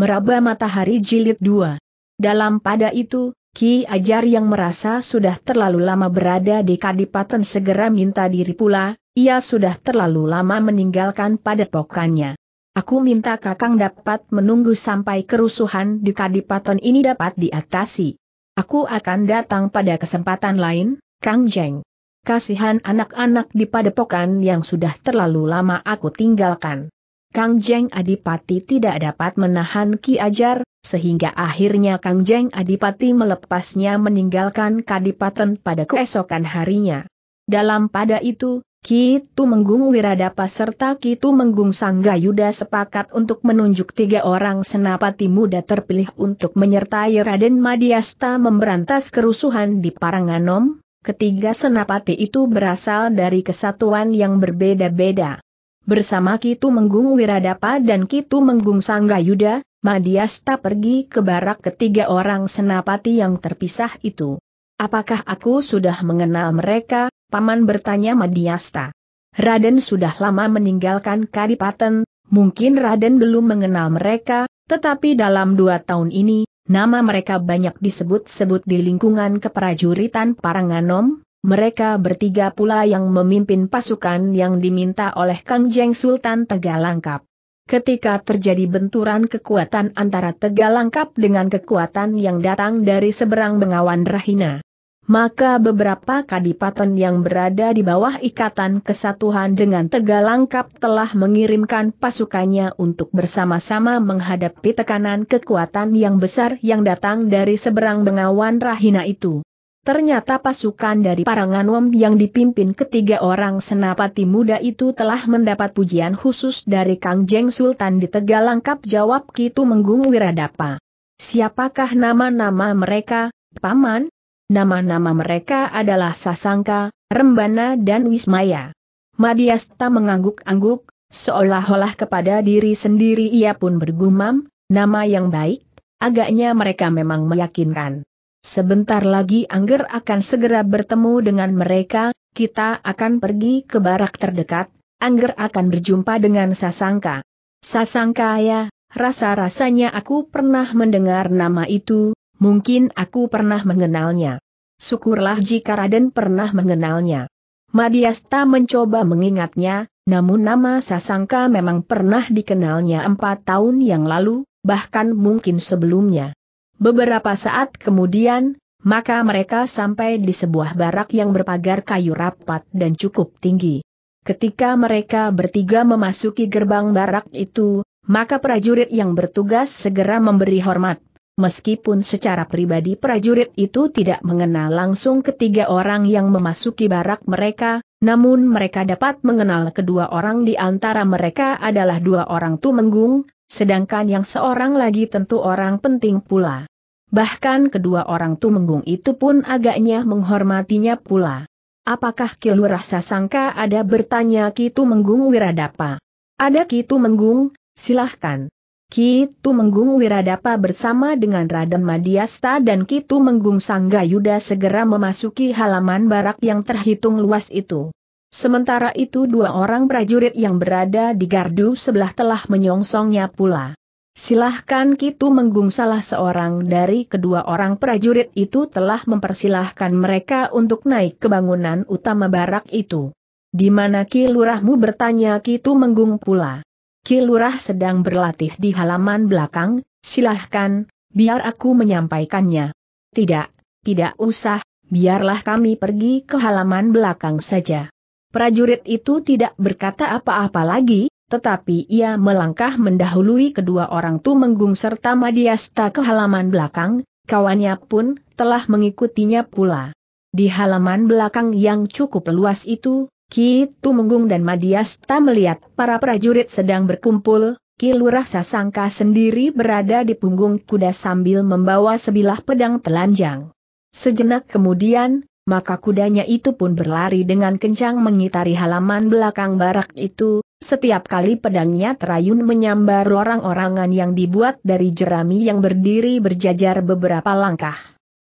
Meraba Matahari Jilid 2. Dalam pada itu, Ki Ajar yang merasa sudah terlalu lama berada di Kadipaten segera minta diri pula, ia sudah terlalu lama meninggalkan padepokannya. Aku minta Kakang dapat menunggu sampai kerusuhan di Kadipaten ini dapat diatasi. Aku akan datang pada kesempatan lain, Kang Jeng kasihan anak-anak di padepokan yang sudah terlalu lama aku tinggalkan. Kang Jeng Adipati tidak dapat menahan Ki Ajar, sehingga akhirnya Kang Jeng Adipati melepasnya meninggalkan Kadipaten pada keesokan harinya. Dalam pada itu, Ki Tu menggung Wiradapa serta Ki Tu menggung Sanggayuda sepakat untuk menunjuk tiga orang senapati muda terpilih untuk menyertai Raden Madiasta memberantas kerusuhan di Paranganom. Ketiga senapati itu berasal dari kesatuan yang berbeda-beda. Bersama Kitu Menggung Wiradapa dan Kitu Menggung Sanggayuda, Madiasta pergi ke barak ketiga orang senapati yang terpisah itu. Apakah aku sudah mengenal mereka? Paman bertanya Madiasta. Raden sudah lama meninggalkan Kadipaten, mungkin Raden belum mengenal mereka, tetapi dalam dua tahun ini, nama mereka banyak disebut-sebut di lingkungan keprajuritan Paranganom, mereka bertiga pula yang memimpin pasukan yang diminta oleh Kang Jeng Sultan Tegalangkap. Ketika terjadi benturan kekuatan antara Tegalangkap dengan kekuatan yang datang dari seberang Bengawan Rahina, maka beberapa kadipaten yang berada di bawah ikatan kesatuan dengan Tegalangkap telah mengirimkan pasukannya untuk bersama-sama menghadapi tekanan kekuatan yang besar yang datang dari seberang Bengawan Rahina itu. Ternyata pasukan dari Paranganom yang dipimpin ketiga orang senapati muda itu telah mendapat pujian khusus dari Kang Jeng Sultan di Tegalangkap jawab Kitu Menggung Wiradapa. Siapakah nama-nama mereka, Paman? Nama-nama mereka adalah Sasangka, Rembana dan Wismaya. Madiasta mengangguk-angguk, seolah-olah kepada diri sendiri ia pun bergumam, nama yang baik, agaknya mereka memang meyakinkan. Sebentar lagi Angger akan segera bertemu dengan mereka, kita akan pergi ke barak terdekat, Angger akan berjumpa dengan Sasangka. Sasangka ya, rasa-rasanya aku pernah mendengar nama itu, mungkin aku pernah mengenalnya. Syukurlah jika Raden pernah mengenalnya. Madiasta mencoba mengingatnya, namun nama Sasangka memang pernah dikenalnya empat tahun yang lalu, bahkan mungkin sebelumnya. Beberapa saat kemudian, maka mereka sampai di sebuah barak yang berpagar kayu rapat dan cukup tinggi. Ketika mereka bertiga memasuki gerbang barak itu, maka prajurit yang bertugas segera memberi hormat. Meskipun secara pribadi prajurit itu tidak mengenal langsung ketiga orang yang memasuki barak mereka, namun mereka dapat mengenal kedua orang di antara mereka adalah dua orang Tumenggung, sedangkan yang seorang lagi tentu orang penting pula. Bahkan kedua orang tumenggung itu pun agaknya menghormatinya pula. Apakah Kilu rasa sangka ada bertanya Kitu Menggung Wiradapa? Ada Kitu Menggung, silahkan. Kitu Menggung Wiradapa bersama dengan Raden Madiasta dan Kitu Menggung yuda segera memasuki halaman barak yang terhitung luas itu. Sementara itu dua orang prajurit yang berada di gardu sebelah telah menyongsongnya pula. Silahkan Kitu Menggung salah seorang dari kedua orang prajurit itu telah mempersilahkan mereka untuk naik ke bangunan utama barak itu. Di mana Ki bertanya Kitu Menggung pula. Ki sedang berlatih di halaman belakang, silahkan, biar aku menyampaikannya. Tidak, tidak usah, biarlah kami pergi ke halaman belakang saja. Prajurit itu tidak berkata apa-apa lagi, tetapi ia melangkah mendahului kedua orang Tumenggung serta Madiasta ke halaman belakang, kawannya pun telah mengikutinya pula. Di halaman belakang yang cukup luas itu, Ki Tumenggung dan Madiasta melihat para prajurit sedang berkumpul, Ki Lurah Sasangka sendiri berada di punggung kuda sambil membawa sebilah pedang telanjang. Sejenak kemudian, maka kudanya itu pun berlari dengan kencang mengitari halaman belakang barak itu, setiap kali pedangnya terayun menyambar orang-orangan yang dibuat dari jerami yang berdiri berjajar beberapa langkah.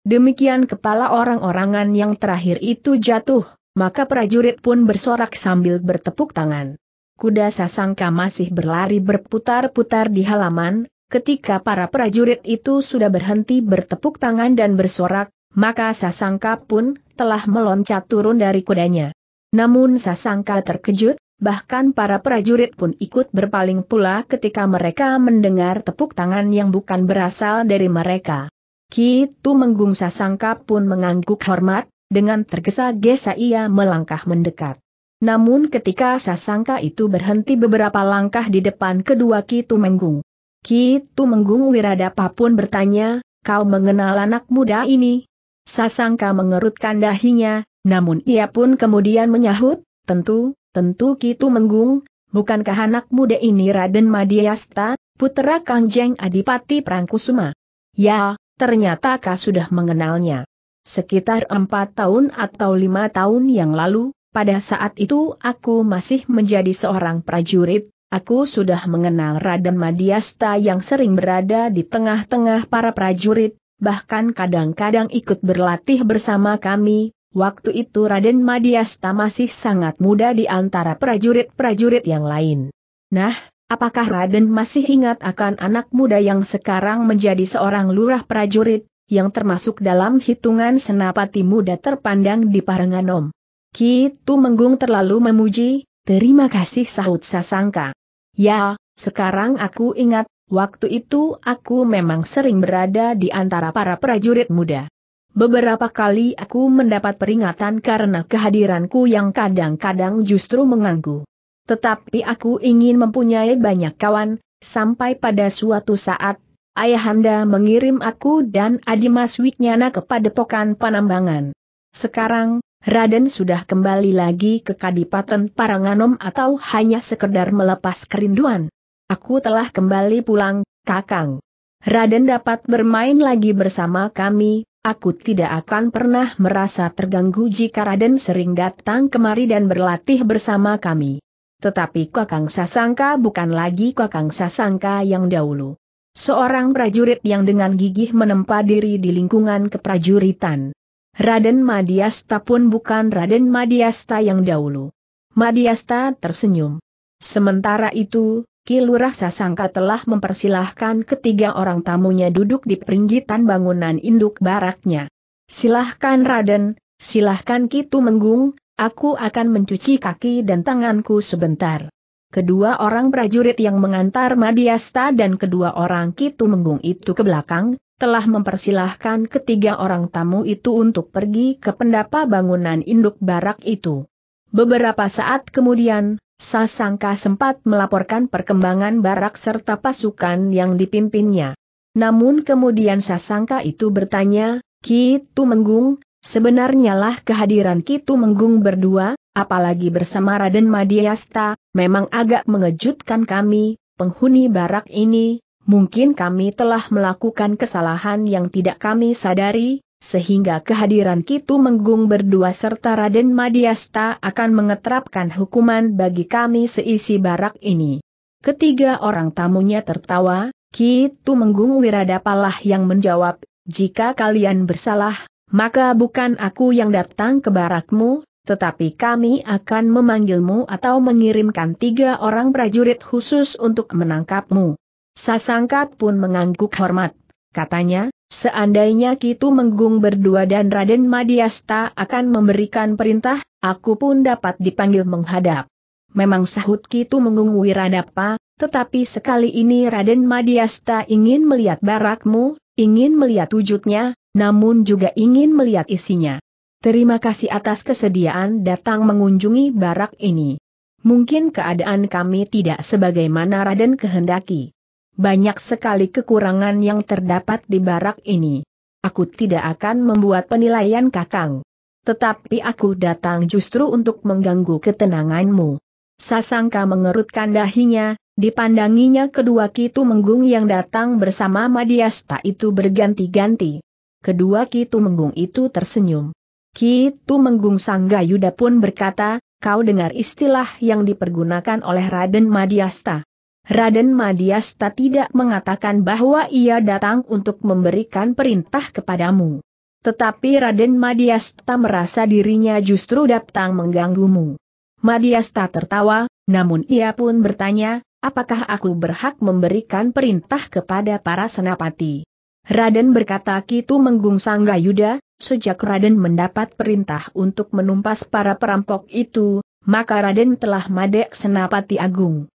Demikian kepala orang-orangan yang terakhir itu jatuh, maka prajurit pun bersorak sambil bertepuk tangan. Kuda Sasangka masih berlari berputar-putar di halaman, ketika para prajurit itu sudah berhenti bertepuk tangan dan bersorak, maka Sasangka pun telah meloncat turun dari kudanya. Namun Sasangka terkejut, bahkan para prajurit pun ikut berpaling pula ketika mereka mendengar tepuk tangan yang bukan berasal dari mereka. Kitu Menggung Sasangka pun mengangguk hormat, dengan tergesa-gesa ia melangkah mendekat. Namun ketika Sasangka itu berhenti beberapa langkah di depan kedua Kitu Menggung. Kitu Menggung Wiradapa pun bertanya, kau mengenal anak muda ini? Sasangka mengerutkan dahinya, namun ia pun kemudian menyahut, tentu, tentu Kitu Menggung, bukankah anak muda ini Raden Madiasta, putera Kangjeng Adipati Prangkusuma? Ya, ternyata kau sudah mengenalnya. Sekitar empat tahun atau lima tahun yang lalu, pada saat itu aku masih menjadi seorang prajurit, Aku sudah mengenal Raden Madiasta yang sering berada di tengah-tengah para prajurit, bahkan kadang-kadang ikut berlatih bersama kami. Waktu itu Raden Madiasta masih sangat muda di antara prajurit-prajurit yang lain. Nah, apakah Raden masih ingat akan anak muda yang sekarang menjadi seorang lurah prajurit, yang termasuk dalam hitungan senapati muda terpandang di Parenganom? Kitu Menggung terlalu memuji, terima kasih sahut Sasangka. Ya, sekarang aku ingat, Waktu itu aku memang sering berada di antara para prajurit muda. Beberapa kali aku mendapat peringatan karena kehadiranku yang kadang-kadang justru mengganggu. Tetapi aku ingin mempunyai banyak kawan, sampai pada suatu saat, ayahanda mengirim aku dan Adimas Wiknyana kepada padepokan penambangan. Sekarang, Raden sudah kembali lagi ke Kadipaten Paranganom atau hanya sekedar melepas kerinduan? Aku telah kembali pulang, Kakang. Raden dapat bermain lagi bersama kami, aku tidak akan pernah merasa terganggu jika Raden sering datang kemari dan berlatih bersama kami. Tetapi Kakang Sasangka bukan lagi Kakang Sasangka yang dahulu. Seorang prajurit yang dengan gigih menempa diri di lingkungan keprajuritan. Raden Madiasta pun bukan Raden Madiasta yang dahulu. Madiasta tersenyum. Sementara itu, Kilurah Sasangka telah mempersilahkan ketiga orang tamunya duduk di peringgitan bangunan induk baraknya. Silahkan Raden, silahkan Kitu Menggung, aku akan mencuci kaki dan tanganku sebentar. Kedua orang prajurit yang mengantar Madiasta dan kedua orang Kitu Menggung itu ke belakang, telah mempersilahkan ketiga orang tamu itu untuk pergi ke pendapa bangunan induk barak itu. Beberapa saat kemudian, Sasangka sempat melaporkan perkembangan barak serta pasukan yang dipimpinnya. Namun kemudian Sasangka itu bertanya, Ki Tumenggung, sebenarnya lah kehadiran Ki Tumenggung berdua, apalagi bersama Raden Madiasta, memang agak mengejutkan kami, penghuni barak ini, mungkin kami telah melakukan kesalahan yang tidak kami sadari, sehingga kehadiran Kitu Menggung berdua serta Raden Madiasta akan mengeterapkan hukuman bagi kami seisi barak ini. Ketiga orang tamunya tertawa, Kitu Menggung Wiradapalah yang menjawab, jika kalian bersalah, maka bukan aku yang datang ke barakmu, tetapi kami akan memanggilmu atau mengirimkan tiga orang prajurit khusus untuk menangkapmu. Sasangkat pun mengangguk hormat, katanya, Seandainya Kitu Menggung berdua dan Raden Madiasta akan memberikan perintah, aku pun dapat dipanggil menghadap. Memang sahut Kitu Menggung Wiradapa, tetapi sekali ini Raden Madiasta ingin melihat barakmu, ingin melihat wujudnya, namun juga ingin melihat isinya. Terima kasih atas kesediaan datang mengunjungi barak ini. Mungkin keadaan kami tidak sebagaimana Raden kehendaki. Banyak sekali kekurangan yang terdapat di barak ini. Aku tidak akan membuat penilaian kakang. Tetapi aku datang justru untuk mengganggu ketenanganmu. Sasangka mengerutkan dahinya, dipandanginya kedua Kitu Menggung yang datang bersama Madiasta itu berganti-ganti. Kedua Kitu Menggung itu tersenyum. Kitu Menggung Sanggayuda pun berkata, kau dengar istilah yang dipergunakan oleh Raden Madiasta. Raden Madiasta tidak mengatakan bahwa ia datang untuk memberikan perintah kepadamu. Tetapi Raden Madiasta merasa dirinya justru datang mengganggumu. Madiasta tertawa, namun ia pun bertanya, apakah aku berhak memberikan perintah kepada para senapati? Raden berkata Kitu Menggung sangga Yuda. sejak Raden mendapat perintah untuk menumpas para perampok itu, maka Raden telah madek senapati agung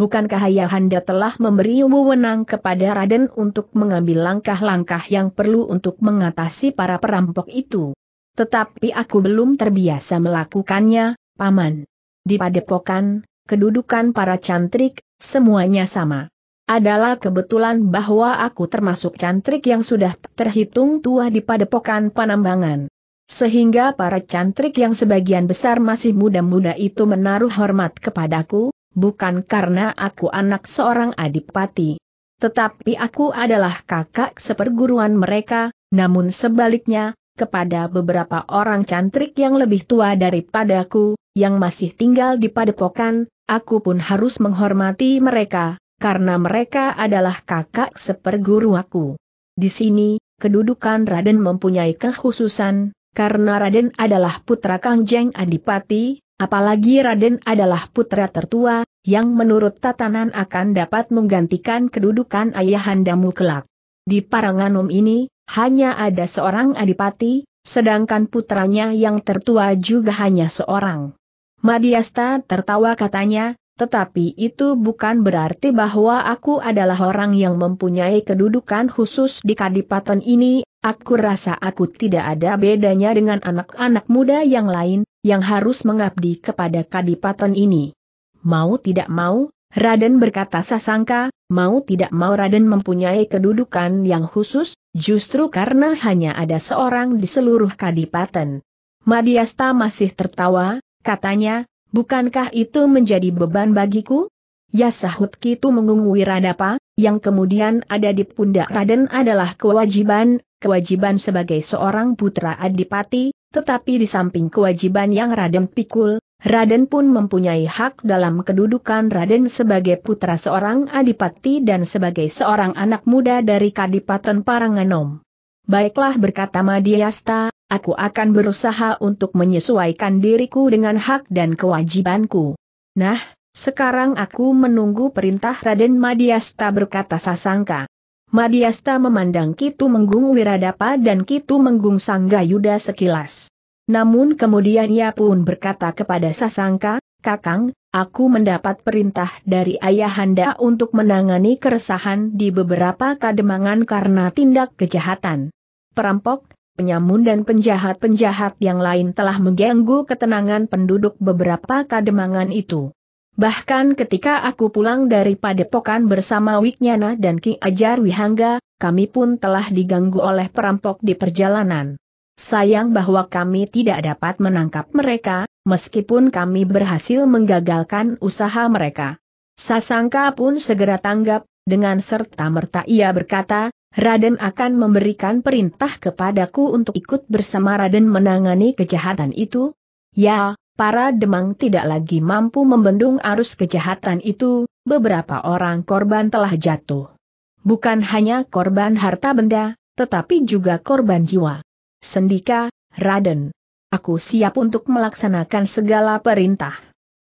bukankah Ayahanda telah memberi wewenang kepada Raden untuk mengambil langkah-langkah yang perlu untuk mengatasi para perampok itu? Tetapi aku belum terbiasa melakukannya, Paman. Di padepokan, kedudukan para cantrik, semuanya sama. Adalah kebetulan bahwa aku termasuk cantrik yang sudah terhitung tua di padepokan panambangan sehingga para cantrik yang sebagian besar masih muda-muda itu menaruh hormat kepadaku, bukan karena aku anak seorang adipati. Tetapi aku adalah kakak seperguruan mereka, namun sebaliknya, kepada beberapa orang cantrik yang lebih tua daripadaku, yang masih tinggal di padepokan, aku pun harus menghormati mereka, karena mereka adalah kakak aku. Di sini, kedudukan Raden mempunyai kekhususan, karena Raden adalah putra kangjeng Adipati, Apalagi Raden adalah putra tertua, yang menurut tatanan akan dapat menggantikan kedudukan ayahandamu kelak. Di Paranganum ini, hanya ada seorang adipati, sedangkan putranya yang tertua juga hanya seorang. Madiasta tertawa katanya, tetapi itu bukan berarti bahwa aku adalah orang yang mempunyai kedudukan khusus di kadipaten ini, aku rasa aku tidak ada bedanya dengan anak-anak muda yang lain, yang harus mengabdi kepada kadipaten ini. Mau tidak mau, Raden berkata sasangka, mau tidak mau Raden mempunyai kedudukan yang khusus, justru karena hanya ada seorang di seluruh kadipaten. Madiasta masih tertawa, katanya, bukankah itu menjadi beban bagiku? Ya sahut Kitu mengungui Radapa, yang kemudian ada di pundak Raden adalah kewajiban, kewajiban sebagai seorang putra adipati, tetapi di samping kewajiban yang Raden pikul, Raden pun mempunyai hak dalam kedudukan Raden sebagai putra seorang adipati dan sebagai seorang anak muda dari Kadipaten Paranganom. Baiklah berkata Madiasta, aku akan berusaha untuk menyesuaikan diriku dengan hak dan kewajibanku. Nah, sekarang aku menunggu perintah Raden Madiasta berkata Sasangka. Madiasta memandang Kitu Menggung Wiradapa dan Kitu Menggung Yuda sekilas. Namun kemudian ia pun berkata kepada Sasangka, Kakang, aku mendapat perintah dari ayahanda untuk menangani keresahan di beberapa kademangan karena tindak kejahatan. Perampok, penyamun dan penjahat-penjahat yang lain telah mengganggu ketenangan penduduk beberapa kademangan itu. Bahkan ketika aku pulang dari padepokan bersama Wiknyana dan Ki Ajar Wihangga, kami pun telah diganggu oleh perampok di perjalanan. Sayang bahwa kami tidak dapat menangkap mereka, meskipun kami berhasil menggagalkan usaha mereka. Sasangka pun segera tanggap, dengan serta-merta ia berkata, Raden akan memberikan perintah kepadaku untuk ikut bersama Raden menangani kejahatan itu? Ya, para Demang tidak lagi mampu membendung arus kejahatan itu, beberapa orang korban telah jatuh. Bukan hanya korban harta benda, tetapi juga korban jiwa. Sendika, Raden. Aku siap untuk melaksanakan segala perintah.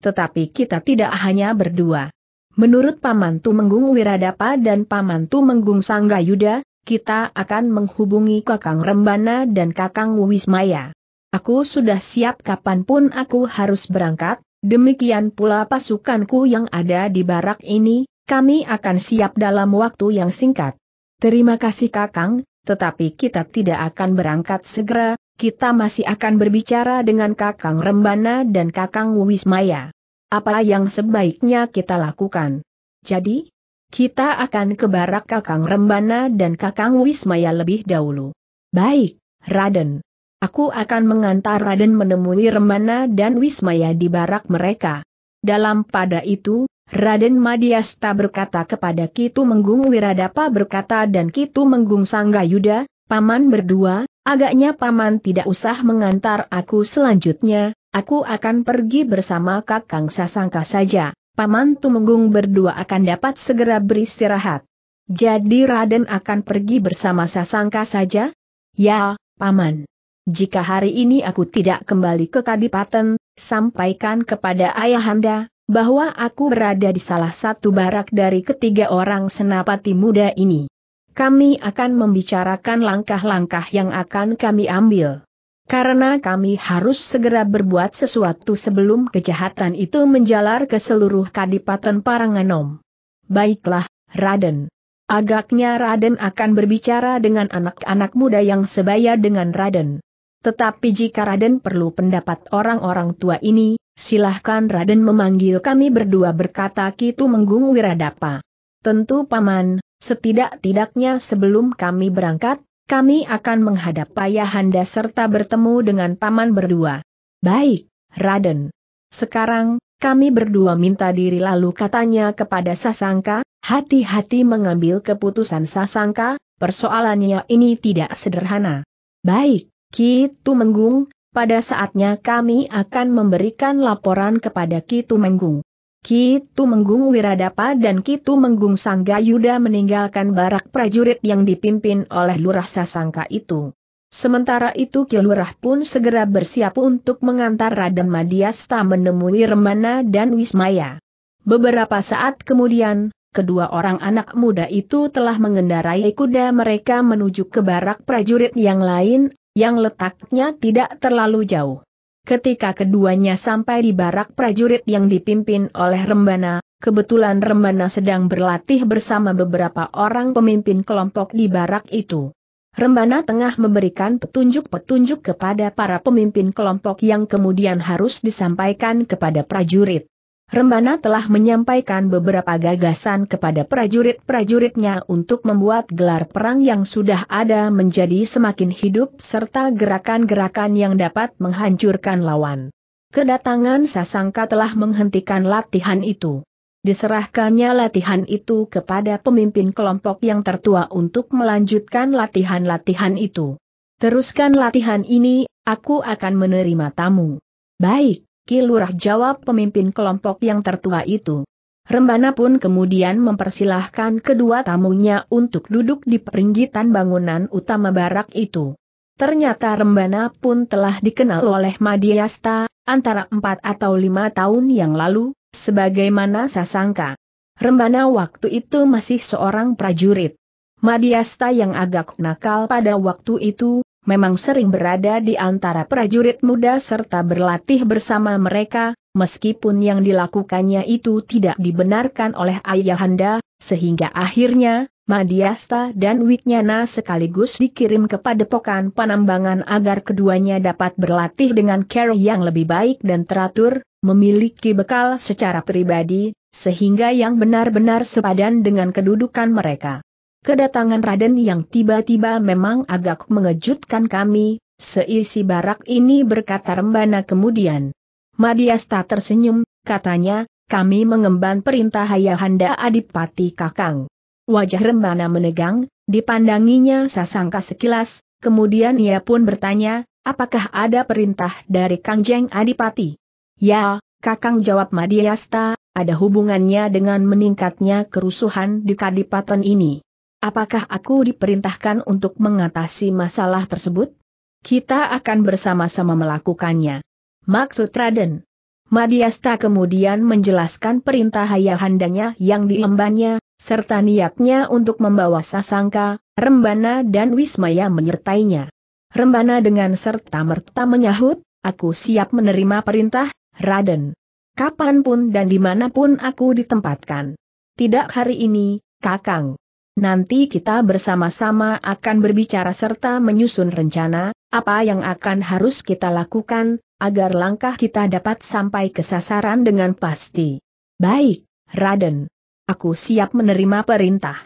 Tetapi kita tidak hanya berdua. Menurut Paman Tumenggung Wiradapa dan Paman Tumenggung Sanggayuda, kita akan menghubungi Kakang Rembana dan Kakang Wismaya. Aku sudah siap kapanpun aku harus berangkat, demikian pula pasukanku yang ada di barak ini, kami akan siap dalam waktu yang singkat. Terima kasih Kakang, tetapi kita tidak akan berangkat segera, kita masih akan berbicara dengan Kakang Rembana dan Kakang Wismaya. Apa yang sebaiknya kita lakukan? Jadi, kita akan ke barak Kakang Rembana dan Kakang Wismaya lebih dahulu. Baik, Raden. Aku akan mengantar Raden menemui Rmana dan Wismaya di barak mereka. Dalam pada itu, Raden Madiasta berkata kepada Kitu Menggung Wiradapa berkata dan Kitu Menggung Sanggayuda, Paman berdua, agaknya Paman tidak usah mengantar aku selanjutnya, aku akan pergi bersama Kakang Sasangka saja. Paman Tumenggung berdua akan dapat segera beristirahat. Jadi Raden akan pergi bersama Sasangka saja? Ya, Paman. Jika hari ini aku tidak kembali ke Kadipaten, sampaikan kepada ayahanda, bahwa aku berada di salah satu barak dari ketiga orang senapati muda ini. Kami akan membicarakan langkah-langkah yang akan kami ambil. Karena kami harus segera berbuat sesuatu sebelum kejahatan itu menjalar ke seluruh Kadipaten Paranganom. Baiklah, Raden. Agaknya Raden akan berbicara dengan anak-anak muda yang sebaya dengan Raden. Tetapi jika Raden perlu pendapat orang-orang tua ini, silahkan Raden memanggil kami berdua berkata Kitu Menggung Wiradapa. Tentu Paman, setidak-tidaknya sebelum kami berangkat, kami akan menghadap Ayahanda serta bertemu dengan Paman berdua. Baik, Raden. Sekarang, kami berdua minta diri lalu katanya kepada Sasangka, hati-hati mengambil keputusan Sasangka, persoalannya ini tidak sederhana. Baik, Ki Tumenggung, pada saatnya kami akan memberikan laporan kepada Ki Tumenggung. Ki Tumenggung Wiradapa dan Ki Tumenggung Sanggayuda meninggalkan barak prajurit yang dipimpin oleh Lurah Sasangka itu. Sementara itu Ki pun segera bersiap untuk mengantar Raden Madiasta menemui Remana dan Wismaya. Beberapa saat kemudian, kedua orang anak muda itu telah mengendarai kuda mereka menuju ke barak prajurit yang lain yang letaknya tidak terlalu jauh. Ketika keduanya sampai di barak prajurit yang dipimpin oleh Rembana, kebetulan Rembana sedang berlatih bersama beberapa orang pemimpin kelompok di barak itu. Rembana tengah memberikan petunjuk-petunjuk kepada para pemimpin kelompok yang kemudian harus disampaikan kepada prajurit. Rembana telah menyampaikan beberapa gagasan kepada prajurit-prajuritnya untuk membuat gelar perang yang sudah ada menjadi semakin hidup serta gerakan-gerakan yang dapat menghancurkan lawan. Kedatangan Sasangka telah menghentikan latihan itu. Diserahkannya latihan itu kepada pemimpin kelompok yang tertua untuk melanjutkan latihan-latihan itu. Teruskan latihan ini, aku akan menerima tamu. Baik. Kilurah jawab pemimpin kelompok yang tertua itu. Rembana pun kemudian mempersilahkan kedua tamunya untuk duduk di peringgitan bangunan utama barak itu. Ternyata Rembana pun telah dikenal oleh Madiasta, antara empat atau lima tahun yang lalu, sebagaimana sasangka. Rembana waktu itu masih seorang prajurit. Madiasta yang agak nakal pada waktu itu, memang sering berada di antara prajurit muda serta berlatih bersama mereka, meskipun yang dilakukannya itu tidak dibenarkan oleh ayahanda, sehingga akhirnya, Madiasta dan Wiknyana sekaligus dikirim kepada padepokan panambangan agar keduanya dapat berlatih dengan care yang lebih baik dan teratur, memiliki bekal secara pribadi, sehingga yang benar-benar sepadan dengan kedudukan mereka. Kedatangan Raden yang tiba-tiba memang agak mengejutkan kami, seisi barak ini berkata Rembana kemudian. Madiasta tersenyum, katanya, kami mengemban perintah Ayahanda Adipati Kakang. Wajah Rembana menegang, dipandanginya sasangka sekilas, kemudian ia pun bertanya, apakah ada perintah dari Kangjeng Adipati? Ya, Kakang jawab Madiasta, ada hubungannya dengan meningkatnya kerusuhan di Kadipaten ini. Apakah aku diperintahkan untuk mengatasi masalah tersebut? Kita akan bersama-sama melakukannya. Maksud Raden. Madiasta kemudian menjelaskan perintah ayahandanya yang diembannya, serta niatnya untuk membawa Sasangka, Rembana dan Wismaya menyertainya. Rembana dengan serta-merta menyahut, aku siap menerima perintah, Raden. Kapanpun dan dimanapun aku ditempatkan. Tidak hari ini, Kakang. Nanti kita bersama-sama akan berbicara serta menyusun rencana, apa yang akan harus kita lakukan, agar langkah kita dapat sampai ke sasaran dengan pasti. Baik, Raden. Aku siap menerima perintah.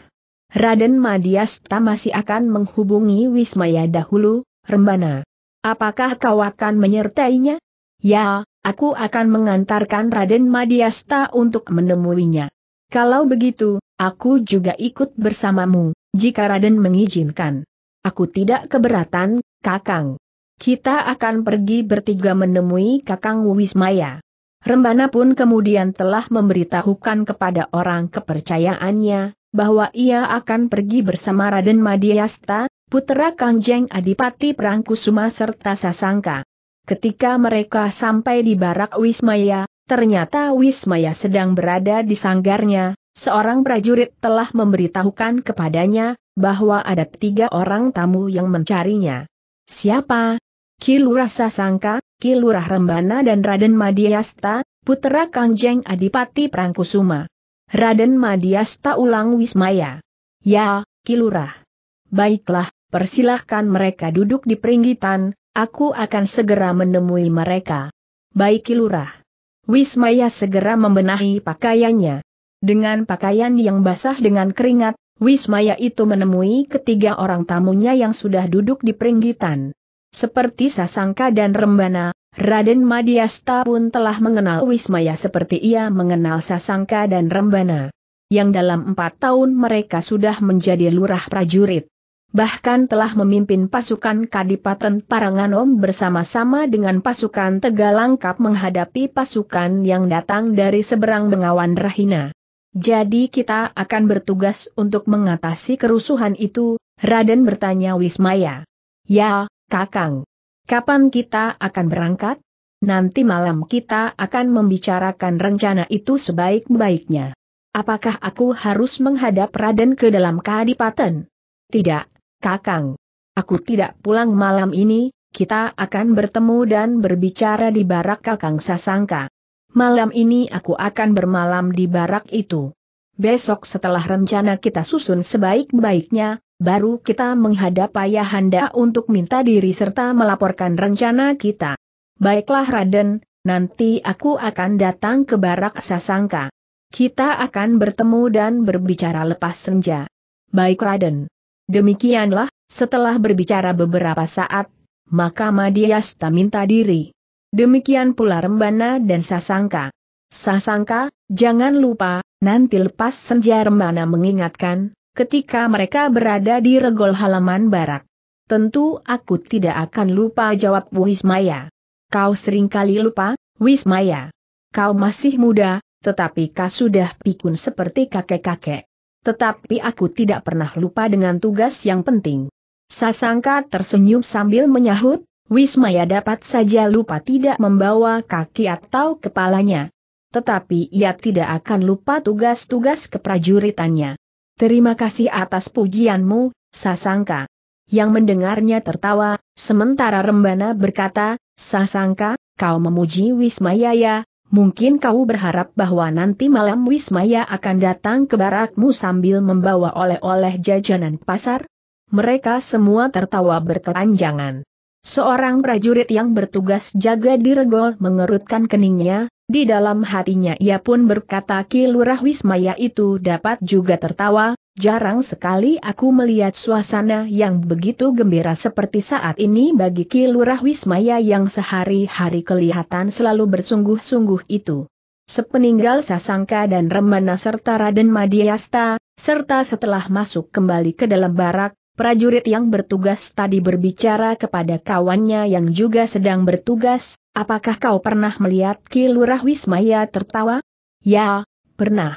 Raden Madiasta masih akan menghubungi Wismaya dahulu, Rembana. Apakah kau akan menyertainya? Ya, aku akan mengantarkan Raden Madiasta untuk menemuinya. Kalau begitu, Aku juga ikut bersamamu, jika Raden mengizinkan. Aku tidak keberatan, Kakang. Kita akan pergi bertiga menemui Kakang Wismaya. Rembana pun kemudian telah memberitahukan kepada orang kepercayaannya, bahwa ia akan pergi bersama Raden Madiasta, putera Kangjeng Adipati Prangkusuma serta Sasangka. Ketika mereka sampai di barak Wismaya, ternyata Wismaya sedang berada di sanggarnya, Seorang prajurit telah memberitahukan kepadanya bahwa ada tiga orang tamu yang mencarinya. Siapa? Kilurah Sasangka, Kilurah Rembana dan Raden Madiasta, putera Kangjeng Adipati Prangkusuma. Raden Madiasta ulang Wismaya. Ya, Kilurah. Baiklah, persilahkan mereka duduk di peringgitan, aku akan segera menemui mereka. Baik Kilurah. Wismaya segera membenahi pakaiannya. Dengan pakaian yang basah dengan keringat, Wismaya itu menemui ketiga orang tamunya yang sudah duduk di peringgitan. Seperti Sasangka dan Rembana, Raden Madiasta pun telah mengenal Wismaya seperti ia mengenal Sasangka dan Rembana. Yang dalam empat tahun mereka sudah menjadi lurah prajurit. Bahkan telah memimpin pasukan Kadipaten Paranganom bersama-sama dengan pasukan Tegalangkap menghadapi pasukan yang datang dari seberang Bengawan Rahina. Jadi kita akan bertugas untuk mengatasi kerusuhan itu, Raden bertanya Wismaya. Ya, Kakang. Kapan kita akan berangkat? Nanti malam kita akan membicarakan rencana itu sebaik-baiknya. Apakah aku harus menghadap Raden ke dalam kadipaten? Tidak, Kakang. Aku tidak pulang malam ini, kita akan bertemu dan berbicara di barak Kakang Sasangka. Malam ini aku akan bermalam di barak itu. Besok setelah rencana kita susun sebaik-baiknya, baru kita menghadap Ayahanda untuk minta diri serta melaporkan rencana kita. Baiklah Raden, nanti aku akan datang ke barak Sasangka. Kita akan bertemu dan berbicara lepas senja. Baik Raden. Demikianlah, setelah berbicara beberapa saat, maka Madiasta minta diri. Demikian pula Rembana dan Sasangka. Sasangka, jangan lupa, nanti lepas senja Rembana mengingatkan, ketika mereka berada di regol halaman barak. Tentu aku tidak akan lupa jawab Wismaya. Kau sering kali lupa, Wismaya. Kau masih muda, tetapi kau sudah pikun seperti kakek-kakek. Tetapi aku tidak pernah lupa dengan tugas yang penting. Sasangka tersenyum sambil menyahut, Wismaya dapat saja lupa tidak membawa kaki atau kepalanya. Tetapi ia tidak akan lupa tugas-tugas keprajuritannya. Terima kasih atas pujianmu, Sasangka. Yang mendengarnya tertawa, sementara Rembana berkata, Sasangka, kau memuji Wismaya ya, mungkin kau berharap bahwa nanti malam Wismaya akan datang ke barakmu sambil membawa oleh-oleh jajanan pasar? Mereka semua tertawa berkelanjangan. Seorang prajurit yang bertugas jaga di regol mengerutkan keningnya, di dalam hatinya ia pun berkata Ki Lurah Wismaya itu dapat juga tertawa, jarang sekali aku melihat suasana yang begitu gembira seperti saat ini bagi Ki Lurah Wismaya yang sehari-hari kelihatan selalu bersungguh-sungguh itu. Sepeninggal Sasangka dan Remana serta Raden Madiasta, serta setelah masuk kembali ke dalam barak, Prajurit yang bertugas tadi berbicara kepada kawannya yang juga sedang bertugas, apakah kau pernah melihat Ki Lurah Wismaya tertawa? Ya, pernah.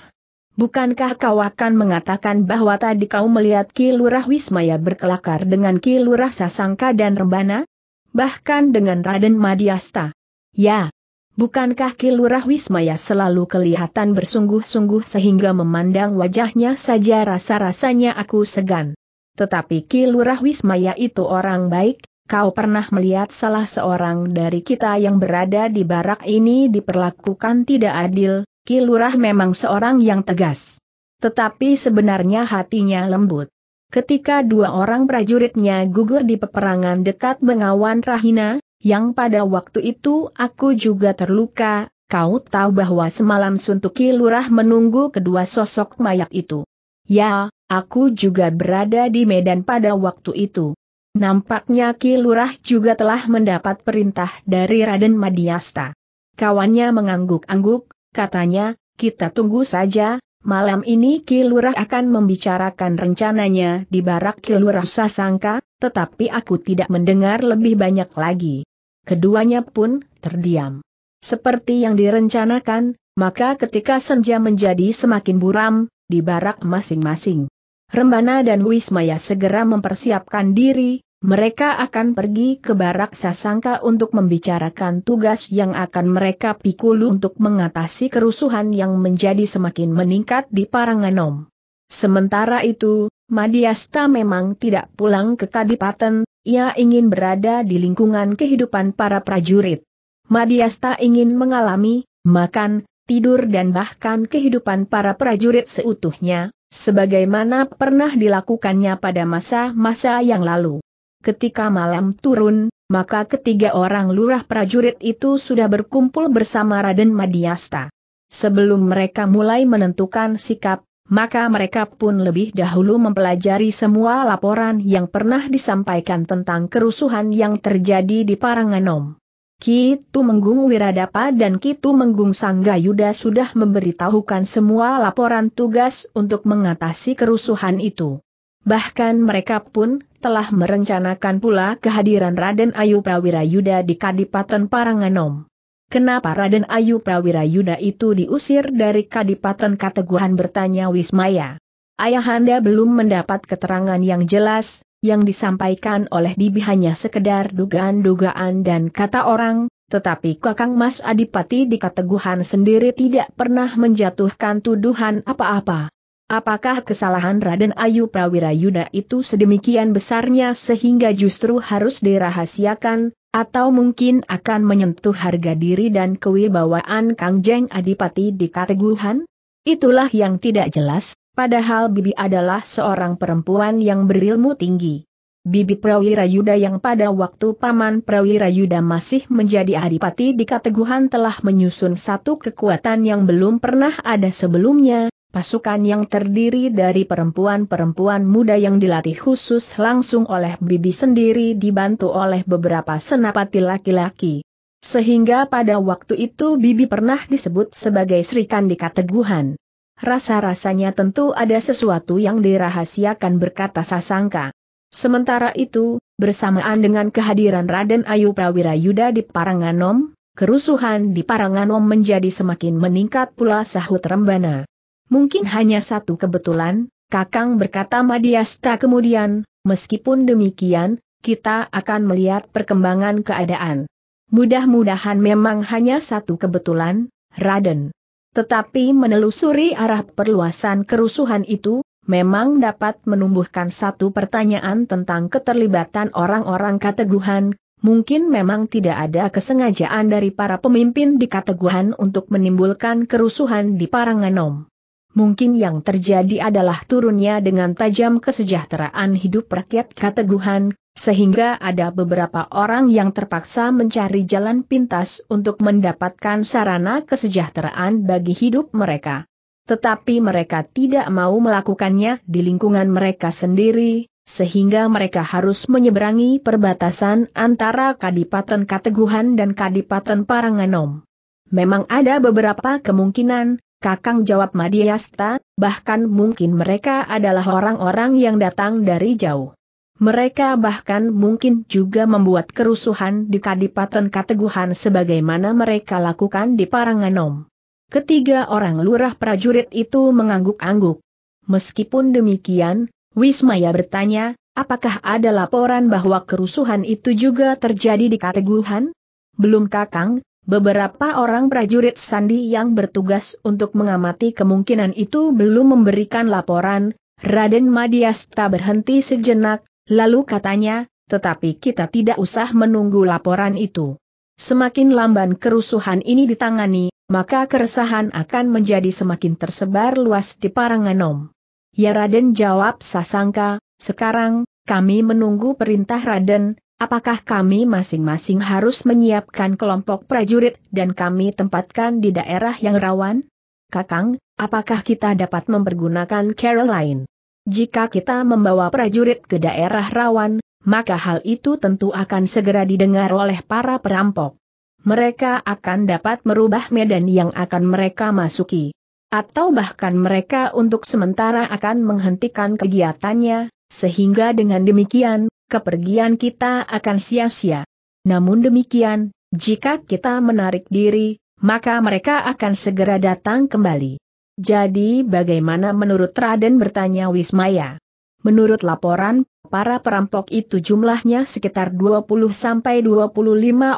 Bukankah kau akan mengatakan bahwa tadi kau melihat Ki Lurah Wismaya berkelakar dengan Ki Lurah Sasangka dan Rembana? Bahkan dengan Raden Madiasta? Ya. Bukankah Ki Lurah Wismaya selalu kelihatan bersungguh-sungguh sehingga memandang wajahnya saja rasa-rasanya aku segan? Tetapi kilurah Lurah Wismaya itu orang baik, kau pernah melihat salah seorang dari kita yang berada di barak ini diperlakukan tidak adil, Kilurah memang seorang yang tegas. Tetapi sebenarnya hatinya lembut. Ketika dua orang prajuritnya gugur di peperangan dekat Bengawan Rahina, yang pada waktu itu aku juga terluka, kau tahu bahwa semalam Suntuki Lurah menunggu kedua sosok mayat itu. Ya, aku juga berada di Medan pada waktu itu. Nampaknya Ki Lurah juga telah mendapat perintah dari Raden Madiasta. Kawannya mengangguk-angguk, katanya, kita tunggu saja, malam ini Ki Lurah akan membicarakan rencananya di barak Ki Lurah Sasangka, tetapi aku tidak mendengar lebih banyak lagi. Keduanya pun terdiam. Seperti yang direncanakan, maka ketika senja menjadi semakin buram, di barak masing-masing. Rembana dan Wismaya segera mempersiapkan diri, mereka akan pergi ke barak Sasangka untuk membicarakan tugas yang akan mereka pikul untuk mengatasi kerusuhan yang menjadi semakin meningkat di Paranganom. Sementara itu, Madiasta memang tidak pulang ke Kadipaten, ia ingin berada di lingkungan kehidupan para prajurit. Madiasta ingin mengalami, makan, tidur dan bahkan kehidupan para prajurit seutuhnya, sebagaimana pernah dilakukannya pada masa-masa yang lalu. Ketika malam turun, maka ketiga orang lurah prajurit itu sudah berkumpul bersama Raden Madiasta. Sebelum mereka mulai menentukan sikap, maka mereka pun lebih dahulu mempelajari semua laporan yang pernah disampaikan tentang kerusuhan yang terjadi di Paranganom. Kitu Menggung Wiradapa dan Kitu Menggung Sanggayuda sudah memberitahukan semua laporan tugas untuk mengatasi kerusuhan itu. Bahkan mereka pun telah merencanakan pula kehadiran Raden Ayu Prawirayuda di Kadipaten Paranganom. Kenapa Raden Ayu Prawirayuda itu diusir dari Kadipaten Kateguhan bertanya Wismaya. Ayahanda belum mendapat keterangan yang jelas, yang disampaikan oleh Bibi hanya sekedar dugaan-dugaan dan kata orang, tetapi Kakang Mas Adipati di keteguhan sendiri tidak pernah menjatuhkan tuduhan apa-apa. Apakah kesalahan Raden Ayu Prawira Yuda itu sedemikian besarnya sehingga justru harus dirahasiakan, atau mungkin akan menyentuh harga diri dan kewibawaan Kang Jeng Adipati di Kateguhan? Itulah yang tidak jelas, Padahal Bibi adalah seorang perempuan yang berilmu tinggi. Bibi Prawira Yuda yang pada waktu Paman Prawira Yuda masih menjadi adipati di Kateguhan telah menyusun satu kekuatan yang belum pernah ada sebelumnya, pasukan yang terdiri dari perempuan-perempuan muda yang dilatih khusus langsung oleh Bibi sendiri dibantu oleh beberapa senapati laki-laki. Sehingga pada waktu itu Bibi pernah disebut sebagai Sri Kandi Kateguhan. Rasa-rasanya tentu ada sesuatu yang dirahasiakan berkata sasangka. Sementara itu, bersamaan dengan kehadiran Raden Ayu Prawira Yuda di Paranganom, kerusuhan di Paranganom menjadi semakin meningkat pula sahut Rembana. Mungkin hanya satu kebetulan, Kakang berkata Madiasta kemudian, meskipun demikian, kita akan melihat perkembangan keadaan. Mudah-mudahan memang hanya satu kebetulan, Raden. Tetapi menelusuri arah perluasan kerusuhan itu, memang dapat menumbuhkan satu pertanyaan tentang keterlibatan orang-orang kateguhan, mungkin memang tidak ada kesengajaan dari para pemimpin di kateguhan untuk menimbulkan kerusuhan di Paranganom. Mungkin yang terjadi adalah turunnya dengan tajam kesejahteraan hidup rakyat kateguhan, sehingga ada beberapa orang yang terpaksa mencari jalan pintas untuk mendapatkan sarana kesejahteraan bagi hidup mereka. Tetapi mereka tidak mau melakukannya di lingkungan mereka sendiri, sehingga mereka harus menyeberangi perbatasan antara Kadipaten Kateguhan dan Kadipaten Paranganom. Memang ada beberapa kemungkinan, Kakang jawab Madiasta, bahkan mungkin mereka adalah orang-orang yang datang dari jauh. Mereka bahkan mungkin juga membuat kerusuhan di Kadipaten Kateguhan sebagaimana mereka lakukan di Paranganom. Ketiga orang lurah prajurit itu mengangguk-angguk. Meskipun demikian, Wismaya bertanya, apakah ada laporan bahwa kerusuhan itu juga terjadi di Kateguhan? Belum kakang, beberapa orang prajurit Sandi yang bertugas untuk mengamati kemungkinan itu belum memberikan laporan, Raden Madiasta berhenti sejenak, Lalu katanya, tetapi kita tidak usah menunggu laporan itu. Semakin lamban kerusuhan ini ditangani, maka keresahan akan menjadi semakin tersebar luas di Paranganom. Ya Raden jawab Sasangka, sekarang, kami menunggu perintah Raden, apakah kami masing-masing harus menyiapkan kelompok prajurit dan kami tempatkan di daerah yang rawan? Kakang, apakah kita dapat mempergunakan Caroline? Jika kita membawa prajurit ke daerah rawan, maka hal itu tentu akan segera didengar oleh para perampok. Mereka akan dapat merubah medan yang akan mereka masuki. Atau bahkan mereka untuk sementara akan menghentikan kegiatannya, sehingga dengan demikian, kepergian kita akan sia-sia. Namun demikian, jika kita menarik diri, maka mereka akan segera datang kembali. Jadi bagaimana menurut Raden bertanya Wismaya? Menurut laporan, para perampok itu jumlahnya sekitar 20-25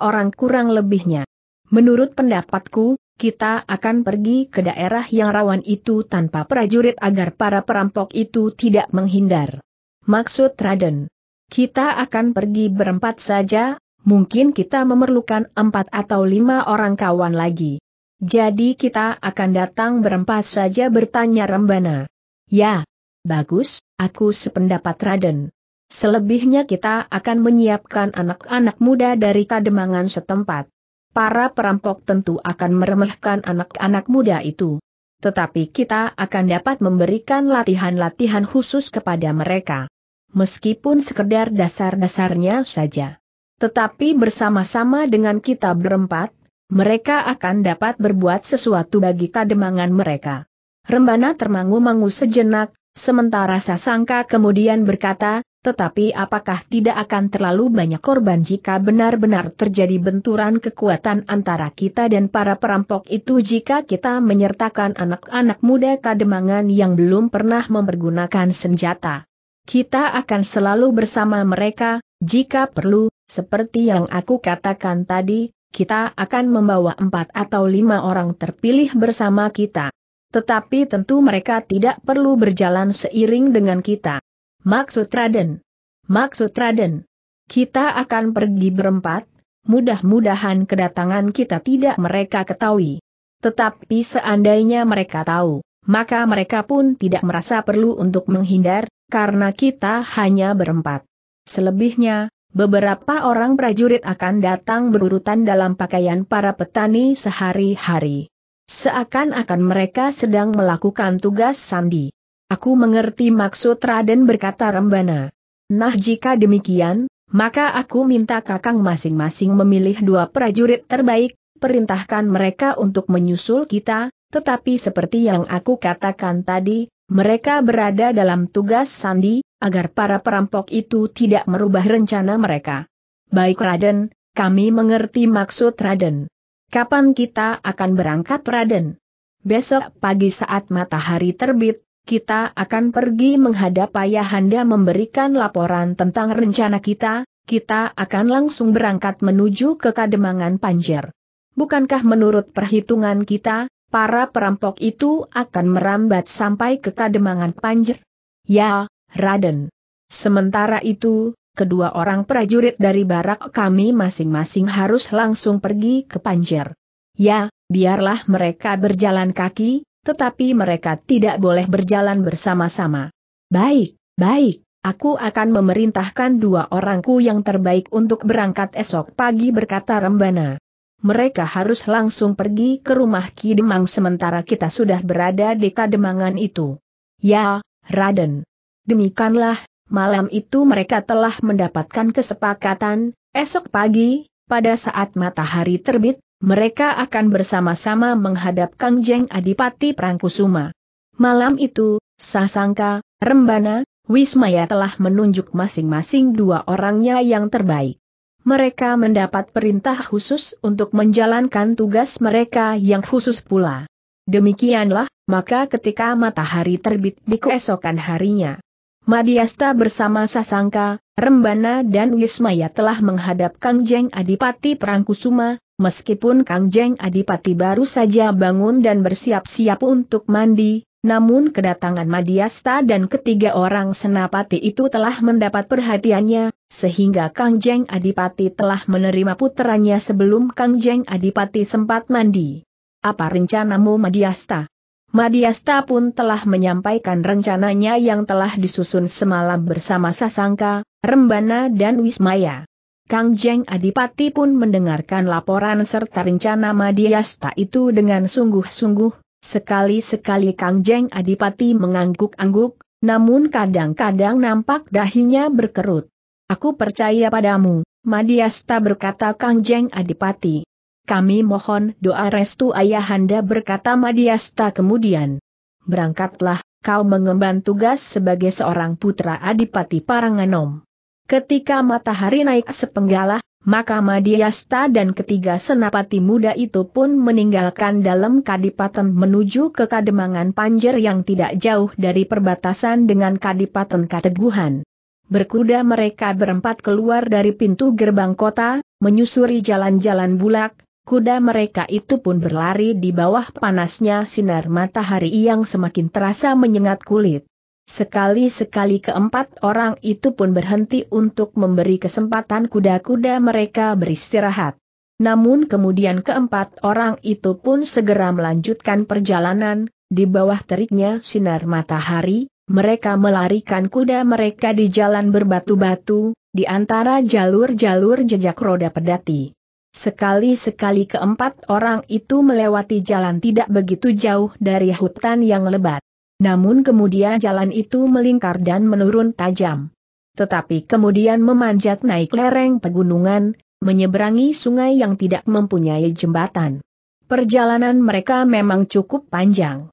orang kurang lebihnya. Menurut pendapatku, kita akan pergi ke daerah yang rawan itu tanpa prajurit agar para perampok itu tidak menghindar. Maksud Raden, kita akan pergi berempat saja, mungkin kita memerlukan empat atau lima orang kawan lagi. Jadi kita akan datang berempat saja bertanya Rembana. Ya, bagus, aku sependapat Raden. Selebihnya kita akan menyiapkan anak-anak muda dari kademangan setempat. Para perampok tentu akan meremehkan anak-anak muda itu. Tetapi kita akan dapat memberikan latihan-latihan khusus kepada mereka. Meskipun sekedar dasar-dasarnya saja. Tetapi bersama-sama dengan kita berempat, mereka akan dapat berbuat sesuatu bagi kademangan mereka. Rembana termangu-mangu sejenak, sementara Sasangka kemudian berkata, tetapi apakah tidak akan terlalu banyak korban jika benar-benar terjadi benturan kekuatan antara kita dan para perampok itu jika kita menyertakan anak-anak muda kademangan yang belum pernah mempergunakan senjata? Kita akan selalu bersama mereka, jika perlu, seperti yang aku katakan tadi, kita akan membawa empat atau lima orang terpilih bersama kita. Tetapi tentu mereka tidak perlu berjalan seiring dengan kita. Maksud Raden. Maksud Raden. Kita akan pergi berempat, mudah-mudahan kedatangan kita tidak mereka ketahui. Tetapi seandainya mereka tahu, maka mereka pun tidak merasa perlu untuk menghindar, karena kita hanya berempat. Selebihnya, Beberapa orang prajurit akan datang berurutan dalam pakaian para petani sehari-hari. Seakan-akan mereka sedang melakukan tugas sandi. Aku mengerti maksud Raden berkata Rembana. Nah jika demikian, maka aku minta kakang masing-masing memilih dua prajurit terbaik, perintahkan mereka untuk menyusul kita, tetapi seperti yang aku katakan tadi, mereka berada dalam tugas sandi, agar para perampok itu tidak merubah rencana mereka. Baik Raden, kami mengerti maksud Raden. Kapan kita akan berangkat Raden? Besok pagi saat matahari terbit, kita akan pergi menghadap Ayahanda memberikan laporan tentang rencana kita, kita akan langsung berangkat menuju ke Kademangan Panjer. Bukankah menurut perhitungan kita, para perampok itu akan merambat sampai ke kademangan Panjer. Ya, Raden. Sementara itu, kedua orang prajurit dari barak kami masing-masing harus langsung pergi ke Panjer. Ya, biarlah mereka berjalan kaki, tetapi mereka tidak boleh berjalan bersama-sama. Baik, baik, aku akan memerintahkan dua orangku yang terbaik untuk berangkat esok pagi berkata Rembana mereka harus langsung pergi ke rumah Ki Demang sementara kita sudah berada di kademangan itu. Ya, Raden. Demikianlah, malam itu mereka telah mendapatkan kesepakatan, esok pagi, pada saat matahari terbit, mereka akan bersama-sama menghadap Kang Jeng Adipati Prangkusuma. Malam itu, Sasangka, Rembana, Wismaya telah menunjuk masing-masing dua orangnya yang terbaik mereka mendapat perintah khusus untuk menjalankan tugas mereka yang khusus pula. Demikianlah, maka ketika matahari terbit di keesokan harinya, Madiasta bersama Sasangka, Rembana dan Wismaya telah menghadap Kang Jeng Adipati Prangkusuma. meskipun Kang Jeng Adipati baru saja bangun dan bersiap-siap untuk mandi, namun kedatangan Madiasta dan ketiga orang senapati itu telah mendapat perhatiannya, sehingga Kang Jeng Adipati telah menerima putranya sebelum Kang Jeng Adipati sempat mandi. Apa rencanamu Madiasta? Madiasta pun telah menyampaikan rencananya yang telah disusun semalam bersama Sasangka, Rembana dan Wismaya. Kang Jeng Adipati pun mendengarkan laporan serta rencana Madiasta itu dengan sungguh-sungguh, sekali-sekali Kang Jeng Adipati mengangguk-angguk, namun kadang-kadang nampak dahinya berkerut. Aku percaya padamu, Madiasta berkata Kang Jeng Adipati. Kami mohon doa restu ayahanda berkata Madiasta kemudian. Berangkatlah, kau mengemban tugas sebagai seorang putra Adipati Paranganom. Ketika matahari naik sepenggalah, maka Madiasta dan ketiga senapati muda itu pun meninggalkan dalam Kadipaten menuju ke Kademangan Panjer yang tidak jauh dari perbatasan dengan Kadipaten Kateguhan. Berkuda mereka berempat keluar dari pintu gerbang kota, menyusuri jalan-jalan bulak, kuda mereka itu pun berlari di bawah panasnya sinar matahari yang semakin terasa menyengat kulit. Sekali-sekali keempat orang itu pun berhenti untuk memberi kesempatan kuda-kuda mereka beristirahat. Namun kemudian keempat orang itu pun segera melanjutkan perjalanan, di bawah teriknya sinar matahari, mereka melarikan kuda mereka di jalan berbatu-batu, di antara jalur-jalur jejak roda pedati. Sekali-sekali keempat orang itu melewati jalan tidak begitu jauh dari hutan yang lebat. Namun kemudian jalan itu melingkar dan menurun tajam. Tetapi kemudian memanjat naik lereng pegunungan, menyeberangi sungai yang tidak mempunyai jembatan. Perjalanan mereka memang cukup panjang.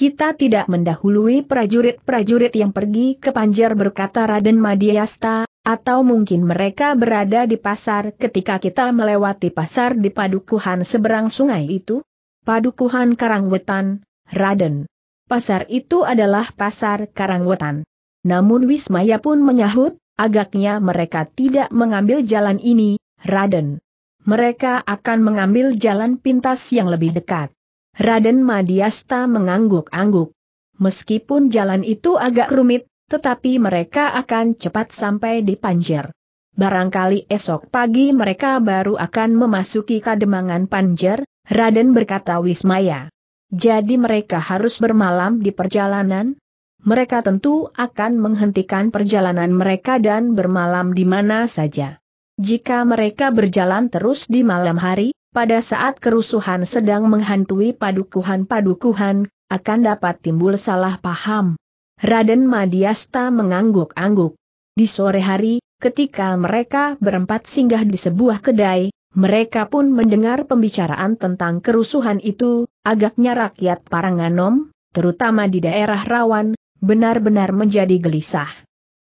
Kita tidak mendahului prajurit-prajurit yang pergi ke Panjar berkata Raden Madiasta, atau mungkin mereka berada di pasar ketika kita melewati pasar di padukuhan seberang sungai itu? Padukuhan Karangwetan, Raden. Pasar itu adalah pasar Karangwetan. Namun Wismaya pun menyahut, agaknya mereka tidak mengambil jalan ini, Raden. Mereka akan mengambil jalan pintas yang lebih dekat. Raden Madiasta mengangguk-angguk. Meskipun jalan itu agak rumit, tetapi mereka akan cepat sampai di Panjer. Barangkali esok pagi mereka baru akan memasuki kademangan Panjer, Raden berkata Wismaya. Jadi mereka harus bermalam di perjalanan? Mereka tentu akan menghentikan perjalanan mereka dan bermalam di mana saja. Jika mereka berjalan terus di malam hari, pada saat kerusuhan sedang menghantui padukuhan-padukuhan, akan dapat timbul salah paham. Raden Madiasta mengangguk-angguk. Di sore hari, ketika mereka berempat singgah di sebuah kedai, mereka pun mendengar pembicaraan tentang kerusuhan itu, agaknya rakyat Paranganom, terutama di daerah rawan, benar-benar menjadi gelisah.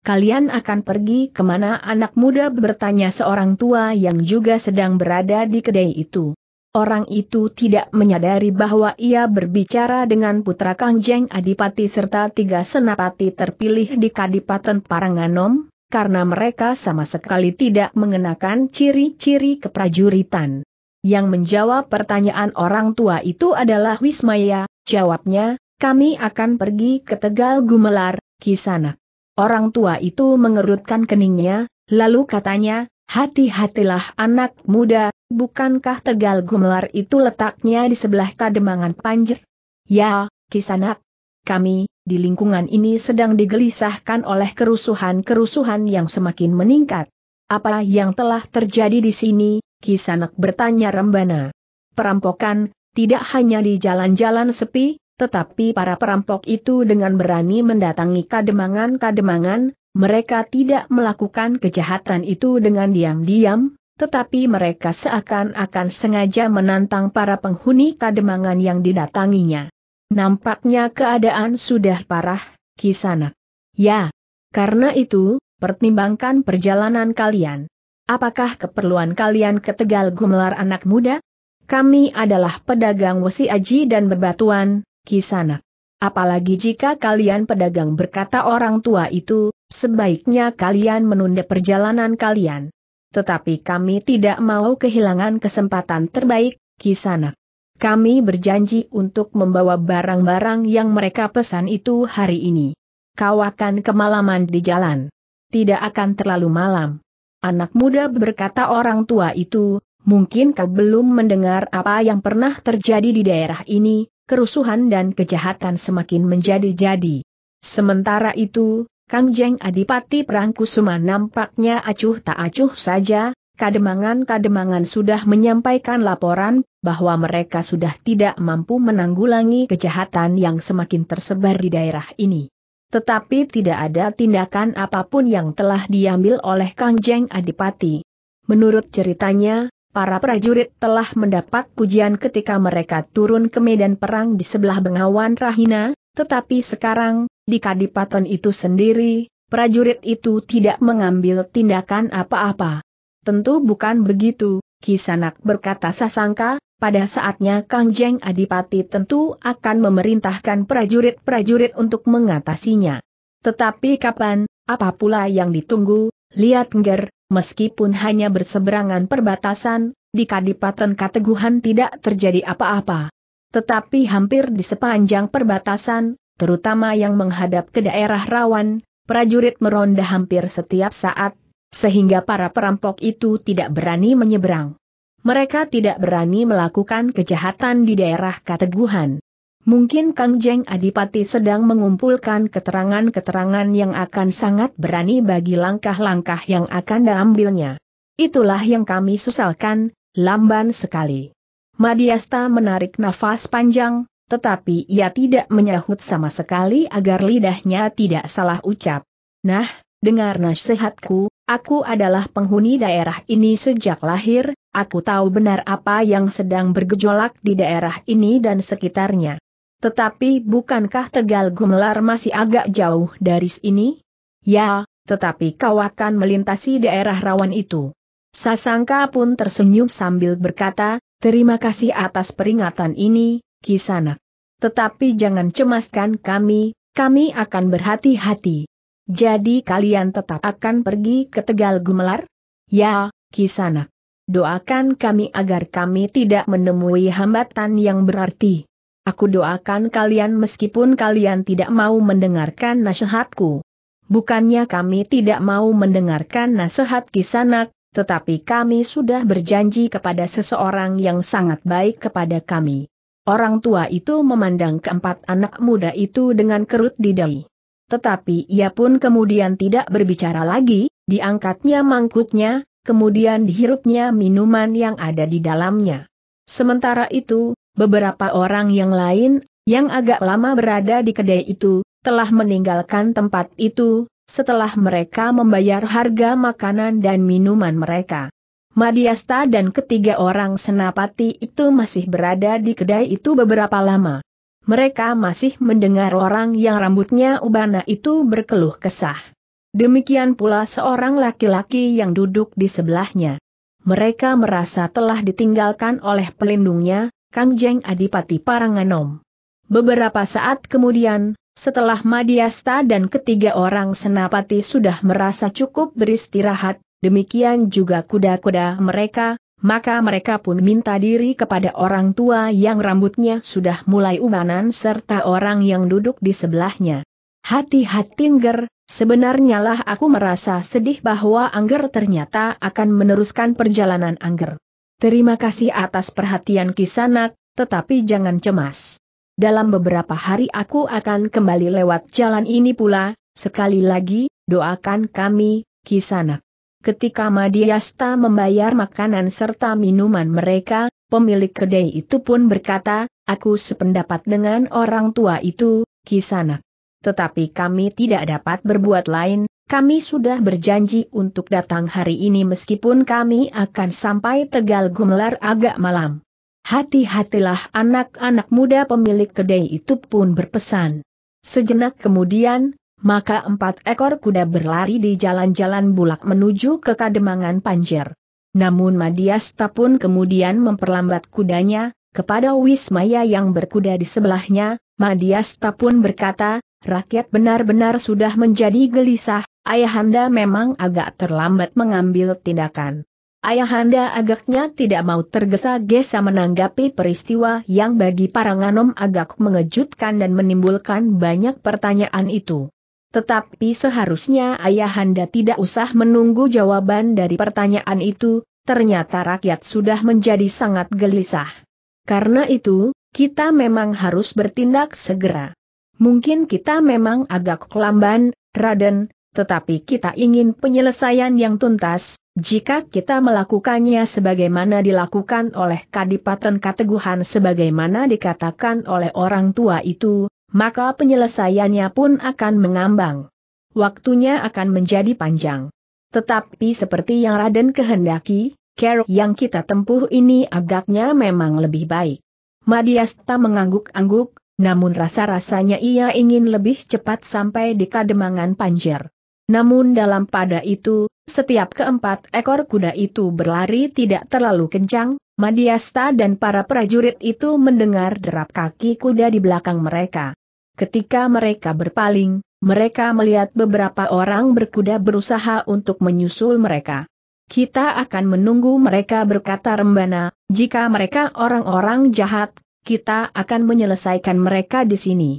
Kalian akan pergi kemana anak muda bertanya seorang tua yang juga sedang berada di kedai itu. Orang itu tidak menyadari bahwa ia berbicara dengan putra kangjeng Adipati serta tiga senapati terpilih di Kadipaten Paranganom, karena mereka sama sekali tidak mengenakan ciri-ciri keprajuritan. Yang menjawab pertanyaan orang tua itu adalah Wismaya, jawabnya, kami akan pergi ke Tegal Gumelar, Kisanak. Orang tua itu mengerutkan keningnya, lalu katanya, hati-hatilah anak muda, bukankah Tegal Gumelar itu letaknya di sebelah Kademangan Panjer? Ya, kisanak. Kami, di lingkungan ini sedang digelisahkan oleh kerusuhan-kerusuhan yang semakin meningkat. Apa yang telah terjadi di sini, kisanak bertanya Rembana. Perampokan, tidak hanya di jalan-jalan sepi, tetapi para perampok itu dengan berani mendatangi kademangan-kademangan, mereka tidak melakukan kejahatan itu dengan diam-diam, tetapi mereka seakan-akan sengaja menantang para penghuni kademangan yang didatanginya. Nampaknya keadaan sudah parah, kisanak. Ya, karena itu, pertimbangkan perjalanan kalian. Apakah keperluan kalian ke Tegal Gumelar anak muda? Kami adalah pedagang wesi aji dan berbatuan Kisana, Apalagi jika kalian pedagang berkata orang tua itu, sebaiknya kalian menunda perjalanan kalian. Tetapi kami tidak mau kehilangan kesempatan terbaik, Kisana. Kami berjanji untuk membawa barang-barang yang mereka pesan itu hari ini. Kau akan kemalaman di jalan. Tidak akan terlalu malam. Anak muda berkata orang tua itu, mungkin kau belum mendengar apa yang pernah terjadi di daerah ini, kerusuhan dan kejahatan semakin menjadi-jadi. Sementara itu, Kang Jeng Adipati Prangkusuma nampaknya acuh tak acuh saja, kademangan-kademangan sudah menyampaikan laporan bahwa mereka sudah tidak mampu menanggulangi kejahatan yang semakin tersebar di daerah ini. Tetapi tidak ada tindakan apapun yang telah diambil oleh Kang Jeng Adipati. Menurut ceritanya, para prajurit telah mendapat pujian ketika mereka turun ke medan perang di sebelah Bengawan Rahina, tetapi sekarang, di Kadipaten itu sendiri, prajurit itu tidak mengambil tindakan apa-apa. Tentu bukan begitu, Kisanak berkata sasangka, pada saatnya Kang Jeng Adipati tentu akan memerintahkan prajurit-prajurit untuk mengatasinya. Tetapi kapan, apa pula yang ditunggu, lihat Ngger, Meskipun hanya berseberangan perbatasan, di Kadipaten Kateguhan tidak terjadi apa-apa. Tetapi hampir di sepanjang perbatasan, terutama yang menghadap ke daerah rawan, prajurit meronda hampir setiap saat, sehingga para perampok itu tidak berani menyeberang. Mereka tidak berani melakukan kejahatan di daerah Kateguhan. Mungkin Kang Jeng Adipati sedang mengumpulkan keterangan-keterangan yang akan sangat berani bagi langkah-langkah yang akan diambilnya. Itulah yang kami sesalkan, lamban sekali. Madiasta menarik nafas panjang, tetapi ia tidak menyahut sama sekali agar lidahnya tidak salah ucap. Nah, dengar nasihatku, aku adalah penghuni daerah ini sejak lahir, aku tahu benar apa yang sedang bergejolak di daerah ini dan sekitarnya. Tetapi bukankah Tegal Gumelar masih agak jauh dari sini? Ya, tetapi kau akan melintasi daerah rawan itu. Sasangka pun tersenyum sambil berkata, terima kasih atas peringatan ini, Kisana. Tetapi jangan cemaskan kami, kami akan berhati-hati. Jadi kalian tetap akan pergi ke Tegal Gumelar? Ya, Kisana. Doakan kami agar kami tidak menemui hambatan yang berarti. Aku doakan kalian meskipun kalian tidak mau mendengarkan nasihatku. Bukannya kami tidak mau mendengarkan nasihat kisanak, tetapi kami sudah berjanji kepada seseorang yang sangat baik kepada kami. Orang tua itu memandang keempat anak muda itu dengan kerut di dahi. Tetapi ia pun kemudian tidak berbicara lagi, diangkatnya mangkuknya, kemudian dihirupnya minuman yang ada di dalamnya. Sementara itu, Beberapa orang yang lain, yang agak lama berada di kedai itu, telah meninggalkan tempat itu, setelah mereka membayar harga makanan dan minuman mereka. Madiasta dan ketiga orang senapati itu masih berada di kedai itu beberapa lama. Mereka masih mendengar orang yang rambutnya ubana itu berkeluh kesah. Demikian pula seorang laki-laki yang duduk di sebelahnya. Mereka merasa telah ditinggalkan oleh pelindungnya, Kangjeng Adipati Paranganom. Beberapa saat kemudian, setelah Madiasta dan ketiga orang senapati sudah merasa cukup beristirahat, demikian juga kuda-kuda mereka, maka mereka pun minta diri kepada orang tua yang rambutnya sudah mulai ubanan serta orang yang duduk di sebelahnya. Hati-hati Angger, sebenarnya lah aku merasa sedih bahwa Angger ternyata akan meneruskan perjalanan Angger. Terima kasih atas perhatian Kisanak, tetapi jangan cemas. Dalam beberapa hari aku akan kembali lewat jalan ini pula, sekali lagi, doakan kami, Kisanak. Ketika Madiasta membayar makanan serta minuman mereka, pemilik kedai itu pun berkata, aku sependapat dengan orang tua itu, Kisanak. Tetapi kami tidak dapat berbuat lain, kami sudah berjanji untuk datang hari ini meskipun kami akan sampai Tegal Gumelar agak malam. Hati-hatilah anak-anak muda pemilik kedai itu pun berpesan. Sejenak kemudian, maka empat ekor kuda berlari di jalan-jalan bulak menuju ke Kademangan Panjer. Namun Madiasta pun kemudian memperlambat kudanya, kepada Wismaya yang berkuda di sebelahnya, Madiasta pun berkata, Rakyat benar-benar sudah menjadi gelisah, Ayahanda memang agak terlambat mengambil tindakan. Ayahanda agaknya tidak mau tergesa-gesa menanggapi peristiwa yang bagi para nganom agak mengejutkan dan menimbulkan banyak pertanyaan itu. Tetapi seharusnya Ayahanda tidak usah menunggu jawaban dari pertanyaan itu, ternyata rakyat sudah menjadi sangat gelisah. Karena itu, kita memang harus bertindak segera. Mungkin kita memang agak kelamban, Raden, tetapi kita ingin penyelesaian yang tuntas, jika kita melakukannya sebagaimana dilakukan oleh Kadipaten Kateguhan sebagaimana dikatakan oleh orang tua itu, maka penyelesaiannya pun akan mengambang. Waktunya akan menjadi panjang. Tetapi seperti yang Raden kehendaki, care yang kita tempuh ini agaknya memang lebih baik. Madiasta mengangguk-angguk, namun rasa-rasanya ia ingin lebih cepat sampai di kademangan Panjer. Namun dalam pada itu, setiap keempat ekor kuda itu berlari tidak terlalu kencang, Madiasta dan para prajurit itu mendengar derap kaki kuda di belakang mereka. Ketika mereka berpaling, mereka melihat beberapa orang berkuda berusaha untuk menyusul mereka. Kita akan menunggu mereka berkata Rembana, jika mereka orang-orang jahat, kita akan menyelesaikan mereka di sini.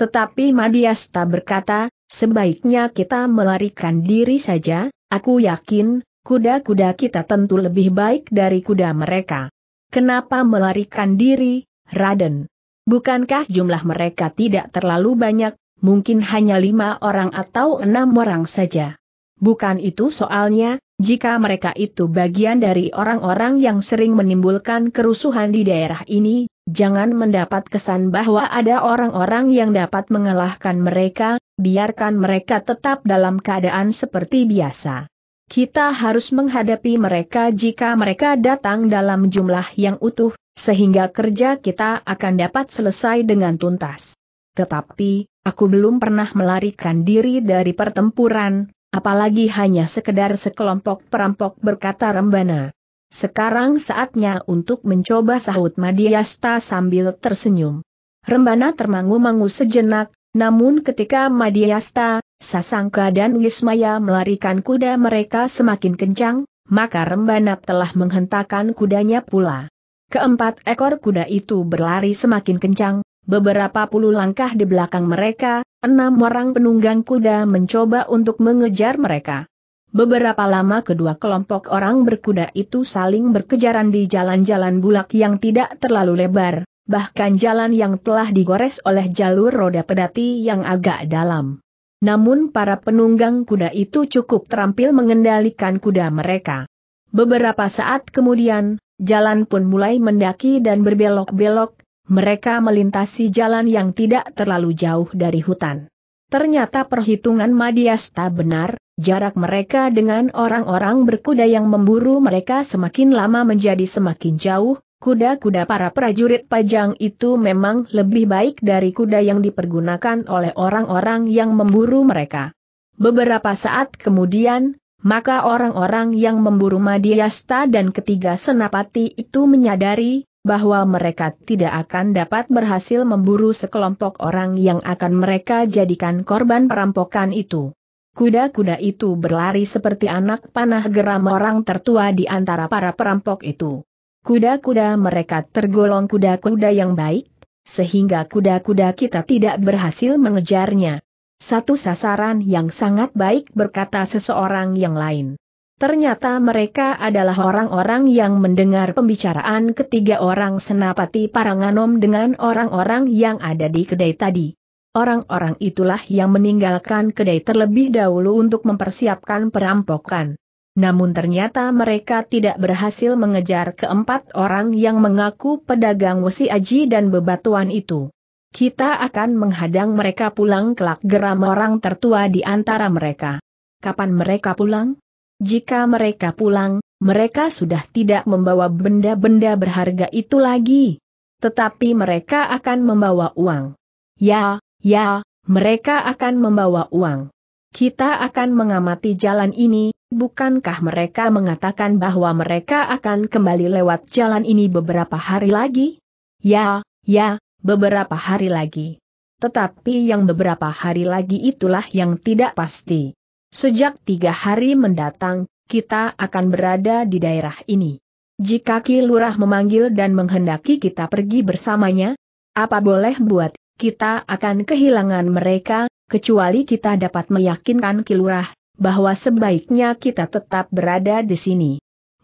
Tetapi Madiasta berkata, sebaiknya kita melarikan diri saja, aku yakin, kuda-kuda kita tentu lebih baik dari kuda mereka. Kenapa melarikan diri, Raden? Bukankah jumlah mereka tidak terlalu banyak, mungkin hanya lima orang atau enam orang saja? Bukan itu soalnya, jika mereka itu bagian dari orang-orang yang sering menimbulkan kerusuhan di daerah ini, Jangan mendapat kesan bahwa ada orang-orang yang dapat mengalahkan mereka, biarkan mereka tetap dalam keadaan seperti biasa. Kita harus menghadapi mereka jika mereka datang dalam jumlah yang utuh, sehingga kerja kita akan dapat selesai dengan tuntas. Tetapi, aku belum pernah melarikan diri dari pertempuran, apalagi hanya sekedar sekelompok perampok berkata Rembana. Sekarang saatnya untuk mencoba sahut Madiasta sambil tersenyum. Rembana termangu-mangu sejenak, namun ketika Madiasta, Sasangka dan Wismaya melarikan kuda mereka semakin kencang, maka Rembana telah menghentakkan kudanya pula. Keempat ekor kuda itu berlari semakin kencang, beberapa puluh langkah di belakang mereka, enam orang penunggang kuda mencoba untuk mengejar mereka. Beberapa lama kedua kelompok orang berkuda itu saling berkejaran di jalan-jalan bulak yang tidak terlalu lebar, bahkan jalan yang telah digores oleh jalur roda pedati yang agak dalam. Namun para penunggang kuda itu cukup terampil mengendalikan kuda mereka. Beberapa saat kemudian, jalan pun mulai mendaki dan berbelok-belok, mereka melintasi jalan yang tidak terlalu jauh dari hutan. Ternyata perhitungan Madiasta benar, Jarak mereka dengan orang-orang berkuda yang memburu mereka semakin lama menjadi semakin jauh, kuda-kuda para prajurit pajang itu memang lebih baik dari kuda yang dipergunakan oleh orang-orang yang memburu mereka. Beberapa saat kemudian, maka orang-orang yang memburu Madiasta dan ketiga senapati itu menyadari, bahwa mereka tidak akan dapat berhasil memburu sekelompok orang yang akan mereka jadikan korban perampokan itu. Kuda-kuda itu berlari seperti anak panah geram orang tertua di antara para perampok itu. Kuda-kuda mereka tergolong kuda-kuda yang baik, sehingga kuda-kuda kita tidak berhasil mengejarnya. Satu sasaran yang sangat baik berkata seseorang yang lain. Ternyata mereka adalah orang-orang yang mendengar pembicaraan ketiga orang senapati Paranganom dengan orang-orang yang ada di kedai tadi. Orang-orang itulah yang meninggalkan kedai terlebih dahulu untuk mempersiapkan perampokan. Namun ternyata mereka tidak berhasil mengejar keempat orang yang mengaku pedagang Wesi Aji dan bebatuan itu. Kita akan menghadang mereka pulang kelak geram orang tertua di antara mereka. Kapan mereka pulang? Jika mereka pulang, mereka sudah tidak membawa benda-benda berharga itu lagi. Tetapi mereka akan membawa uang. Ya, Ya, mereka akan membawa uang. Kita akan mengamati jalan ini, bukankah mereka mengatakan bahwa mereka akan kembali lewat jalan ini beberapa hari lagi? Ya, ya, beberapa hari lagi. Tetapi yang beberapa hari lagi itulah yang tidak pasti. Sejak tiga hari mendatang, kita akan berada di daerah ini. Jika Ki Lurah memanggil dan menghendaki kita pergi bersamanya, apa boleh buat kita akan kehilangan mereka, kecuali kita dapat meyakinkan Kilurah bahwa sebaiknya kita tetap berada di sini.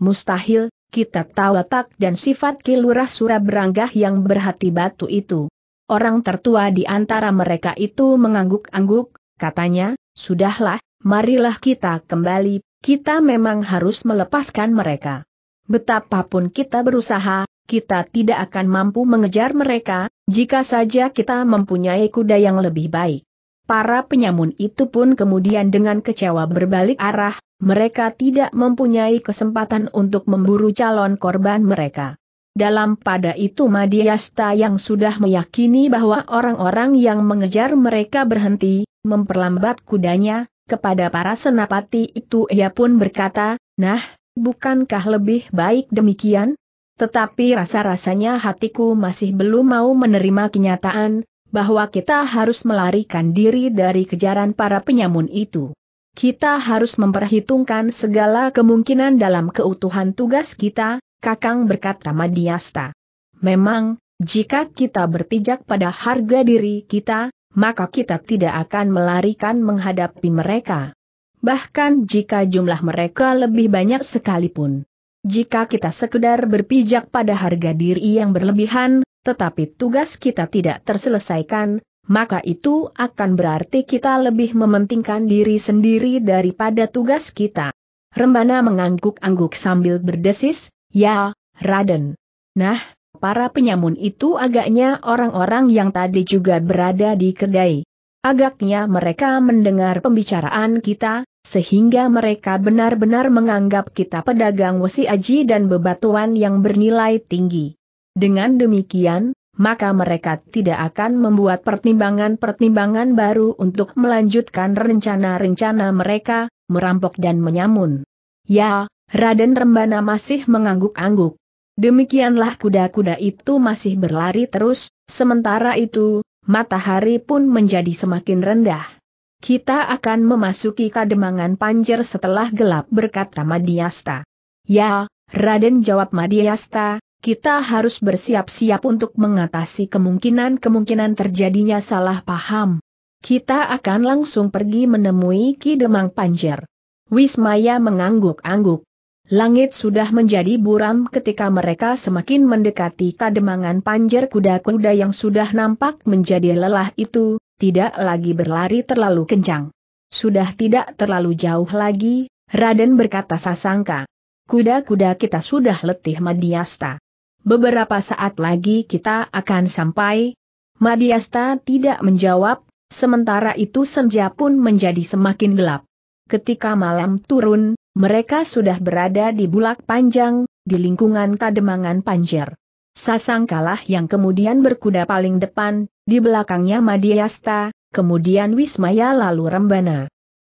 Mustahil, kita tahu letak dan sifat Kilurah Suraberanggah yang berhati batu itu. Orang tertua di antara mereka itu mengangguk-angguk, katanya, Sudahlah, marilah kita kembali, kita memang harus melepaskan mereka. Betapapun kita berusaha, kita tidak akan mampu mengejar mereka, jika saja kita mempunyai kuda yang lebih baik. Para penyamun itu pun kemudian dengan kecewa berbalik arah, mereka tidak mempunyai kesempatan untuk memburu calon korban mereka. Dalam pada itu Madiasta yang sudah meyakini bahwa orang-orang yang mengejar mereka berhenti, memperlambat kudanya, kepada para senapati itu ia pun berkata, Nah, bukankah lebih baik demikian? Tetapi rasa-rasanya hatiku masih belum mau menerima kenyataan, bahwa kita harus melarikan diri dari kejaran para penyamun itu. Kita harus memperhitungkan segala kemungkinan dalam keutuhan tugas kita, Kakang berkata Madiasta. Memang, jika kita berpijak pada harga diri kita, maka kita tidak akan melarikan menghadapi mereka. Bahkan jika jumlah mereka lebih banyak sekalipun. Jika kita sekedar berpijak pada harga diri yang berlebihan, tetapi tugas kita tidak terselesaikan, maka itu akan berarti kita lebih mementingkan diri sendiri daripada tugas kita. Rembana mengangguk-angguk sambil berdesis, ya, Raden. Nah, para penyamun itu agaknya orang-orang yang tadi juga berada di kedai. Agaknya mereka mendengar pembicaraan kita, sehingga mereka benar-benar menganggap kita pedagang wesi aji dan bebatuan yang bernilai tinggi. Dengan demikian, maka mereka tidak akan membuat pertimbangan-pertimbangan baru untuk melanjutkan rencana-rencana mereka, merampok dan menyamun. Ya, Raden Rembana masih mengangguk-angguk. Demikianlah kuda-kuda itu masih berlari terus, sementara itu, matahari pun menjadi semakin rendah. Kita akan memasuki kademangan panjer setelah gelap berkata Madiasta. Ya, Raden jawab Madiasta, kita harus bersiap-siap untuk mengatasi kemungkinan-kemungkinan terjadinya salah paham. Kita akan langsung pergi menemui Ki Demang Panjer. Wismaya mengangguk-angguk. Langit sudah menjadi buram ketika mereka semakin mendekati kademangan panjer kuda-kuda yang sudah nampak menjadi lelah itu, tidak lagi berlari terlalu kencang. Sudah tidak terlalu jauh lagi, Raden berkata sasangka. Kuda-kuda kita sudah letih Madiasta. Beberapa saat lagi kita akan sampai. Madiasta tidak menjawab, sementara itu senja pun menjadi semakin gelap. Ketika malam turun, mereka sudah berada di bulak panjang, di lingkungan Kademangan Panjer. Sasangkalah yang kemudian berkuda paling depan, di belakangnya Madiasta, kemudian Wismaya lalu Rembana.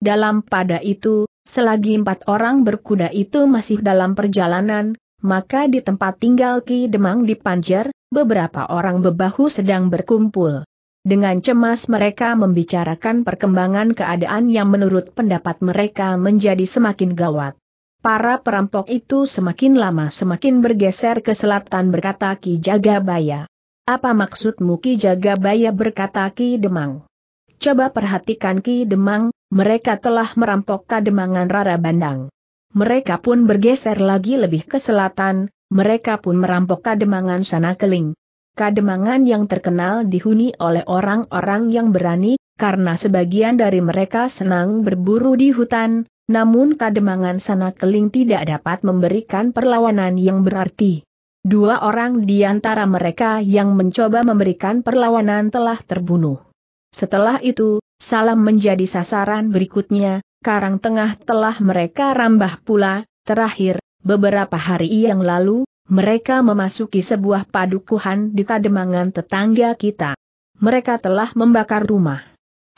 Dalam pada itu, selagi empat orang berkuda itu masih dalam perjalanan, maka di tempat tinggal Ki Demang di Panjer, beberapa orang bebahu sedang berkumpul. Dengan cemas mereka membicarakan perkembangan keadaan yang menurut pendapat mereka menjadi semakin gawat. Para perampok itu semakin lama semakin bergeser ke selatan berkata Ki Jagabaya. Apa maksudmu Ki Jagabaya berkata Ki Demang? Coba perhatikan Ki Demang, mereka telah merampok kademangan Rara Bandang. Mereka pun bergeser lagi lebih ke selatan, mereka pun merampok kademangan sana keling. Kademangan yang terkenal dihuni oleh orang-orang yang berani, karena sebagian dari mereka senang berburu di hutan, namun kademangan sana keling tidak dapat memberikan perlawanan yang berarti. Dua orang di antara mereka yang mencoba memberikan perlawanan telah terbunuh. Setelah itu, salam menjadi sasaran berikutnya, karang tengah telah mereka rambah pula, terakhir, beberapa hari yang lalu, mereka memasuki sebuah padukuhan di kademangan tetangga kita. Mereka telah membakar rumah.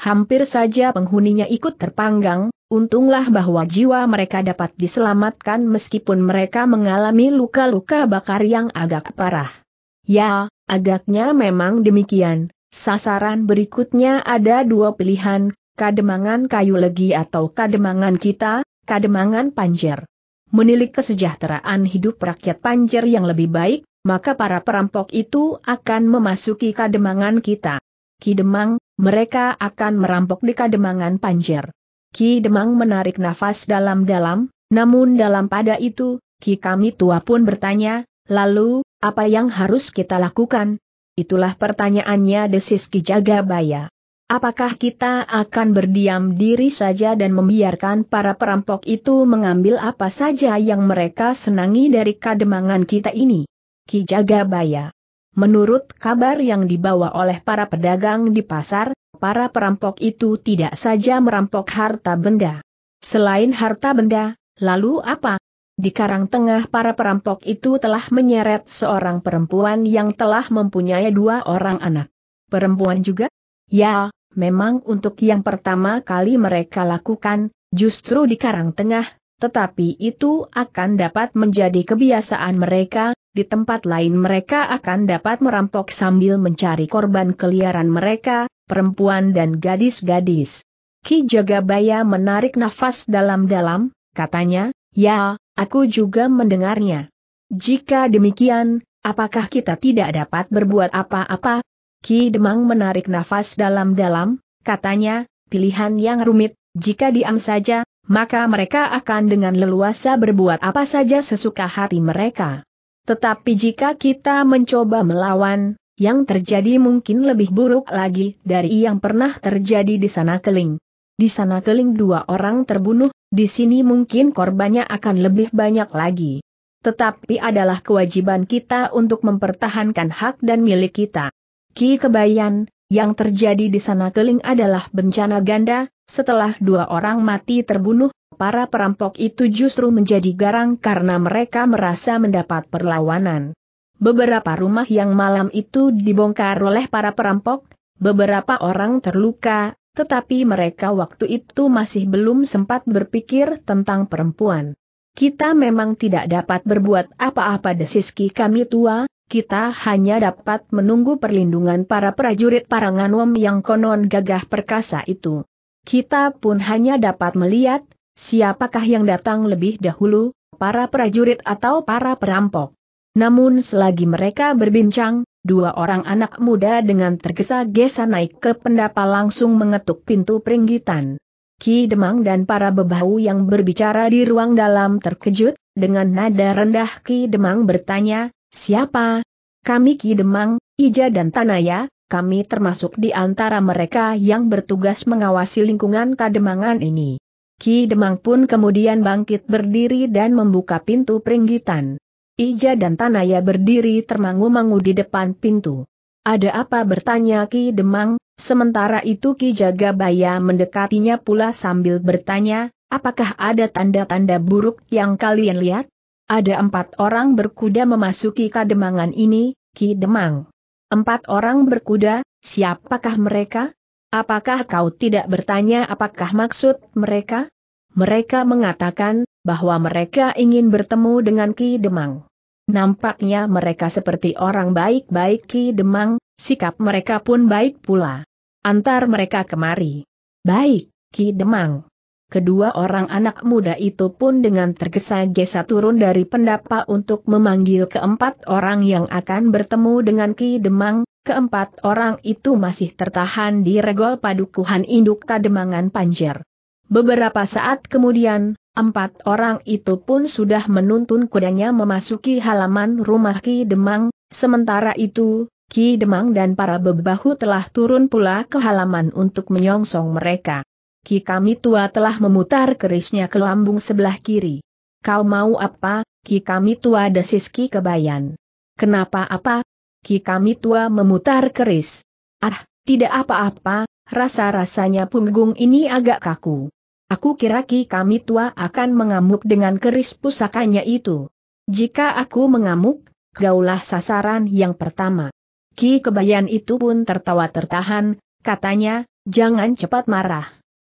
Hampir saja penghuninya ikut terpanggang, Untunglah bahwa jiwa mereka dapat diselamatkan meskipun mereka mengalami luka-luka bakar yang agak parah. Ya, agaknya memang demikian. Sasaran berikutnya ada dua pilihan, kademangan kayu legi atau kademangan kita, kademangan panjer. Menilik kesejahteraan hidup rakyat panjer yang lebih baik, maka para perampok itu akan memasuki kademangan kita. Kidemang, mereka akan merampok di kademangan panjer. Ki Demang menarik nafas dalam-dalam, namun dalam pada itu, Ki kami tua pun bertanya, lalu, apa yang harus kita lakukan? Itulah pertanyaannya desis Ki Jagabaya. Apakah kita akan berdiam diri saja dan membiarkan para perampok itu mengambil apa saja yang mereka senangi dari kademangan kita ini? Ki Jagabaya. Menurut kabar yang dibawa oleh para pedagang di pasar, para perampok itu tidak saja merampok harta benda. Selain harta benda, lalu apa? Di Karang Tengah para perampok itu telah menyeret seorang perempuan yang telah mempunyai dua orang anak. Perempuan juga? Ya, memang untuk yang pertama kali mereka lakukan, justru di Karang Tengah, tetapi itu akan dapat menjadi kebiasaan mereka, di tempat lain mereka akan dapat merampok sambil mencari korban keliaran mereka, perempuan dan gadis-gadis. Ki Jagabaya menarik nafas dalam-dalam, katanya, ya, aku juga mendengarnya. Jika demikian, apakah kita tidak dapat berbuat apa-apa? Ki Demang menarik nafas dalam-dalam, katanya, pilihan yang rumit, jika diam saja, maka mereka akan dengan leluasa berbuat apa saja sesuka hati mereka. Tetapi jika kita mencoba melawan, yang terjadi mungkin lebih buruk lagi dari yang pernah terjadi di sana keling. Di sana keling dua orang terbunuh, di sini mungkin korbannya akan lebih banyak lagi. Tetapi adalah kewajiban kita untuk mempertahankan hak dan milik kita. Ki Kebayan, yang terjadi di sana keling adalah bencana ganda, setelah dua orang mati terbunuh, para perampok itu justru menjadi garang karena mereka merasa mendapat perlawanan. Beberapa rumah yang malam itu dibongkar oleh para perampok, beberapa orang terluka, tetapi mereka waktu itu masih belum sempat berpikir tentang perempuan. Kita memang tidak dapat berbuat apa-apa desiski kami tua, kita hanya dapat menunggu perlindungan para prajurit Paranganom yang konon gagah perkasa itu. Kita pun hanya dapat melihat, siapakah yang datang lebih dahulu, para prajurit atau para perampok. Namun selagi mereka berbincang, dua orang anak muda dengan tergesa-gesa naik ke pendapa langsung mengetuk pintu peringgitan. Ki Demang dan para bebahu yang berbicara di ruang dalam terkejut, dengan nada rendah Ki Demang bertanya, siapa? Kami Ki Demang, Ija dan Tanaya, kami termasuk di antara mereka yang bertugas mengawasi lingkungan kademangan ini. Ki Demang pun kemudian bangkit berdiri dan membuka pintu peringgitan. Ija dan Tanaya berdiri termangu-mangu di depan pintu. Ada apa bertanya Ki Demang, sementara itu Ki Jagabaya mendekatinya pula sambil bertanya, apakah ada tanda-tanda buruk yang kalian lihat? Ada empat orang berkuda memasuki kademangan ini, Ki Demang. Empat orang berkuda, siapakah mereka? Apakah kau tidak bertanya apakah maksud mereka? Mereka mengatakan, bahwa mereka ingin bertemu dengan Ki Demang. Nampaknya mereka seperti orang baik-baik Ki Demang, sikap mereka pun baik pula. Antar mereka kemari. Baik, Ki Demang. Kedua orang anak muda itu pun dengan tergesa-gesa turun dari pendapa untuk memanggil keempat orang yang akan bertemu dengan Ki Demang, keempat orang itu masih tertahan di regol padukuhan induk Kademangan Panjer. Beberapa saat kemudian, Empat orang itu pun sudah menuntun kudanya memasuki halaman rumah Ki Demang, sementara itu, Ki Demang dan para bebahu telah turun pula ke halaman untuk menyongsong mereka. Ki Kami Tua telah memutar kerisnya ke lambung sebelah kiri. Kau mau apa, Ki Kami Tua desis Ki Kebayan. Kenapa apa? Ki Kami Tua memutar keris. Ah, tidak apa-apa, rasa-rasanya punggung ini agak kaku. Aku kira Ki kami tua akan mengamuk dengan keris pusakanya itu. Jika aku mengamuk, gaulah sasaran yang pertama. Ki kebayan itu pun tertawa tertahan, katanya, jangan cepat marah.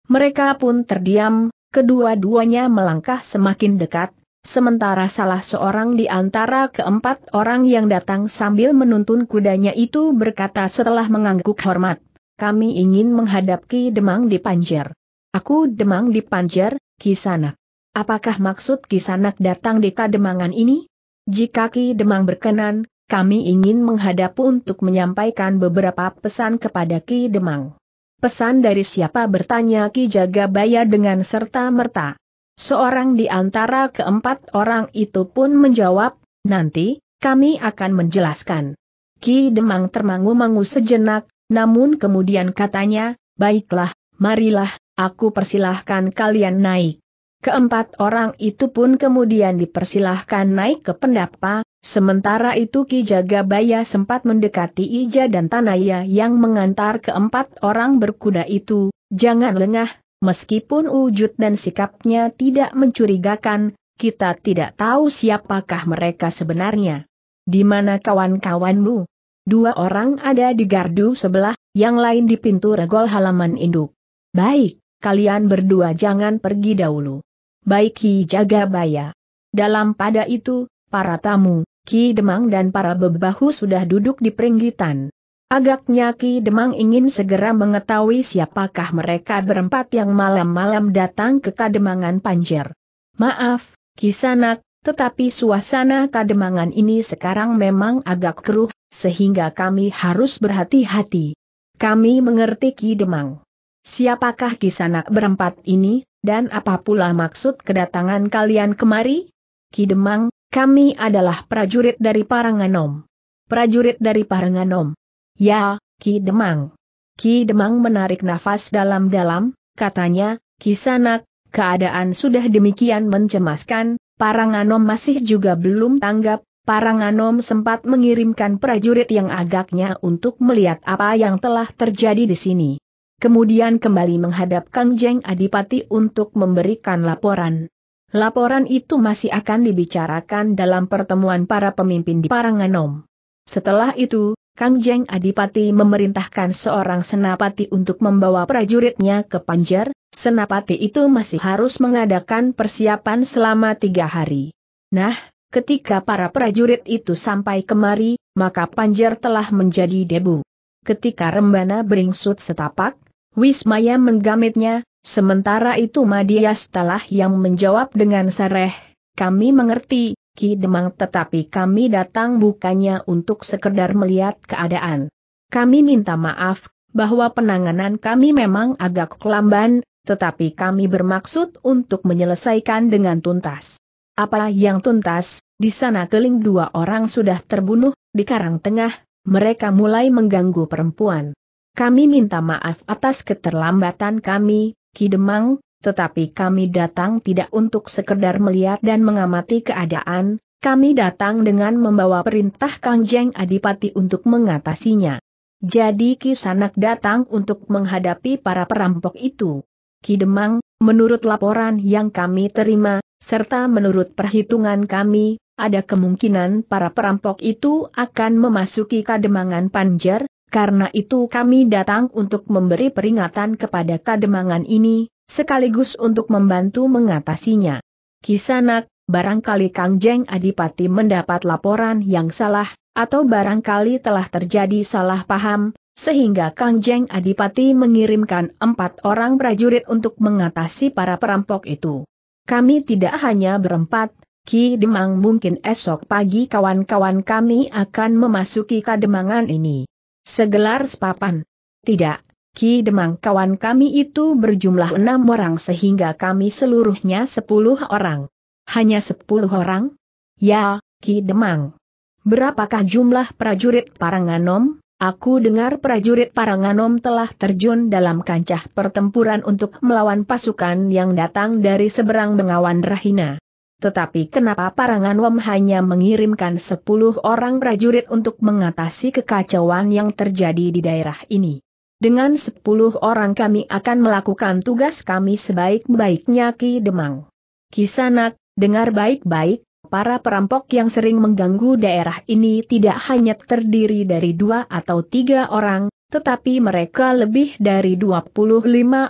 Mereka pun terdiam, kedua-duanya melangkah semakin dekat, sementara salah seorang di antara keempat orang yang datang sambil menuntun kudanya itu berkata setelah mengangguk hormat, kami ingin menghadapi Demang di Panjer. Aku demang di panjar, Kisanak. Apakah maksud Kisanak datang di kademangan ini? Jika Ki Demang berkenan, kami ingin menghadap untuk menyampaikan beberapa pesan kepada Ki Demang. Pesan dari siapa bertanya Ki Jagabaya dengan serta-merta. Seorang di antara keempat orang itu pun menjawab, nanti, kami akan menjelaskan. Ki Demang termangu-mangu sejenak, namun kemudian katanya, baiklah, marilah, aku persilahkan kalian naik. Keempat orang itu pun kemudian dipersilahkan naik ke pendapa, sementara itu Ki Jagabaya sempat mendekati Ija dan Tanaya yang mengantar keempat orang berkuda itu, jangan lengah, meskipun wujud dan sikapnya tidak mencurigakan, kita tidak tahu siapakah mereka sebenarnya. Di mana kawan-kawanmu? Dua orang ada di gardu sebelah, yang lain di pintu regol halaman induk. Baik, kalian berdua jangan pergi dahulu. Baik Ki Jaga Baya. Dalam pada itu, para tamu, Ki Demang dan para bebahu sudah duduk di peringgitan. Agaknya Ki Demang ingin segera mengetahui siapakah mereka berempat yang malam-malam datang ke Kademangan Panjer. Maaf, Kisanak, tetapi suasana Kademangan ini sekarang memang agak keruh, sehingga kami harus berhati-hati. Kami mengerti Ki Demang. Siapakah kisanak berempat ini, dan apa pula maksud kedatangan kalian kemari? Kidemang, kami adalah prajurit dari Paranganom. Prajurit dari Paranganom. Ya, Kidemang. Kidemang menarik nafas dalam-dalam, katanya, kisanak, keadaan sudah demikian mencemaskan, Paranganom masih juga belum tanggap, Paranganom sempat mengirimkan prajurit yang agaknya untuk melihat apa yang telah terjadi di sini kemudian kembali menghadap Kang Jeng Adipati untuk memberikan laporan. Laporan itu masih akan dibicarakan dalam pertemuan para pemimpin di Paranganom. Setelah itu, Kang Jeng Adipati memerintahkan seorang senapati untuk membawa prajuritnya ke Panjer, senapati itu masih harus mengadakan persiapan selama tiga hari. Nah, ketika para prajurit itu sampai kemari, maka Panjer telah menjadi debu. Ketika Rembana beringsut setapak, Wismaya menggamitnya, sementara itu Madia setelah yang menjawab dengan sereh, kami mengerti, Ki Demang tetapi kami datang bukannya untuk sekedar melihat keadaan. Kami minta maaf, bahwa penanganan kami memang agak kelamban, tetapi kami bermaksud untuk menyelesaikan dengan tuntas. Apa yang tuntas, di sana keling dua orang sudah terbunuh, di karang tengah, mereka mulai mengganggu perempuan. Kami minta maaf atas keterlambatan kami, Ki Demang. tetapi kami datang tidak untuk sekedar melihat dan mengamati keadaan, kami datang dengan membawa perintah Kang Jeng Adipati untuk mengatasinya. Jadi Ki Sanak datang untuk menghadapi para perampok itu. Ki Demang, menurut laporan yang kami terima, serta menurut perhitungan kami, ada kemungkinan para perampok itu akan memasuki kademangan Panjer, karena itu kami datang untuk memberi peringatan kepada kademangan ini, sekaligus untuk membantu mengatasinya. Kisanak, barangkali Kang Jeng Adipati mendapat laporan yang salah, atau barangkali telah terjadi salah paham, sehingga Kang Jeng Adipati mengirimkan empat orang prajurit untuk mengatasi para perampok itu. Kami tidak hanya berempat, Ki Demang mungkin esok pagi kawan-kawan kami akan memasuki kademangan ini. Segelar sepapan. Tidak, Ki Demang kawan kami itu berjumlah enam orang sehingga kami seluruhnya sepuluh orang. Hanya sepuluh orang? Ya, Ki Demang. Berapakah jumlah prajurit Paranganom? Aku dengar prajurit Paranganom telah terjun dalam kancah pertempuran untuk melawan pasukan yang datang dari seberang Bengawan Rahina. Tetapi kenapa Parangan Wom hanya mengirimkan 10 orang prajurit untuk mengatasi kekacauan yang terjadi di daerah ini? Dengan 10 orang kami akan melakukan tugas kami sebaik-baiknya Ki Demang. Kisanak, dengar baik-baik, para perampok yang sering mengganggu daerah ini tidak hanya terdiri dari dua atau tiga orang, tetapi mereka lebih dari 25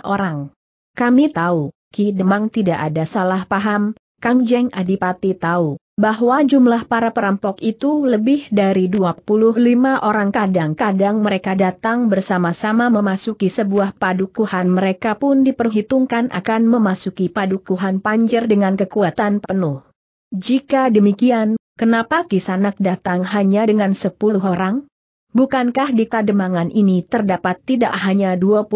orang. Kami tahu, Ki Demang tidak ada salah paham, Kang Jeng Adipati tahu bahwa jumlah para perampok itu lebih dari 25 orang kadang-kadang mereka datang bersama-sama memasuki sebuah padukuhan mereka pun diperhitungkan akan memasuki padukuhan panjer dengan kekuatan penuh. Jika demikian, kenapa Kisanak datang hanya dengan 10 orang? Bukankah di kademangan ini terdapat tidak hanya 25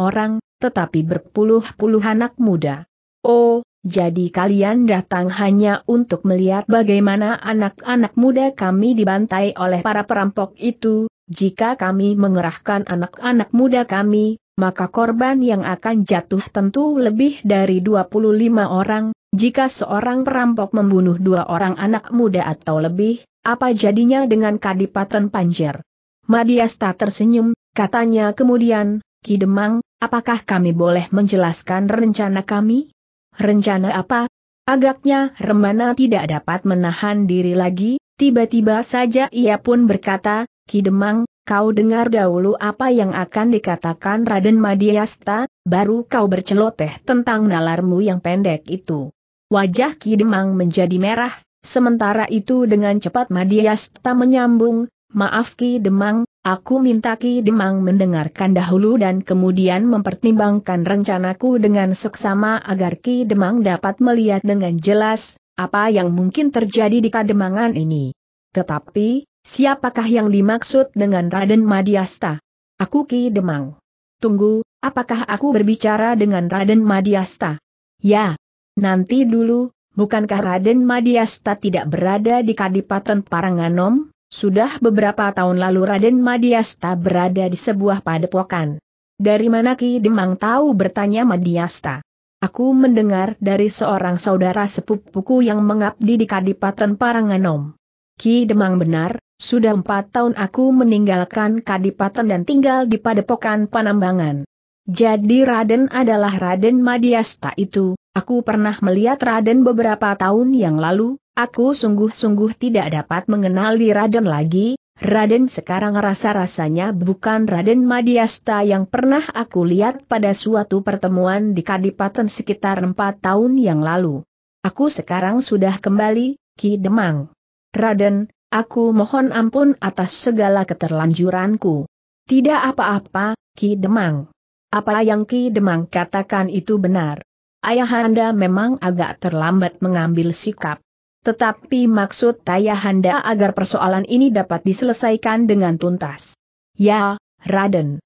orang, tetapi berpuluh-puluh anak muda? Oh, jadi kalian datang hanya untuk melihat bagaimana anak-anak muda kami dibantai oleh para perampok itu, jika kami mengerahkan anak-anak muda kami, maka korban yang akan jatuh tentu lebih dari 25 orang, jika seorang perampok membunuh dua orang anak muda atau lebih, apa jadinya dengan Kadipaten Panjer? Madiasta tersenyum, katanya kemudian, Kidemang, apakah kami boleh menjelaskan rencana kami? Rencana apa? Agaknya Remana tidak dapat menahan diri lagi, tiba-tiba saja ia pun berkata, Kidemang, kau dengar dahulu apa yang akan dikatakan Raden Madiasta, baru kau berceloteh tentang nalarmu yang pendek itu. Wajah Kidemang menjadi merah, sementara itu dengan cepat Madiasta menyambung, Maaf Ki Demang, aku minta Ki Demang mendengarkan dahulu dan kemudian mempertimbangkan rencanaku dengan seksama agar Ki Demang dapat melihat dengan jelas, apa yang mungkin terjadi di kademangan ini. Tetapi, siapakah yang dimaksud dengan Raden Madiasta? Aku Ki Demang. Tunggu, apakah aku berbicara dengan Raden Madiasta? Ya. Nanti dulu, bukankah Raden Madiasta tidak berada di Kadipaten Paranganom? Sudah beberapa tahun lalu Raden Madiasta berada di sebuah padepokan. Dari mana Ki Demang tahu bertanya Madiasta. Aku mendengar dari seorang saudara sepupuku yang mengabdi di Kadipaten Paranganom. Ki Demang benar, sudah empat tahun aku meninggalkan Kadipaten dan tinggal di padepokan Panambangan. Jadi Raden adalah Raden Madiasta itu, aku pernah melihat Raden beberapa tahun yang lalu, aku sungguh-sungguh tidak dapat mengenali Raden lagi, Raden sekarang rasa-rasanya bukan Raden Madiasta yang pernah aku lihat pada suatu pertemuan di Kadipaten sekitar empat tahun yang lalu. Aku sekarang sudah kembali, Ki Demang. Raden, aku mohon ampun atas segala keterlanjuranku. Tidak apa-apa, Ki Demang. Apa yang Ki Demang katakan itu benar. Ayahanda memang agak terlambat mengambil sikap. Tetapi maksud Ayahanda agar persoalan ini dapat diselesaikan dengan tuntas. Ya, Raden.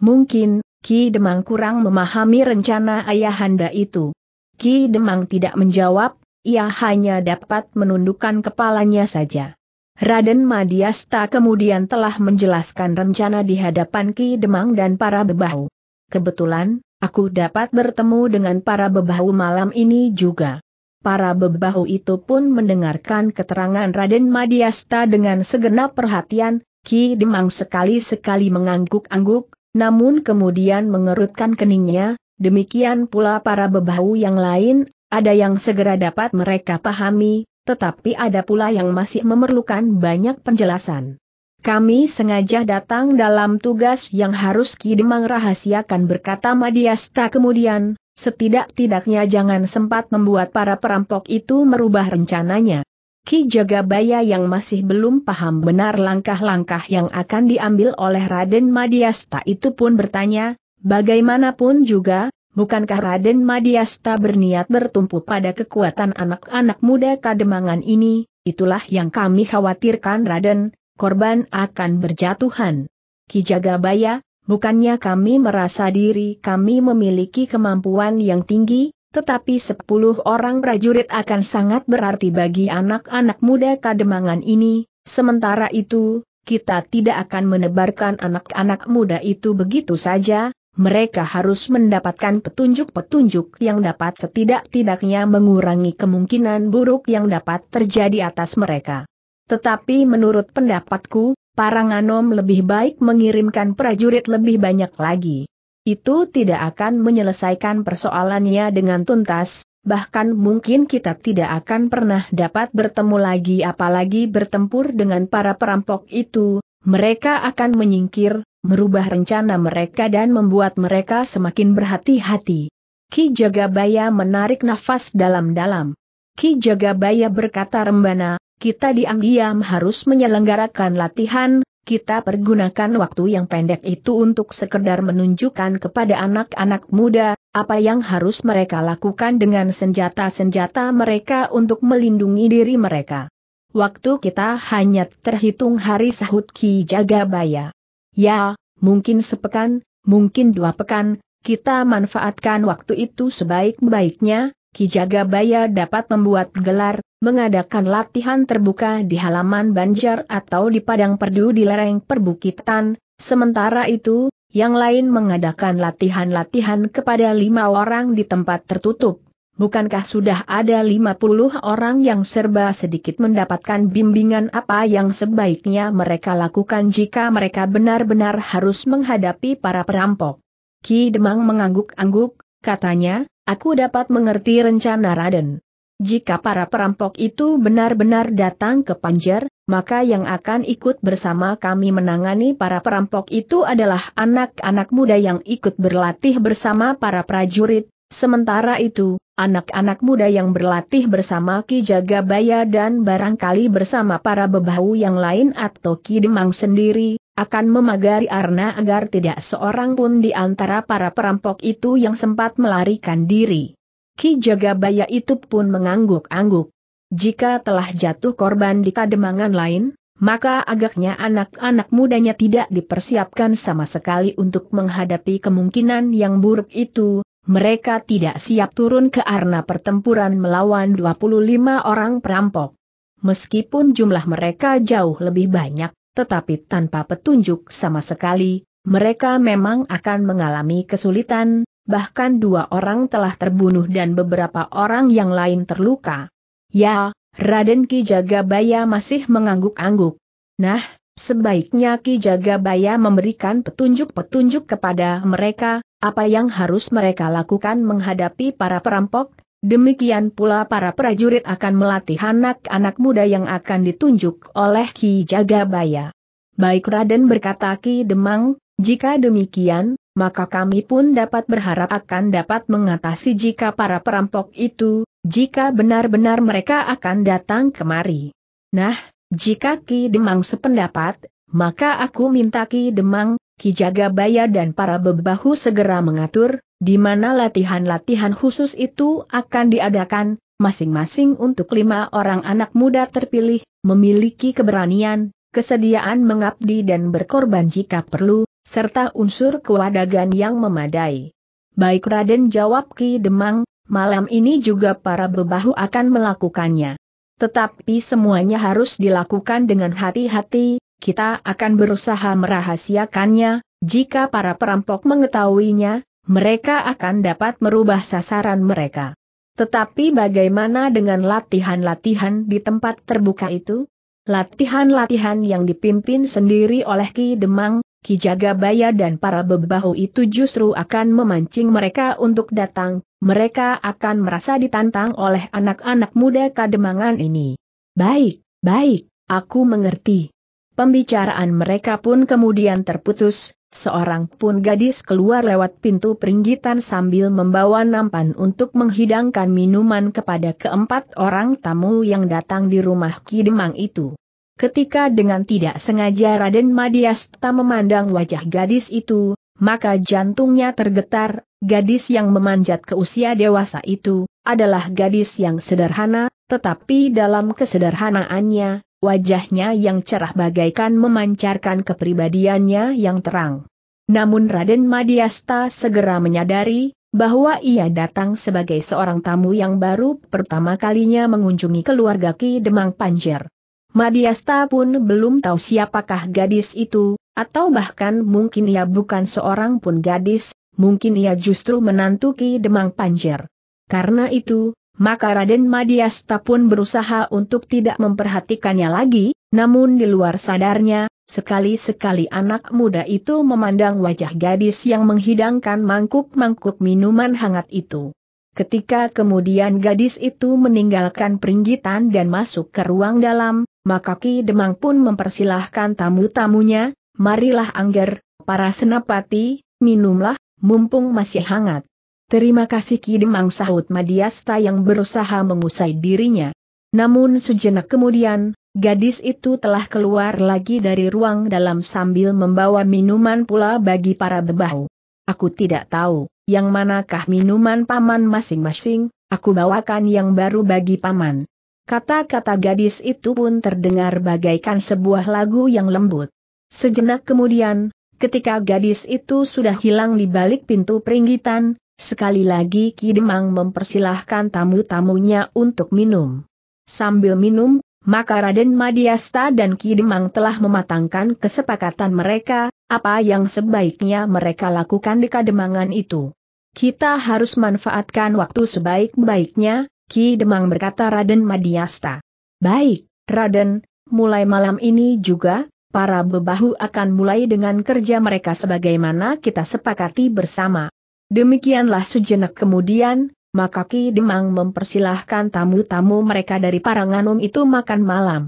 Mungkin, Ki Demang kurang memahami rencana Ayahanda itu. Ki Demang tidak menjawab, ia hanya dapat menundukkan kepalanya saja. Raden Madiasta kemudian telah menjelaskan rencana di hadapan Ki Demang dan para bebahu. Kebetulan, aku dapat bertemu dengan para bebahu malam ini juga. Para bebahu itu pun mendengarkan keterangan Raden Madiasta dengan segenap perhatian, Ki Demang sekali-sekali mengangguk-angguk, namun kemudian mengerutkan keningnya, demikian pula para bebahu yang lain, ada yang segera dapat mereka pahami, tetapi ada pula yang masih memerlukan banyak penjelasan. Kami sengaja datang dalam tugas yang harus Kidemang rahasiakan berkata Madiasta kemudian, setidak-tidaknya jangan sempat membuat para perampok itu merubah rencananya. Ki Jagabaya yang masih belum paham benar langkah-langkah yang akan diambil oleh Raden Madiasta itu pun bertanya, bagaimanapun juga, bukankah Raden Madiasta berniat bertumpu pada kekuatan anak-anak muda kademangan ini, itulah yang kami khawatirkan Raden, korban akan berjatuhan. Kijagabaya, bukannya kami merasa diri kami memiliki kemampuan yang tinggi, tetapi sepuluh orang prajurit akan sangat berarti bagi anak-anak muda kademangan ini, sementara itu, kita tidak akan menebarkan anak-anak muda itu begitu saja, mereka harus mendapatkan petunjuk-petunjuk yang dapat setidak-tidaknya mengurangi kemungkinan buruk yang dapat terjadi atas mereka. Tetapi menurut pendapatku, Paranganom lebih baik mengirimkan prajurit lebih banyak lagi. Itu tidak akan menyelesaikan persoalannya dengan tuntas, bahkan mungkin kita tidak akan pernah dapat bertemu lagi apalagi bertempur dengan para perampok itu, mereka akan menyingkir, merubah rencana mereka dan membuat mereka semakin berhati-hati. Ki Jagabaya menarik nafas dalam-dalam. Ki Jagabaya berkata rembana, kita diam-diam harus menyelenggarakan latihan, kita pergunakan waktu yang pendek itu untuk sekedar menunjukkan kepada anak-anak muda, apa yang harus mereka lakukan dengan senjata-senjata mereka untuk melindungi diri mereka. Waktu kita hanya terhitung hari sahut Ki Jagabaya. Ya, mungkin sepekan, mungkin dua pekan, kita manfaatkan waktu itu sebaik-baiknya, Ki Jagabaya dapat membuat gelar, mengadakan latihan terbuka di halaman banjar atau di padang perdu di lereng perbukitan, sementara itu, yang lain mengadakan latihan-latihan kepada lima orang di tempat tertutup. Bukankah sudah ada 50 orang yang serba sedikit mendapatkan bimbingan apa yang sebaiknya mereka lakukan jika mereka benar-benar harus menghadapi para perampok? Ki Demang mengangguk-angguk, katanya, Aku dapat mengerti rencana Raden. Jika para perampok itu benar-benar datang ke Panjer, maka yang akan ikut bersama kami menangani para perampok itu adalah anak-anak muda yang ikut berlatih bersama para prajurit, sementara itu, anak-anak muda yang berlatih bersama Ki Jagabaya dan barangkali bersama para bebahu yang lain atau Ki Demang sendiri, akan memagari Arna agar tidak seorang pun di antara para perampok itu yang sempat melarikan diri. Ki Jagabaya itu pun mengangguk-angguk. Jika telah jatuh korban di kademangan lain, maka agaknya anak-anak mudanya tidak dipersiapkan sama sekali untuk menghadapi kemungkinan yang buruk itu, mereka tidak siap turun ke arena pertempuran melawan 25 orang perampok. Meskipun jumlah mereka jauh lebih banyak, tetapi tanpa petunjuk sama sekali, mereka memang akan mengalami kesulitan, bahkan dua orang telah terbunuh dan beberapa orang yang lain terluka. Ya, Raden Ki Jagabaya masih mengangguk-angguk. Nah, sebaiknya Ki Jagabaya memberikan petunjuk-petunjuk kepada mereka, apa yang harus mereka lakukan menghadapi para perampok, Demikian pula para prajurit akan melatih anak-anak muda yang akan ditunjuk oleh Ki Jagabaya. Baik Raden berkata Ki Demang, jika demikian, maka kami pun dapat berharap akan dapat mengatasi jika para perampok itu, jika benar-benar mereka akan datang kemari. Nah, jika Ki Demang sependapat, maka aku minta Ki Demang, Ki Jagabaya dan para bebahu segera mengatur, di mana latihan-latihan khusus itu akan diadakan, masing-masing untuk lima orang anak muda terpilih, memiliki keberanian, kesediaan mengabdi dan berkorban jika perlu, serta unsur kewadagan yang memadai. Baik Raden jawab Ki Demang, malam ini juga para bebahu akan melakukannya. Tetapi semuanya harus dilakukan dengan hati-hati, kita akan berusaha merahasiakannya, jika para perampok mengetahuinya, mereka akan dapat merubah sasaran mereka. Tetapi bagaimana dengan latihan-latihan di tempat terbuka itu? Latihan-latihan yang dipimpin sendiri oleh Ki Demang, Ki Jagabaya dan para bebahu itu justru akan memancing mereka untuk datang, mereka akan merasa ditantang oleh anak-anak muda kademangan ini. Baik, baik, aku mengerti. Pembicaraan mereka pun kemudian terputus, seorang pun gadis keluar lewat pintu peringgitan sambil membawa nampan untuk menghidangkan minuman kepada keempat orang tamu yang datang di rumah Kidemang itu. Ketika dengan tidak sengaja Raden Madiasta memandang wajah gadis itu, maka jantungnya tergetar, gadis yang memanjat ke usia dewasa itu, adalah gadis yang sederhana, tetapi dalam kesederhanaannya, wajahnya yang cerah bagaikan memancarkan kepribadiannya yang terang. Namun Raden Madiasta segera menyadari, bahwa ia datang sebagai seorang tamu yang baru pertama kalinya mengunjungi keluarga Ki Demang Panjer. Madiasta pun belum tahu siapakah gadis itu, atau bahkan mungkin ia bukan seorang pun gadis, mungkin ia justru menantu Ki Demang Panjer. Karena itu, maka Raden Madiasta pun berusaha untuk tidak memperhatikannya lagi, namun di luar sadarnya, sekali-sekali anak muda itu memandang wajah gadis yang menghidangkan mangkuk-mangkuk minuman hangat itu. Ketika kemudian gadis itu meninggalkan peringgitan dan masuk ke ruang dalam, maka Ki Demang pun mempersilahkan tamu-tamunya, marilah angger, para senapati, minumlah, mumpung masih hangat. Terima kasih Ki Demang sahut Madiasta yang berusaha mengusai dirinya. Namun sejenak kemudian, gadis itu telah keluar lagi dari ruang dalam sambil membawa minuman pula bagi para bebahu. Aku tidak tahu, yang manakah minuman paman masing-masing, aku bawakan yang baru bagi paman. Kata-kata gadis itu pun terdengar bagaikan sebuah lagu yang lembut. Sejenak kemudian, ketika gadis itu sudah hilang di balik pintu peringgitan, Sekali lagi Ki Demang mempersilahkan tamu-tamunya untuk minum. Sambil minum, maka Raden Madiasta dan Ki Demang telah mematangkan kesepakatan mereka, apa yang sebaiknya mereka lakukan di Kademangan itu. Kita harus manfaatkan waktu sebaik-baiknya, Ki Demang berkata Raden Madiasta. Baik, Raden, mulai malam ini juga, para bebahu akan mulai dengan kerja mereka sebagaimana kita sepakati bersama. Demikianlah sejenak kemudian, maka Ki Demang mempersilahkan tamu-tamu mereka dari Paranganum itu makan malam.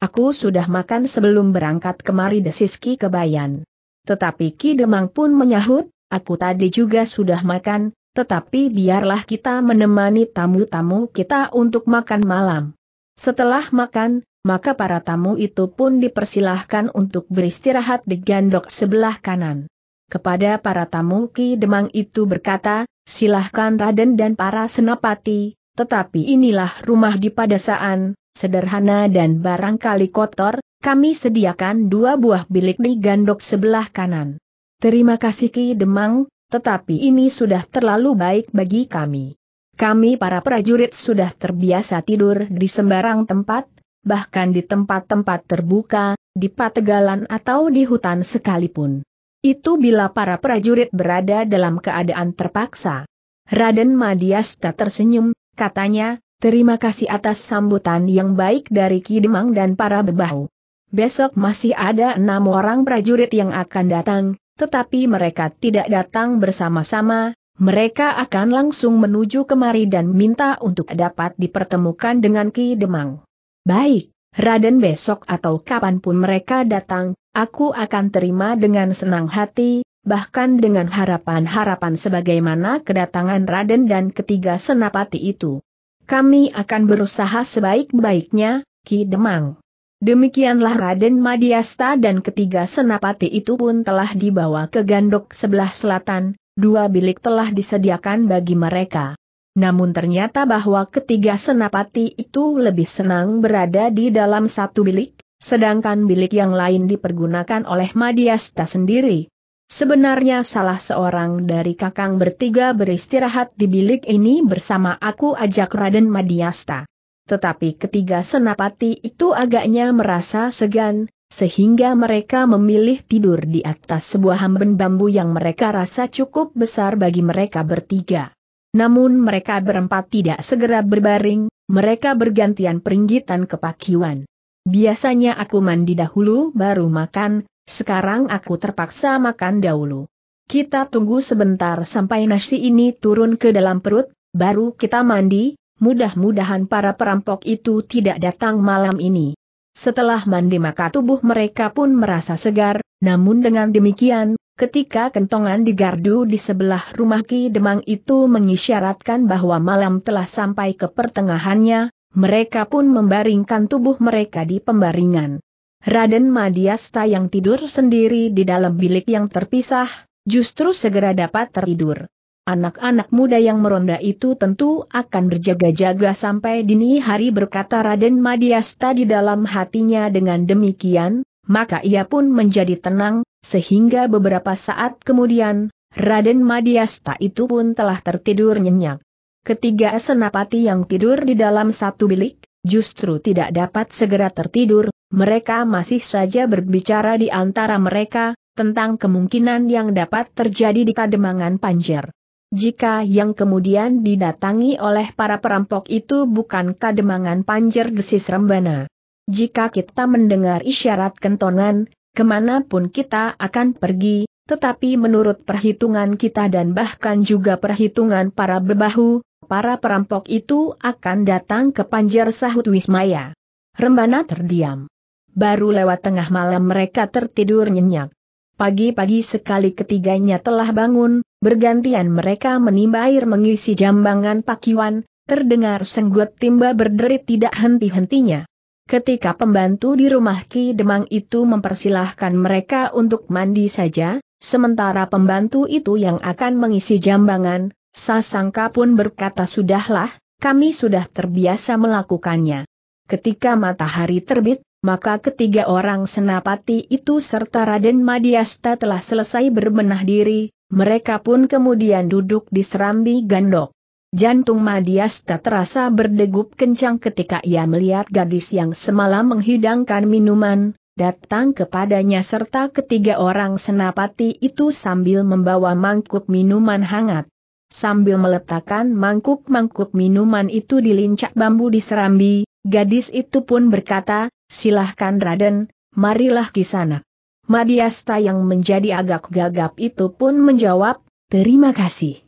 Aku sudah makan sebelum berangkat kemari desis Ki Kebayan. Tetapi Ki Demang pun menyahut, aku tadi juga sudah makan, tetapi biarlah kita menemani tamu-tamu kita untuk makan malam. Setelah makan, maka para tamu itu pun dipersilahkan untuk beristirahat di gandok sebelah kanan kepada para tamu Ki Demang itu berkata, silahkan Raden dan para senapati, tetapi inilah rumah di padasaan, sederhana dan barangkali kotor, kami sediakan dua buah bilik di gandok sebelah kanan. Terima kasih Ki Demang, tetapi ini sudah terlalu baik bagi kami. Kami para prajurit sudah terbiasa tidur di sembarang tempat, bahkan di tempat-tempat terbuka, di pategalan atau di hutan sekalipun. Itu bila para prajurit berada dalam keadaan terpaksa. Raden Madiasta tersenyum, katanya, terima kasih atas sambutan yang baik dari Kidemang dan para bebahu. Besok masih ada enam orang prajurit yang akan datang, tetapi mereka tidak datang bersama-sama, mereka akan langsung menuju kemari dan minta untuk dapat dipertemukan dengan Kidemang. Baik, Raden besok atau kapanpun mereka datang, Aku akan terima dengan senang hati, bahkan dengan harapan-harapan sebagaimana kedatangan Raden dan ketiga senapati itu. Kami akan berusaha sebaik-baiknya, Ki Demang. Demikianlah Raden Madiasta dan ketiga senapati itu pun telah dibawa ke gandok sebelah selatan, dua bilik telah disediakan bagi mereka. Namun ternyata bahwa ketiga senapati itu lebih senang berada di dalam satu bilik, sedangkan bilik yang lain dipergunakan oleh Madiasta sendiri. Sebenarnya salah seorang dari kakang bertiga beristirahat di bilik ini bersama aku ajak Raden Madiasta. Tetapi ketiga senapati itu agaknya merasa segan, sehingga mereka memilih tidur di atas sebuah hamben bambu yang mereka rasa cukup besar bagi mereka bertiga. Namun mereka berempat tidak segera berbaring, mereka bergantian peringgitan kepakuan. Biasanya aku mandi dahulu baru makan, sekarang aku terpaksa makan dahulu. Kita tunggu sebentar sampai nasi ini turun ke dalam perut, baru kita mandi, mudah-mudahan para perampok itu tidak datang malam ini. Setelah mandi maka tubuh mereka pun merasa segar, namun dengan demikian, ketika kentongan di gardu di sebelah rumah Ki Demang itu mengisyaratkan bahwa malam telah sampai ke pertengahannya, mereka pun membaringkan tubuh mereka di pembaringan. Raden Madiasta yang tidur sendiri di dalam bilik yang terpisah, justru segera dapat tertidur. Anak-anak muda yang meronda itu tentu akan berjaga-jaga sampai dini hari berkata Raden Madiasta di dalam hatinya dengan demikian, maka ia pun menjadi tenang, sehingga beberapa saat kemudian, Raden Madiasta itu pun telah tertidur nyenyak. Ketiga senapati yang tidur di dalam satu bilik, justru tidak dapat segera tertidur, mereka masih saja berbicara di antara mereka, tentang kemungkinan yang dapat terjadi di kademangan Panjer. Jika yang kemudian didatangi oleh para perampok itu bukan kademangan Panjer Desis Rembana. Jika kita mendengar isyarat kentongan, kemanapun kita akan pergi, tetapi menurut perhitungan kita dan bahkan juga perhitungan para bebahu, para perampok itu akan datang ke panjar sahut Wismaya. Rembana terdiam. Baru lewat tengah malam mereka tertidur nyenyak. Pagi-pagi sekali ketiganya telah bangun, bergantian mereka menimba air mengisi jambangan pakiwan, terdengar senggut timba berderit tidak henti-hentinya. Ketika pembantu di rumah Ki Demang itu mempersilahkan mereka untuk mandi saja, sementara pembantu itu yang akan mengisi jambangan, Sasangka pun berkata sudahlah, kami sudah terbiasa melakukannya. Ketika matahari terbit, maka ketiga orang senapati itu serta Raden Madiasta telah selesai berbenah diri, mereka pun kemudian duduk di serambi gandok. Jantung Madiasta terasa berdegup kencang ketika ia melihat gadis yang semalam menghidangkan minuman, datang kepadanya serta ketiga orang senapati itu sambil membawa mangkuk minuman hangat. Sambil meletakkan mangkuk-mangkuk minuman itu di lincak bambu di serambi, gadis itu pun berkata, silahkan Raden, marilah ke sana. Madiasta yang menjadi agak gagap itu pun menjawab, terima kasih.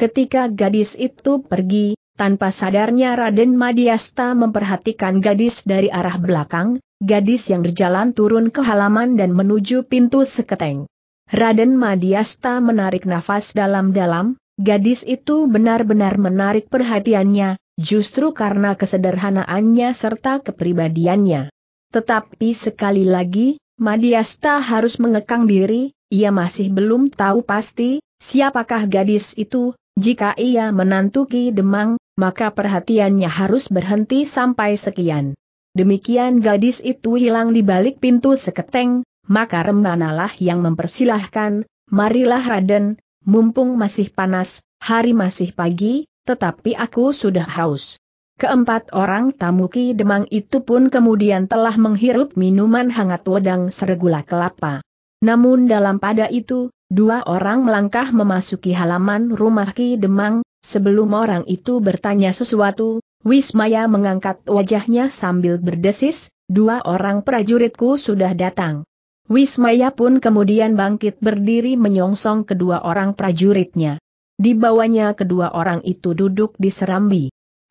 Ketika gadis itu pergi, tanpa sadarnya Raden Madiasta memperhatikan gadis dari arah belakang, gadis yang berjalan turun ke halaman dan menuju pintu seketeng. Raden Madiasta menarik nafas dalam-dalam, Gadis itu benar-benar menarik perhatiannya, justru karena kesederhanaannya serta kepribadiannya. Tetapi sekali lagi, Madiasta harus mengekang diri, ia masih belum tahu pasti, siapakah gadis itu, jika ia menantuki Demang, maka perhatiannya harus berhenti sampai sekian. Demikian gadis itu hilang di balik pintu seketeng, maka Rembanalah yang mempersilahkan, marilah Raden, Mumpung masih panas, hari masih pagi, tetapi aku sudah haus. Keempat orang tamu Ki Demang itu pun kemudian telah menghirup minuman hangat wedang sergula kelapa. Namun dalam pada itu, dua orang melangkah memasuki halaman rumah Ki Demang, sebelum orang itu bertanya sesuatu, Wismaya mengangkat wajahnya sambil berdesis, dua orang prajuritku sudah datang. Wismaya pun kemudian bangkit berdiri menyongsong kedua orang prajuritnya. Di bawahnya kedua orang itu duduk di serambi.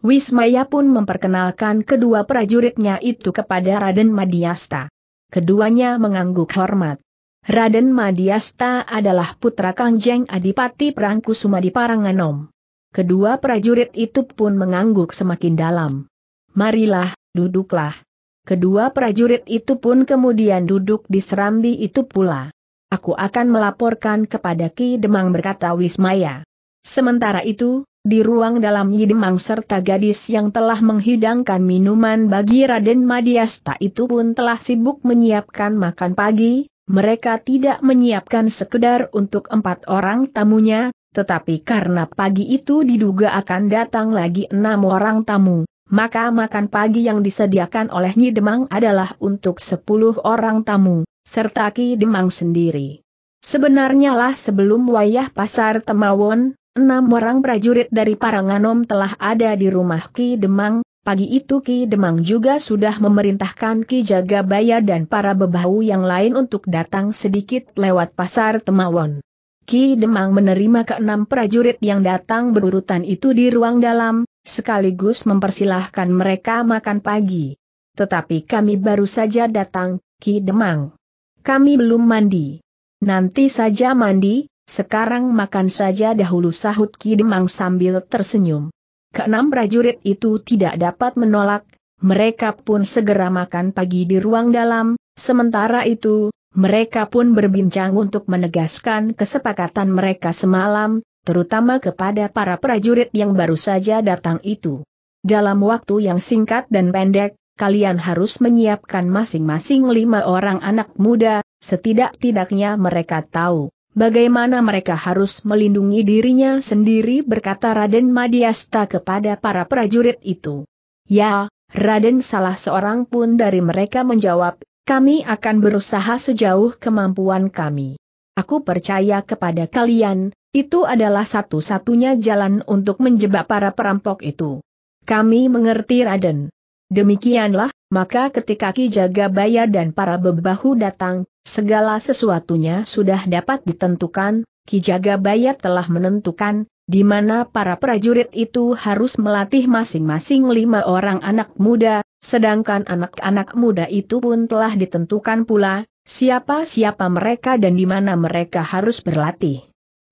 Wismaya pun memperkenalkan kedua prajuritnya itu kepada Raden Madiasta. Keduanya mengangguk hormat. Raden Madiasta adalah putra Kangjeng Adipati Prangkusuma di Paranganom. Kedua prajurit itu pun mengangguk semakin dalam. Marilah, duduklah, Kedua prajurit itu pun kemudian duduk di serambi itu pula. Aku akan melaporkan kepada Ki Demang berkata Wismaya. Sementara itu, di ruang dalam Demang serta gadis yang telah menghidangkan minuman bagi Raden Madiasta itu pun telah sibuk menyiapkan makan pagi, mereka tidak menyiapkan sekedar untuk empat orang tamunya, tetapi karena pagi itu diduga akan datang lagi enam orang tamu, maka makan pagi yang disediakan oleh Nyi Demang adalah untuk sepuluh orang tamu, serta Ki Demang sendiri. Sebenarnya lah sebelum wayah pasar Temawon, enam orang prajurit dari Paranganom telah ada di rumah Ki Demang, pagi itu Ki Demang juga sudah memerintahkan Ki Jagabaya dan para bebahu yang lain untuk datang sedikit lewat pasar Temawon. Ki Demang menerima keenam prajurit yang datang berurutan itu di ruang dalam, sekaligus mempersilahkan mereka makan pagi. Tetapi kami baru saja datang, Ki Demang. Kami belum mandi. Nanti saja mandi, sekarang makan saja dahulu sahut Ki Demang sambil tersenyum. Keenam prajurit itu tidak dapat menolak, mereka pun segera makan pagi di ruang dalam, sementara itu, mereka pun berbincang untuk menegaskan kesepakatan mereka semalam, terutama kepada para prajurit yang baru saja datang itu. Dalam waktu yang singkat dan pendek, kalian harus menyiapkan masing-masing lima orang anak muda, setidak-tidaknya mereka tahu bagaimana mereka harus melindungi dirinya sendiri berkata Raden Madiasta kepada para prajurit itu. Ya, Raden salah seorang pun dari mereka menjawab, kami akan berusaha sejauh kemampuan kami. Aku percaya kepada kalian, itu adalah satu-satunya jalan untuk menjebak para perampok itu. Kami mengerti Raden. Demikianlah, maka ketika Ki Jagabaya dan para bebahu datang, segala sesuatunya sudah dapat ditentukan, Ki Jagabaya telah menentukan, di mana para prajurit itu harus melatih masing-masing lima orang anak muda, sedangkan anak-anak muda itu pun telah ditentukan pula, siapa-siapa mereka dan di mana mereka harus berlatih.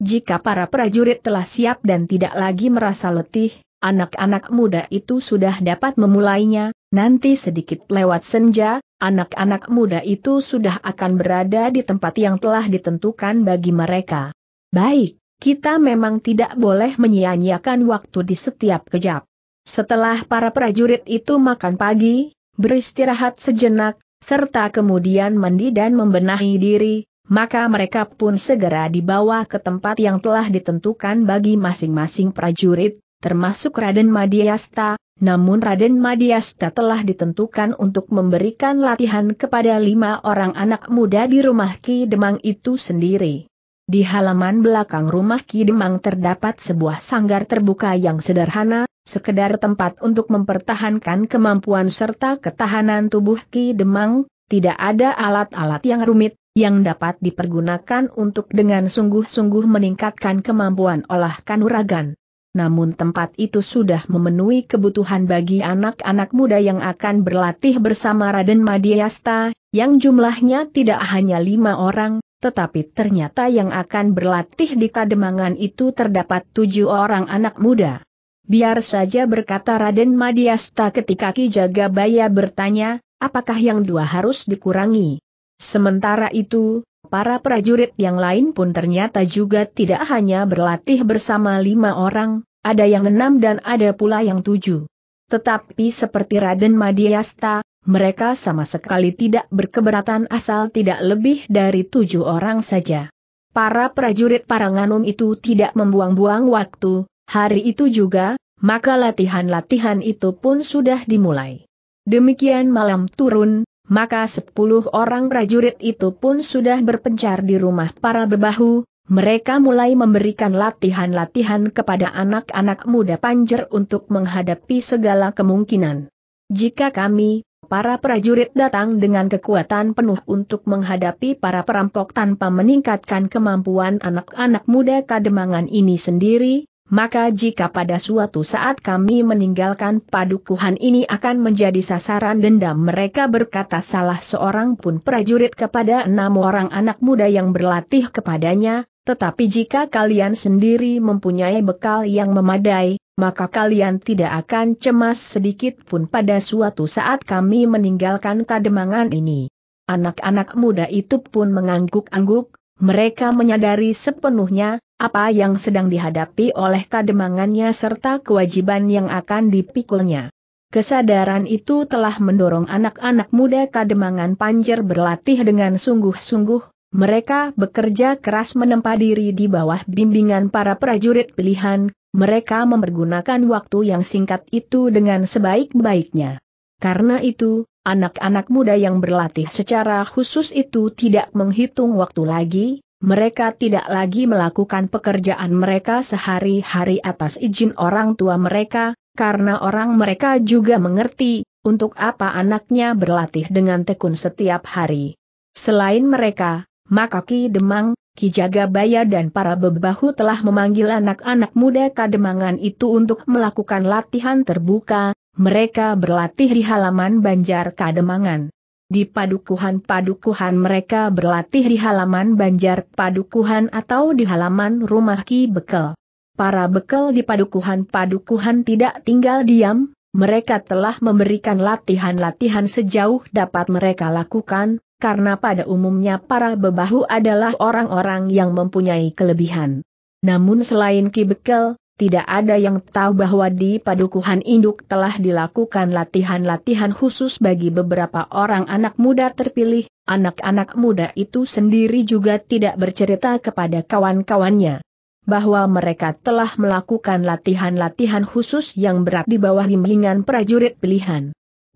Jika para prajurit telah siap dan tidak lagi merasa letih, anak-anak muda itu sudah dapat memulainya, nanti sedikit lewat senja, anak-anak muda itu sudah akan berada di tempat yang telah ditentukan bagi mereka. Baik, kita memang tidak boleh menyia-nyiakan waktu di setiap kejap. Setelah para prajurit itu makan pagi, beristirahat sejenak, serta kemudian mandi dan membenahi diri, maka mereka pun segera dibawa ke tempat yang telah ditentukan bagi masing-masing prajurit, termasuk Raden Madiasta, namun Raden Madiasta telah ditentukan untuk memberikan latihan kepada lima orang anak muda di rumah Ki Demang itu sendiri. Di halaman belakang rumah Ki Demang terdapat sebuah sanggar terbuka yang sederhana, sekedar tempat untuk mempertahankan kemampuan serta ketahanan tubuh Ki Demang, tidak ada alat-alat yang rumit, yang dapat dipergunakan untuk dengan sungguh-sungguh meningkatkan kemampuan olah kanuragan. Namun tempat itu sudah memenuhi kebutuhan bagi anak-anak muda yang akan berlatih bersama Raden Madiasta, yang jumlahnya tidak hanya lima orang, tetapi ternyata yang akan berlatih di Kademangan itu terdapat tujuh orang anak muda. Biar saja berkata Raden Madiasta ketika Ki Jagabaya bertanya, apakah yang dua harus dikurangi? Sementara itu, para prajurit yang lain pun ternyata juga tidak hanya berlatih bersama lima orang, ada yang enam dan ada pula yang tujuh. Tetapi seperti Raden Madiasta, mereka sama sekali tidak berkeberatan asal tidak lebih dari tujuh orang saja. Para prajurit Paranganum itu tidak membuang-buang waktu, hari itu juga, maka latihan-latihan itu pun sudah dimulai. Demikian malam turun, maka sepuluh orang prajurit itu pun sudah berpencar di rumah para bebahu, mereka mulai memberikan latihan-latihan kepada anak-anak muda panjer untuk menghadapi segala kemungkinan. Jika kami, para prajurit datang dengan kekuatan penuh untuk menghadapi para perampok tanpa meningkatkan kemampuan anak-anak muda kademangan ini sendiri, maka jika pada suatu saat kami meninggalkan padukuhan ini akan menjadi sasaran dendam mereka berkata salah seorang pun prajurit kepada enam orang anak muda yang berlatih kepadanya, tetapi jika kalian sendiri mempunyai bekal yang memadai, maka kalian tidak akan cemas sedikit pun pada suatu saat kami meninggalkan kademangan ini. Anak-anak muda itu pun mengangguk-angguk, mereka menyadari sepenuhnya, apa yang sedang dihadapi oleh kademangannya serta kewajiban yang akan dipikulnya. Kesadaran itu telah mendorong anak-anak muda kademangan panjer berlatih dengan sungguh-sungguh, mereka bekerja keras menempa diri di bawah bimbingan para prajurit pilihan, mereka mempergunakan waktu yang singkat itu dengan sebaik-baiknya. Karena itu, anak-anak muda yang berlatih secara khusus itu tidak menghitung waktu lagi, mereka tidak lagi melakukan pekerjaan mereka sehari-hari atas izin orang tua mereka, karena orang mereka juga mengerti, untuk apa anaknya berlatih dengan tekun setiap hari. Selain mereka, maka Demang, Ki Jagabaya dan para bebahu telah memanggil anak-anak muda Kademangan itu untuk melakukan latihan terbuka, mereka berlatih di halaman Banjar Kademangan. Di padukuhan-padukuhan mereka berlatih di halaman banjar padukuhan atau di halaman rumah Ki Bekel. Para bekel di padukuhan-padukuhan tidak tinggal diam, mereka telah memberikan latihan-latihan sejauh dapat mereka lakukan, karena pada umumnya para bebahu adalah orang-orang yang mempunyai kelebihan. Namun selain Ki Bekel, tidak ada yang tahu bahwa di padukuhan induk telah dilakukan latihan-latihan khusus bagi beberapa orang anak muda terpilih, anak-anak muda itu sendiri juga tidak bercerita kepada kawan-kawannya bahwa mereka telah melakukan latihan-latihan khusus yang berat di bawah bimbingan prajurit pilihan.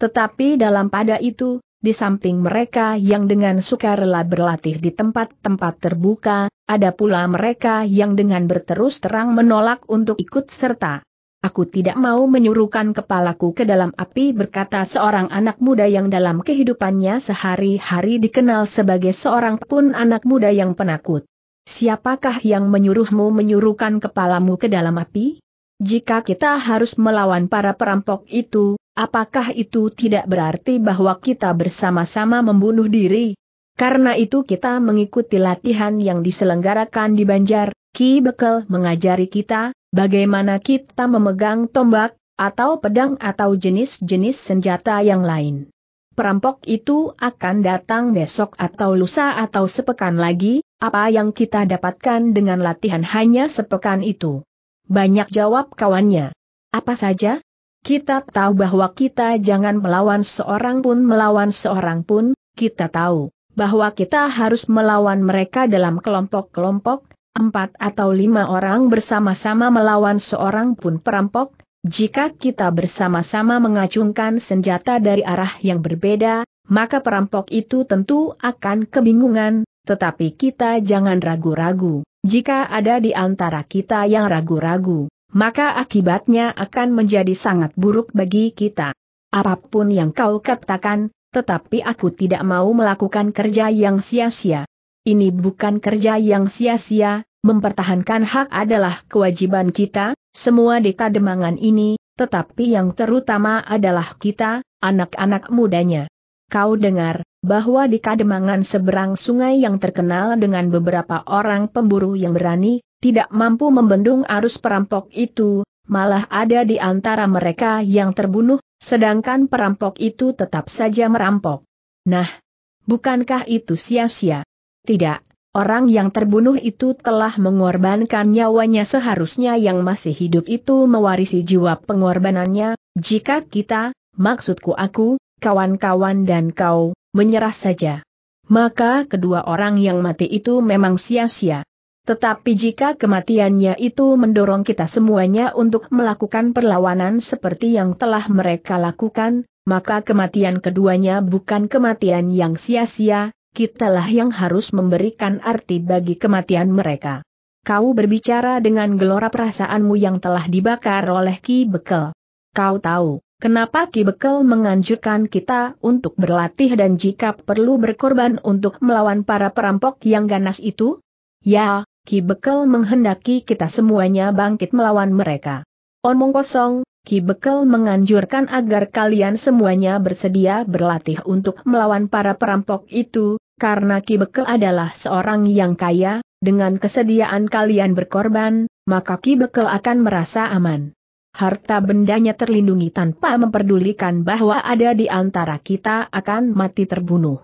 Tetapi dalam pada itu, di samping mereka yang dengan sukarela berlatih di tempat-tempat terbuka, ada pula mereka yang dengan berterus terang menolak untuk ikut serta. Aku tidak mau menyuruhkan kepalaku ke dalam api berkata seorang anak muda yang dalam kehidupannya sehari-hari dikenal sebagai seorang pun anak muda yang penakut. Siapakah yang menyuruhmu menyuruhkan kepalamu ke dalam api? Jika kita harus melawan para perampok itu, Apakah itu tidak berarti bahwa kita bersama-sama membunuh diri? Karena itu kita mengikuti latihan yang diselenggarakan di Banjar, Ki Bekel mengajari kita, bagaimana kita memegang tombak, atau pedang atau jenis-jenis senjata yang lain. Perampok itu akan datang besok atau lusa atau sepekan lagi, apa yang kita dapatkan dengan latihan hanya sepekan itu? Banyak jawab kawannya. Apa saja? Kita tahu bahwa kita jangan melawan seorang pun melawan seorang pun, kita tahu bahwa kita harus melawan mereka dalam kelompok-kelompok, empat atau lima orang bersama-sama melawan seorang pun perampok, jika kita bersama-sama mengacungkan senjata dari arah yang berbeda, maka perampok itu tentu akan kebingungan, tetapi kita jangan ragu-ragu, jika ada di antara kita yang ragu-ragu, maka akibatnya akan menjadi sangat buruk bagi kita. Apapun yang kau katakan, tetapi aku tidak mau melakukan kerja yang sia-sia. Ini bukan kerja yang sia-sia, mempertahankan hak adalah kewajiban kita, semua deka demangan ini, tetapi yang terutama adalah kita, anak-anak mudanya. Kau dengar, bahwa di Kademangan seberang sungai yang terkenal dengan beberapa orang pemburu yang berani, tidak mampu membendung arus perampok itu, malah ada di antara mereka yang terbunuh, sedangkan perampok itu tetap saja merampok. Nah, bukankah itu sia-sia? Tidak, orang yang terbunuh itu telah mengorbankan nyawanya seharusnya yang masih hidup itu mewarisi jiwa pengorbanannya, jika kita, maksudku aku, kawan-kawan dan kau, menyerah saja. Maka kedua orang yang mati itu memang sia-sia. Tetapi jika kematiannya itu mendorong kita semuanya untuk melakukan perlawanan seperti yang telah mereka lakukan, maka kematian keduanya bukan kematian yang sia-sia, kitalah yang harus memberikan arti bagi kematian mereka. Kau berbicara dengan gelora perasaanmu yang telah dibakar oleh Ki Bekel. Kau tahu, kenapa Ki Bekel menganjurkan kita untuk berlatih dan jika perlu berkorban untuk melawan para perampok yang ganas itu? Ya, Ki Bekel menghendaki kita semuanya bangkit melawan mereka. Omong kosong, Ki Bekel menganjurkan agar kalian semuanya bersedia berlatih untuk melawan para perampok itu, karena Ki Bekel adalah seorang yang kaya, dengan kesediaan kalian berkorban, maka Ki Bekel akan merasa aman. Harta bendanya terlindungi tanpa memperdulikan bahwa ada di antara kita akan mati terbunuh.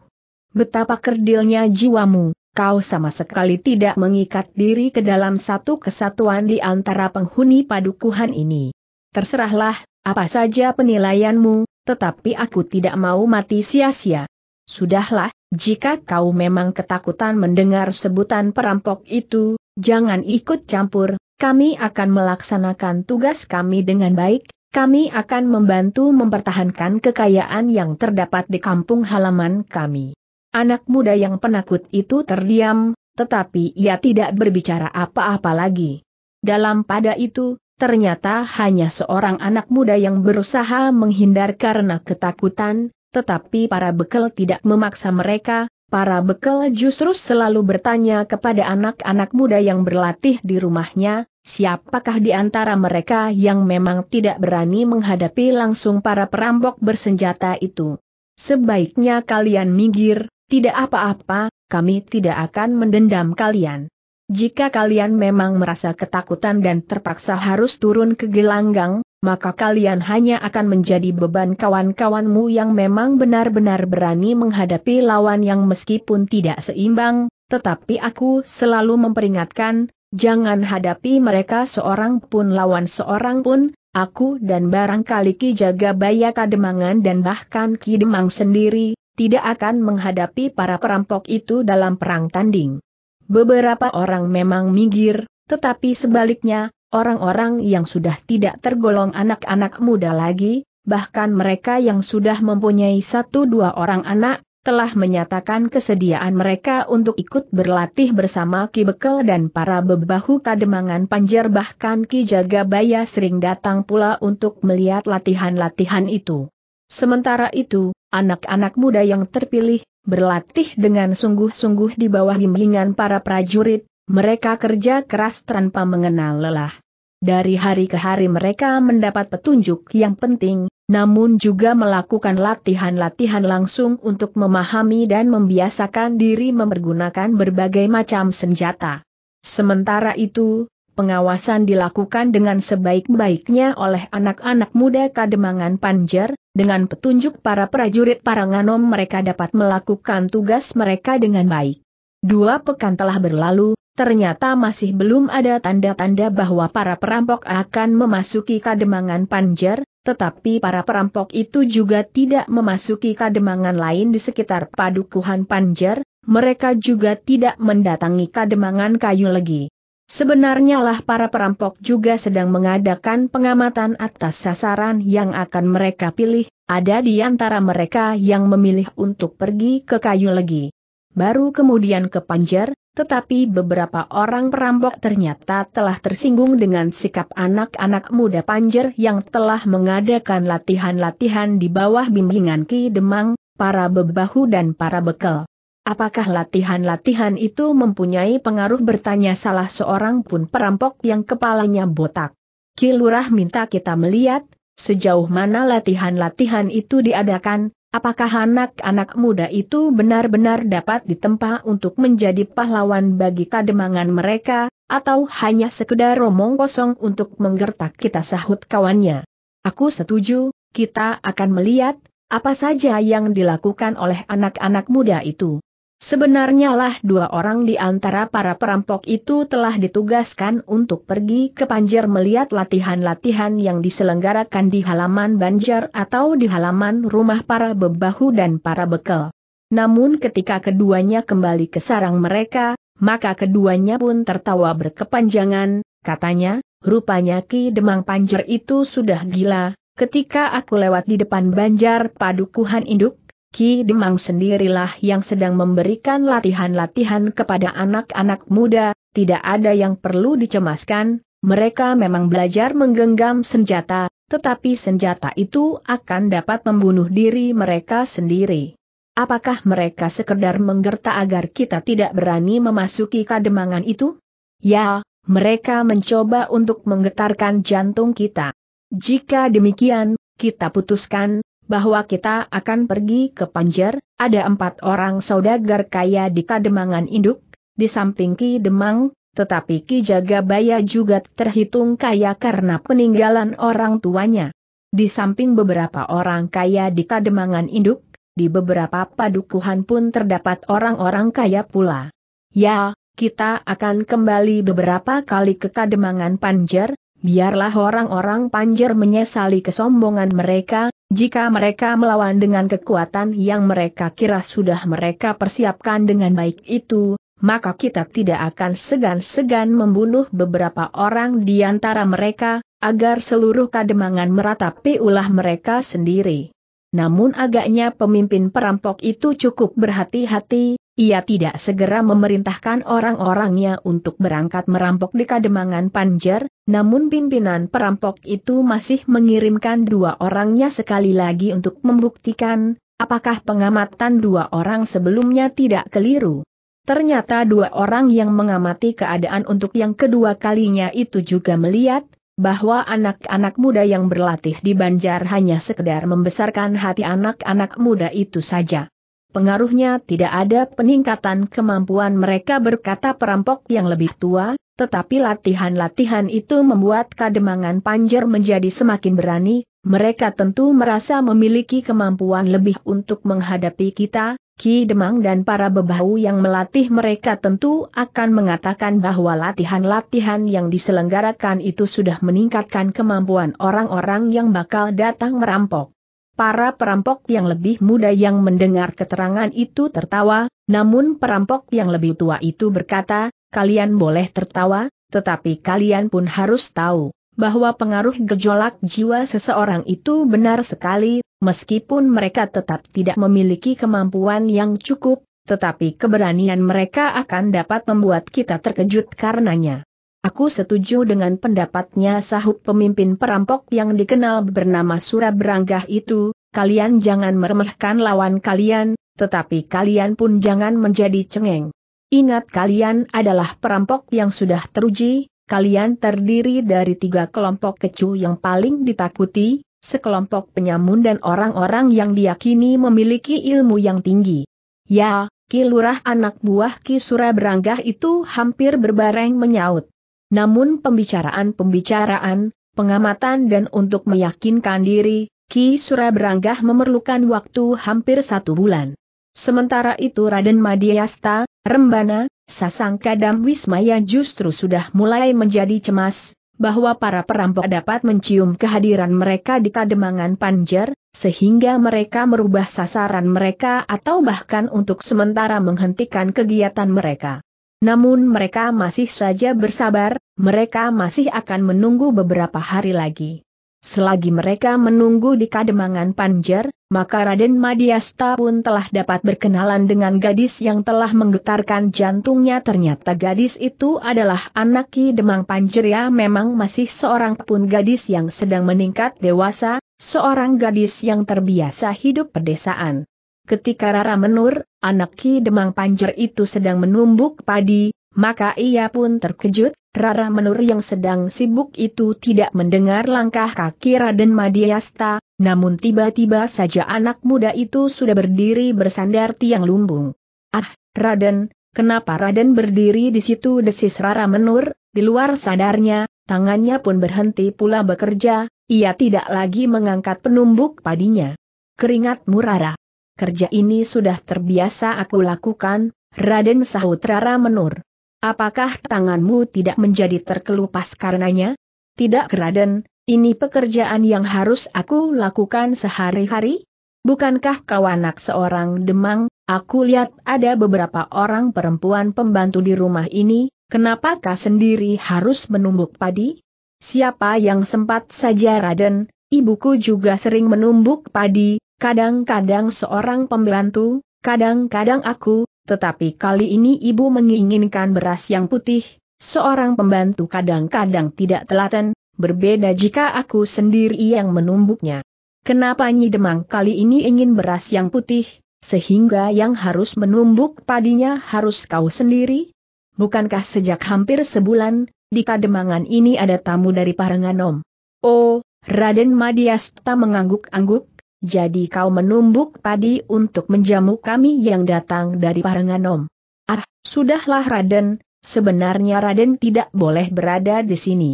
Betapa kerdilnya jiwamu, kau sama sekali tidak mengikat diri ke dalam satu kesatuan di antara penghuni padukuhan ini. Terserahlah, apa saja penilaianmu, tetapi aku tidak mau mati sia-sia. Sudahlah, jika kau memang ketakutan mendengar sebutan perampok itu, jangan ikut campur, kami akan melaksanakan tugas kami dengan baik, kami akan membantu mempertahankan kekayaan yang terdapat di kampung halaman kami. Anak muda yang penakut itu terdiam, tetapi ia tidak berbicara apa-apa lagi. Dalam pada itu, ternyata hanya seorang anak muda yang berusaha menghindar karena ketakutan, tetapi para bekel tidak memaksa mereka, para bekel justru selalu bertanya kepada anak-anak muda yang berlatih di rumahnya, siapakah di antara mereka yang memang tidak berani menghadapi langsung para perampok bersenjata itu. Sebaiknya kalian minggir, tidak apa-apa, kami tidak akan mendendam kalian. Jika kalian memang merasa ketakutan dan terpaksa harus turun ke gelanggang, maka kalian hanya akan menjadi beban kawan-kawanmu yang memang benar-benar berani menghadapi lawan yang meskipun tidak seimbang, tetapi aku selalu memperingatkan, jangan hadapi mereka seorang pun lawan seorang pun, aku dan barangkali Ki Jaga Baya Demangan dan bahkan Ki Demang sendiri, tidak akan menghadapi para perampok itu dalam perang tanding. Beberapa orang memang minggir, tetapi sebaliknya, orang-orang yang sudah tidak tergolong anak-anak muda lagi, bahkan mereka yang sudah mempunyai satu dua orang anak, telah menyatakan kesediaan mereka untuk ikut berlatih bersama Ki Bekel dan para bebahu kademangan panjer bahkan Ki Jagabaya sering datang pula untuk melihat latihan-latihan itu. Sementara itu, anak-anak muda yang terpilih, berlatih dengan sungguh-sungguh di bawah bimbingan para prajurit, mereka kerja keras tanpa mengenal lelah. Dari hari ke hari mereka mendapat petunjuk yang penting, namun juga melakukan latihan-latihan langsung untuk memahami dan membiasakan diri mempergunakan berbagai macam senjata. Sementara itu, Pengawasan dilakukan dengan sebaik-baiknya oleh anak-anak muda Kademangan Panjer, dengan petunjuk para prajurit Paranganom mereka dapat melakukan tugas mereka dengan baik. Dua pekan telah berlalu, ternyata masih belum ada tanda-tanda bahwa para perampok akan memasuki Kademangan Panjer, tetapi para perampok itu juga tidak memasuki Kademangan lain di sekitar Padukuhan Panjer, mereka juga tidak mendatangi Kademangan Kayu lagi. Sebenarnya lah para perampok juga sedang mengadakan pengamatan atas sasaran yang akan mereka pilih, ada di antara mereka yang memilih untuk pergi ke kayu legi. Baru kemudian ke panjer, tetapi beberapa orang perampok ternyata telah tersinggung dengan sikap anak-anak muda panjer yang telah mengadakan latihan-latihan di bawah bimbingan Ki Demang, para bebahu dan para bekel. Apakah latihan-latihan itu mempunyai pengaruh bertanya salah seorang pun perampok yang kepalanya botak? Kilurah minta kita melihat, sejauh mana latihan-latihan itu diadakan, apakah anak-anak muda itu benar-benar dapat ditempa untuk menjadi pahlawan bagi kademangan mereka, atau hanya sekedar romong kosong untuk menggertak kita sahut kawannya. Aku setuju, kita akan melihat, apa saja yang dilakukan oleh anak-anak muda itu. Sebenarnya lah dua orang di antara para perampok itu telah ditugaskan untuk pergi ke Panjer melihat latihan-latihan yang diselenggarakan di halaman Banjar atau di halaman rumah para bebahu dan para bekel. Namun ketika keduanya kembali ke sarang mereka, maka keduanya pun tertawa berkepanjangan, katanya, rupanya Ki Demang Panjer itu sudah gila, ketika aku lewat di depan Banjar padukuhan induk, Ki Demang sendirilah yang sedang memberikan latihan-latihan kepada anak-anak muda, tidak ada yang perlu dicemaskan, mereka memang belajar menggenggam senjata, tetapi senjata itu akan dapat membunuh diri mereka sendiri. Apakah mereka sekedar menggerta agar kita tidak berani memasuki kademangan itu? Ya, mereka mencoba untuk menggetarkan jantung kita. Jika demikian, kita putuskan, bahwa kita akan pergi ke Panjer, ada empat orang saudagar kaya di Kademangan Induk, di samping Ki Demang, tetapi Ki Jagabaya juga terhitung kaya karena peninggalan orang tuanya. Di samping beberapa orang kaya di Kademangan Induk, di beberapa padukuhan pun terdapat orang-orang kaya pula. Ya, kita akan kembali beberapa kali ke Kademangan Panjer, biarlah orang-orang panjer menyesali kesombongan mereka, jika mereka melawan dengan kekuatan yang mereka kira sudah mereka persiapkan dengan baik itu, maka kita tidak akan segan-segan membunuh beberapa orang di antara mereka, agar seluruh kademangan meratapi ulah mereka sendiri. Namun agaknya pemimpin perampok itu cukup berhati-hati, ia tidak segera memerintahkan orang-orangnya untuk berangkat merampok di kademangan Panjer, namun pimpinan perampok itu masih mengirimkan dua orangnya sekali lagi untuk membuktikan apakah pengamatan dua orang sebelumnya tidak keliru. Ternyata dua orang yang mengamati keadaan untuk yang kedua kalinya itu juga melihat bahwa anak-anak muda yang berlatih di Banjar hanya sekedar membesarkan hati anak-anak muda itu saja pengaruhnya tidak ada peningkatan kemampuan mereka berkata perampok yang lebih tua, tetapi latihan-latihan itu membuat kademangan panjer menjadi semakin berani, mereka tentu merasa memiliki kemampuan lebih untuk menghadapi kita, Ki Demang dan para bebahu yang melatih mereka tentu akan mengatakan bahwa latihan-latihan yang diselenggarakan itu sudah meningkatkan kemampuan orang-orang yang bakal datang merampok. Para perampok yang lebih muda yang mendengar keterangan itu tertawa, namun perampok yang lebih tua itu berkata, kalian boleh tertawa, tetapi kalian pun harus tahu bahwa pengaruh gejolak jiwa seseorang itu benar sekali, meskipun mereka tetap tidak memiliki kemampuan yang cukup, tetapi keberanian mereka akan dapat membuat kita terkejut karenanya. Aku setuju dengan pendapatnya sahut pemimpin perampok yang dikenal bernama Beranggah itu, kalian jangan meremehkan lawan kalian, tetapi kalian pun jangan menjadi cengeng. Ingat kalian adalah perampok yang sudah teruji, kalian terdiri dari tiga kelompok kecu yang paling ditakuti, sekelompok penyamun dan orang-orang yang diyakini memiliki ilmu yang tinggi. Ya, kilurah anak buah Ki Beranggah itu hampir berbareng menyaut. Namun pembicaraan-pembicaraan, pengamatan dan untuk meyakinkan diri, Ki Sura Beranggah memerlukan waktu hampir satu bulan. Sementara itu Raden Madiasta, Rembana, Sasangka dan Wismaya justru sudah mulai menjadi cemas, bahwa para perampok dapat mencium kehadiran mereka di kademangan panjer, sehingga mereka merubah sasaran mereka atau bahkan untuk sementara menghentikan kegiatan mereka. Namun mereka masih saja bersabar, mereka masih akan menunggu beberapa hari lagi. Selagi mereka menunggu di kademangan Panjer, maka Raden Madiasta pun telah dapat berkenalan dengan gadis yang telah menggetarkan jantungnya. Ternyata gadis itu adalah anak Ki Demang Panjer ya memang masih seorang pun gadis yang sedang meningkat dewasa, seorang gadis yang terbiasa hidup pedesaan. Ketika Rara Menur, anak Ki Demang Panjer itu sedang menumbuk padi, maka ia pun terkejut, Rara Menur yang sedang sibuk itu tidak mendengar langkah kaki Raden Madiasta, namun tiba-tiba saja anak muda itu sudah berdiri bersandar tiang lumbung. Ah, Raden, kenapa Raden berdiri di situ desis Rara Menur, di luar sadarnya, tangannya pun berhenti pula bekerja, ia tidak lagi mengangkat penumbuk padinya. Keringatmu Rara kerja ini sudah terbiasa aku lakukan, Raden Sahutrara menur. Apakah tanganmu tidak menjadi terkelupas karenanya? Tidak Raden, ini pekerjaan yang harus aku lakukan sehari-hari? Bukankah kau anak seorang demang, aku lihat ada beberapa orang perempuan pembantu di rumah ini, kenapa kah sendiri harus menumbuk padi? Siapa yang sempat saja Raden, ibuku juga sering menumbuk padi, Kadang-kadang seorang pembantu, kadang-kadang aku, tetapi kali ini ibu menginginkan beras yang putih, seorang pembantu kadang-kadang tidak telaten, berbeda jika aku sendiri yang menumbuknya. Kenapa Nyi Demang kali ini ingin beras yang putih, sehingga yang harus menumbuk padinya harus kau sendiri? Bukankah sejak hampir sebulan, di kademangan ini ada tamu dari Parenganom? Oh, Raden Madiasta mengangguk-angguk, jadi kau menumbuk padi untuk menjamu kami yang datang dari Paranganom. Ah, sudahlah Raden, sebenarnya Raden tidak boleh berada di sini.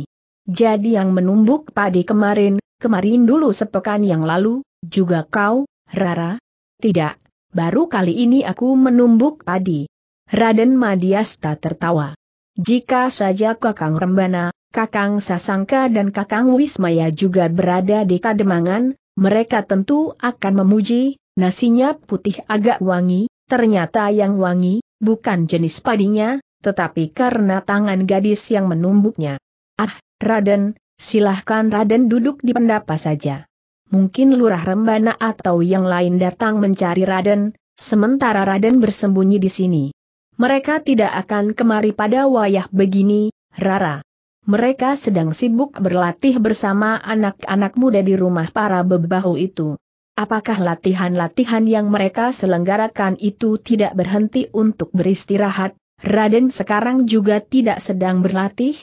Jadi yang menumbuk padi kemarin, kemarin dulu sepekan yang lalu, juga kau, Rara? Tidak, baru kali ini aku menumbuk padi. Raden Madiasta tertawa. Jika saja Kakang Rembana, Kakang Sasangka dan Kakang Wismaya juga berada di Kademangan, mereka tentu akan memuji, nasinya putih agak wangi, ternyata yang wangi, bukan jenis padinya, tetapi karena tangan gadis yang menumbuknya. Ah, Raden, silahkan Raden duduk di pendapa saja. Mungkin Lurah Rembana atau yang lain datang mencari Raden, sementara Raden bersembunyi di sini. Mereka tidak akan kemari pada wayah begini, Rara. Mereka sedang sibuk berlatih bersama anak-anak muda di rumah para bebahu itu. Apakah latihan-latihan yang mereka selenggarakan itu tidak berhenti untuk beristirahat? Raden sekarang juga tidak sedang berlatih?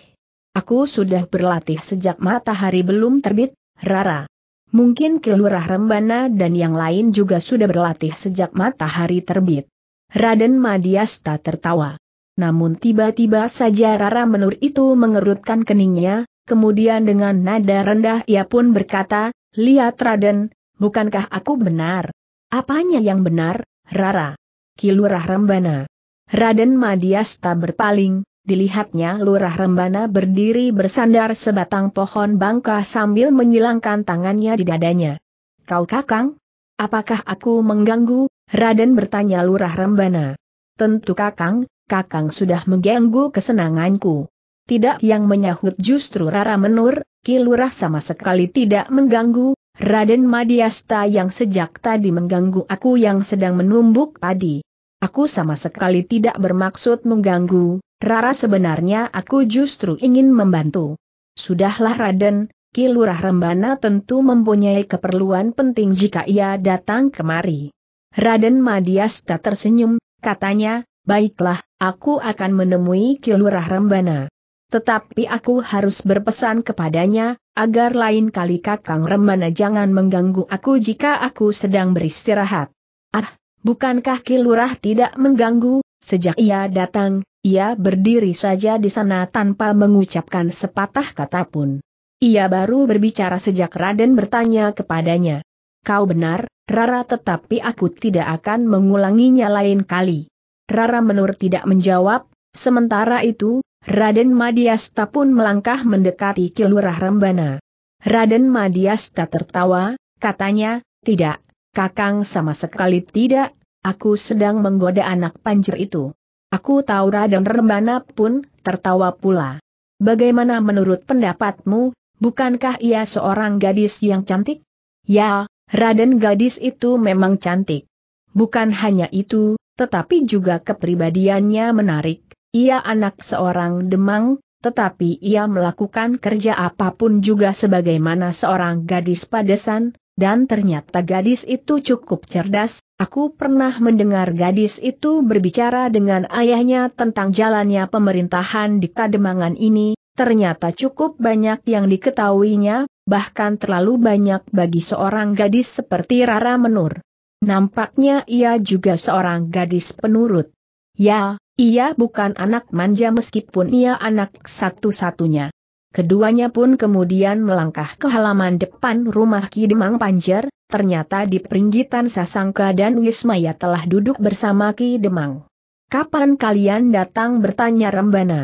Aku sudah berlatih sejak matahari belum terbit, Rara. Mungkin Kelurah Rembana dan yang lain juga sudah berlatih sejak matahari terbit. Raden Madiasta tertawa. Namun tiba-tiba saja Rara Menur itu mengerutkan keningnya, kemudian dengan nada rendah ia pun berkata, Lihat Raden, bukankah aku benar? Apanya yang benar, Rara? Kilurah Rembana. Raden Madiasta berpaling, dilihatnya Lurah Rembana berdiri bersandar sebatang pohon bangka sambil menyilangkan tangannya di dadanya. Kau kakang? Apakah aku mengganggu? Raden bertanya Lurah Rembana. Tentu kakang, Kakang sudah mengganggu kesenanganku. Tidak yang menyahut justru Rara Menur, Kilurah sama sekali tidak mengganggu, Raden Madiasta yang sejak tadi mengganggu aku yang sedang menumbuk padi. Aku sama sekali tidak bermaksud mengganggu, Rara sebenarnya aku justru ingin membantu. Sudahlah Raden, Kilurah Rembana tentu mempunyai keperluan penting jika ia datang kemari. Raden Madiasta tersenyum, katanya, Baiklah, aku akan menemui Kilurah Rembana. Tetapi aku harus berpesan kepadanya, agar lain kali Kakang Rembana jangan mengganggu aku jika aku sedang beristirahat. Ah, bukankah Kilurah tidak mengganggu? Sejak ia datang, ia berdiri saja di sana tanpa mengucapkan sepatah kata pun. Ia baru berbicara sejak Raden bertanya kepadanya. Kau benar, Rara tetapi aku tidak akan mengulanginya lain kali. Rara Menur tidak menjawab, sementara itu, Raden Madiasta pun melangkah mendekati Kilurah Rembana. Raden Madiasta tertawa, katanya, tidak, Kakang sama sekali tidak, aku sedang menggoda anak panjer itu. Aku tahu Raden Rembana pun tertawa pula. Bagaimana menurut pendapatmu, bukankah ia seorang gadis yang cantik? Ya, Raden gadis itu memang cantik. Bukan hanya itu, tetapi juga kepribadiannya menarik. Ia anak seorang demang, tetapi ia melakukan kerja apapun juga sebagaimana seorang gadis padesan, dan ternyata gadis itu cukup cerdas. Aku pernah mendengar gadis itu berbicara dengan ayahnya tentang jalannya pemerintahan di Kademangan ini, ternyata cukup banyak yang diketahuinya, bahkan terlalu banyak bagi seorang gadis seperti Rara Menur. Nampaknya ia juga seorang gadis penurut. Ya, ia bukan anak manja meskipun ia anak satu-satunya. Keduanya pun kemudian melangkah ke halaman depan rumah Kidemang Panjer, ternyata di peringgitan Sasangka dan Wismaya telah duduk bersama Kidemang. Kapan kalian datang bertanya Rembana?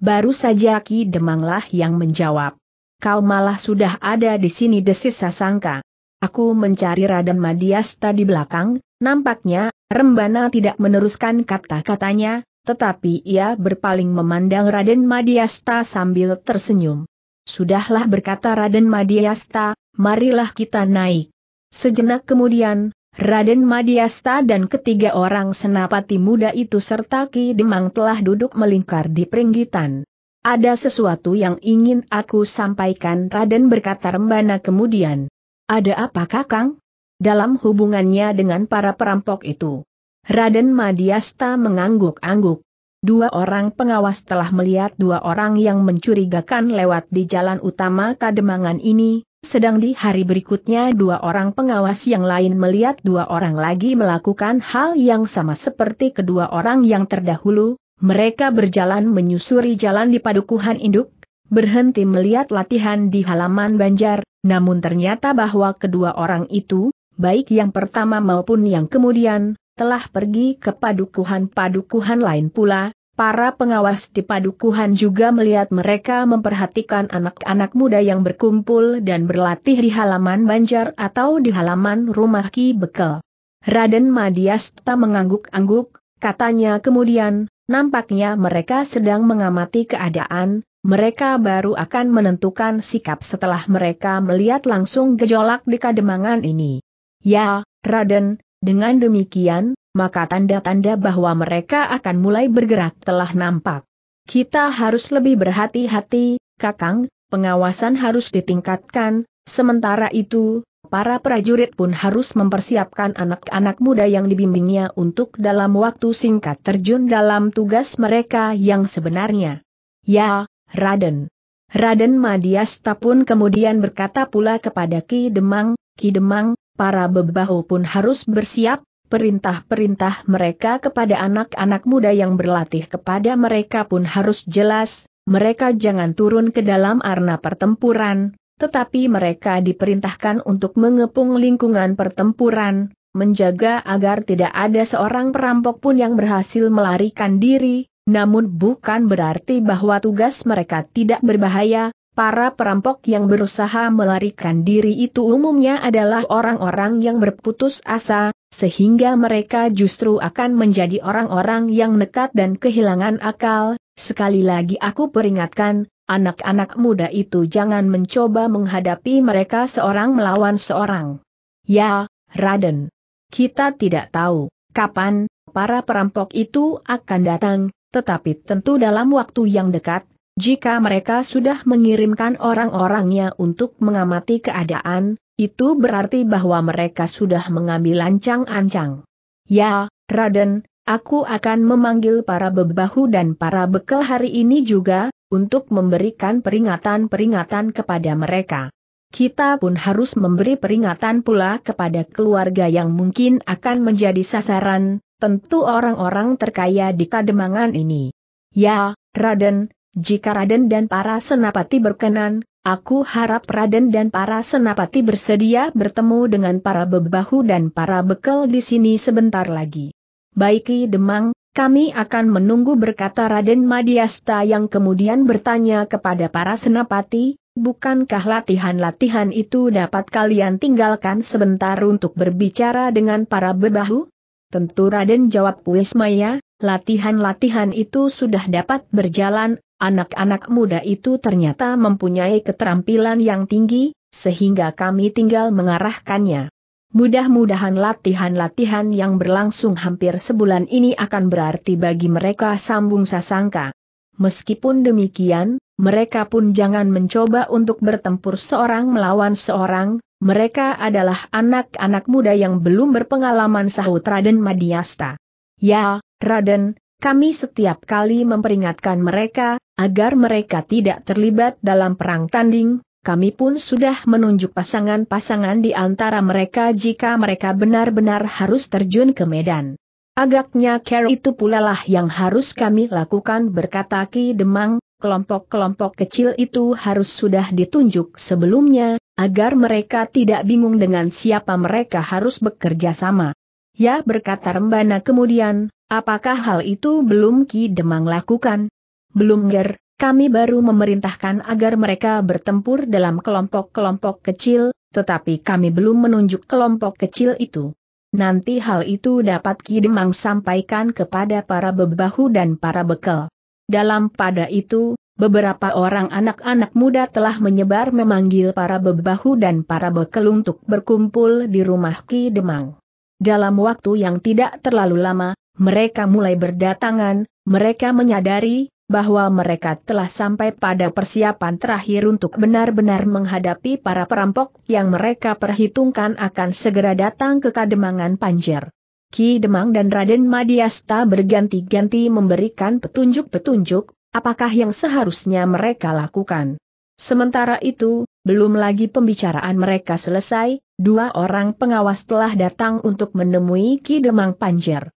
Baru saja Ki Demanglah yang menjawab. Kau malah sudah ada di sini desis Sasangka. Aku mencari Raden Madiasta di belakang, nampaknya, Rembana tidak meneruskan kata-katanya, tetapi ia berpaling memandang Raden Madiasta sambil tersenyum. Sudahlah berkata Raden Madiasta, marilah kita naik. Sejenak kemudian, Raden Madiasta dan ketiga orang senapati muda itu serta Ki Demang telah duduk melingkar di peringgitan. Ada sesuatu yang ingin aku sampaikan Raden berkata Rembana kemudian. Ada apa kakang? Dalam hubungannya dengan para perampok itu. Raden Madiasta mengangguk-angguk. Dua orang pengawas telah melihat dua orang yang mencurigakan lewat di jalan utama Kademangan ini, sedang di hari berikutnya dua orang pengawas yang lain melihat dua orang lagi melakukan hal yang sama seperti kedua orang yang terdahulu, mereka berjalan menyusuri jalan di padukuhan induk, berhenti melihat latihan di halaman Banjar, namun ternyata bahwa kedua orang itu, baik yang pertama maupun yang kemudian, telah pergi ke padukuhan-padukuhan lain pula, para pengawas di padukuhan juga melihat mereka memperhatikan anak-anak muda yang berkumpul dan berlatih di halaman Banjar atau di halaman rumah Ki Bekel. Raden Madiasta mengangguk-angguk, katanya kemudian, nampaknya mereka sedang mengamati keadaan, mereka baru akan menentukan sikap setelah mereka melihat langsung gejolak di kademangan ini. Ya, Raden, dengan demikian, maka tanda-tanda bahwa mereka akan mulai bergerak telah nampak. Kita harus lebih berhati-hati, Kakang, pengawasan harus ditingkatkan, sementara itu, para prajurit pun harus mempersiapkan anak-anak muda yang dibimbingnya untuk dalam waktu singkat terjun dalam tugas mereka yang sebenarnya. Ya, Raden. Raden Madiasta pun kemudian berkata pula kepada Ki Demang, Ki Demang, para bebahu pun harus bersiap, perintah-perintah mereka kepada anak-anak muda yang berlatih kepada mereka pun harus jelas, mereka jangan turun ke dalam arena pertempuran, tetapi mereka diperintahkan untuk mengepung lingkungan pertempuran, menjaga agar tidak ada seorang perampok pun yang berhasil melarikan diri, namun bukan berarti bahwa tugas mereka tidak berbahaya, para perampok yang berusaha melarikan diri itu umumnya adalah orang-orang yang berputus asa, sehingga mereka justru akan menjadi orang-orang yang nekat dan kehilangan akal. Sekali lagi aku peringatkan, anak-anak muda itu jangan mencoba menghadapi mereka seorang melawan seorang. Ya, Raden. Kita tidak tahu, kapan, para perampok itu akan datang, tetapi tentu dalam waktu yang dekat, jika mereka sudah mengirimkan orang-orangnya untuk mengamati keadaan, itu berarti bahwa mereka sudah mengambil lancang ancang Ya, Raden, aku akan memanggil para bebahu dan para bekel hari ini juga, untuk memberikan peringatan-peringatan kepada mereka. Kita pun harus memberi peringatan pula kepada keluarga yang mungkin akan menjadi sasaran, tentu orang-orang terkaya di Kademangan ini. Ya, Raden, jika Raden dan para senapati berkenan, aku harap Raden dan para senapati bersedia bertemu dengan para bebahu dan para bekel di sini sebentar lagi. Baiki Demang, kami akan menunggu berkata Raden Madiasta yang kemudian bertanya kepada para senapati, bukankah latihan-latihan itu dapat kalian tinggalkan sebentar untuk berbicara dengan para bebahu? Tentu Raden jawab Wismaya, latihan-latihan itu sudah dapat berjalan, anak-anak muda itu ternyata mempunyai keterampilan yang tinggi, sehingga kami tinggal mengarahkannya. Mudah-mudahan latihan-latihan yang berlangsung hampir sebulan ini akan berarti bagi mereka sambung sasangka. Meskipun demikian, mereka pun jangan mencoba untuk bertempur seorang melawan seorang, mereka adalah anak-anak muda yang belum berpengalaman sahut Raden Madiasta. Ya, Raden, kami setiap kali memperingatkan mereka, agar mereka tidak terlibat dalam perang tanding, kami pun sudah menunjuk pasangan-pasangan di antara mereka jika mereka benar-benar harus terjun ke medan. Agaknya care itu pula lah yang harus kami lakukan berkata Ki Demang, kelompok-kelompok kecil itu harus sudah ditunjuk sebelumnya, agar mereka tidak bingung dengan siapa mereka harus bekerja sama. Ya berkata Rembana kemudian, apakah hal itu belum Ki Demang lakukan? Belum Ger, kami baru memerintahkan agar mereka bertempur dalam kelompok-kelompok kecil, tetapi kami belum menunjuk kelompok kecil itu. Nanti hal itu dapat Ki Demang sampaikan kepada para bebahu dan para bekel. Dalam pada itu, beberapa orang anak-anak muda telah menyebar memanggil para bebahu dan para bekel untuk berkumpul di rumah Ki Demang. Dalam waktu yang tidak terlalu lama, mereka mulai berdatangan, mereka menyadari bahwa mereka telah sampai pada persiapan terakhir untuk benar-benar menghadapi para perampok yang mereka perhitungkan akan segera datang ke Kademangan Panjer. Ki Demang dan Raden Madiasta berganti-ganti memberikan petunjuk-petunjuk, Apakah yang seharusnya mereka lakukan? Sementara itu, belum lagi pembicaraan mereka selesai, dua orang pengawas telah datang untuk menemui Ki Demang Panjer.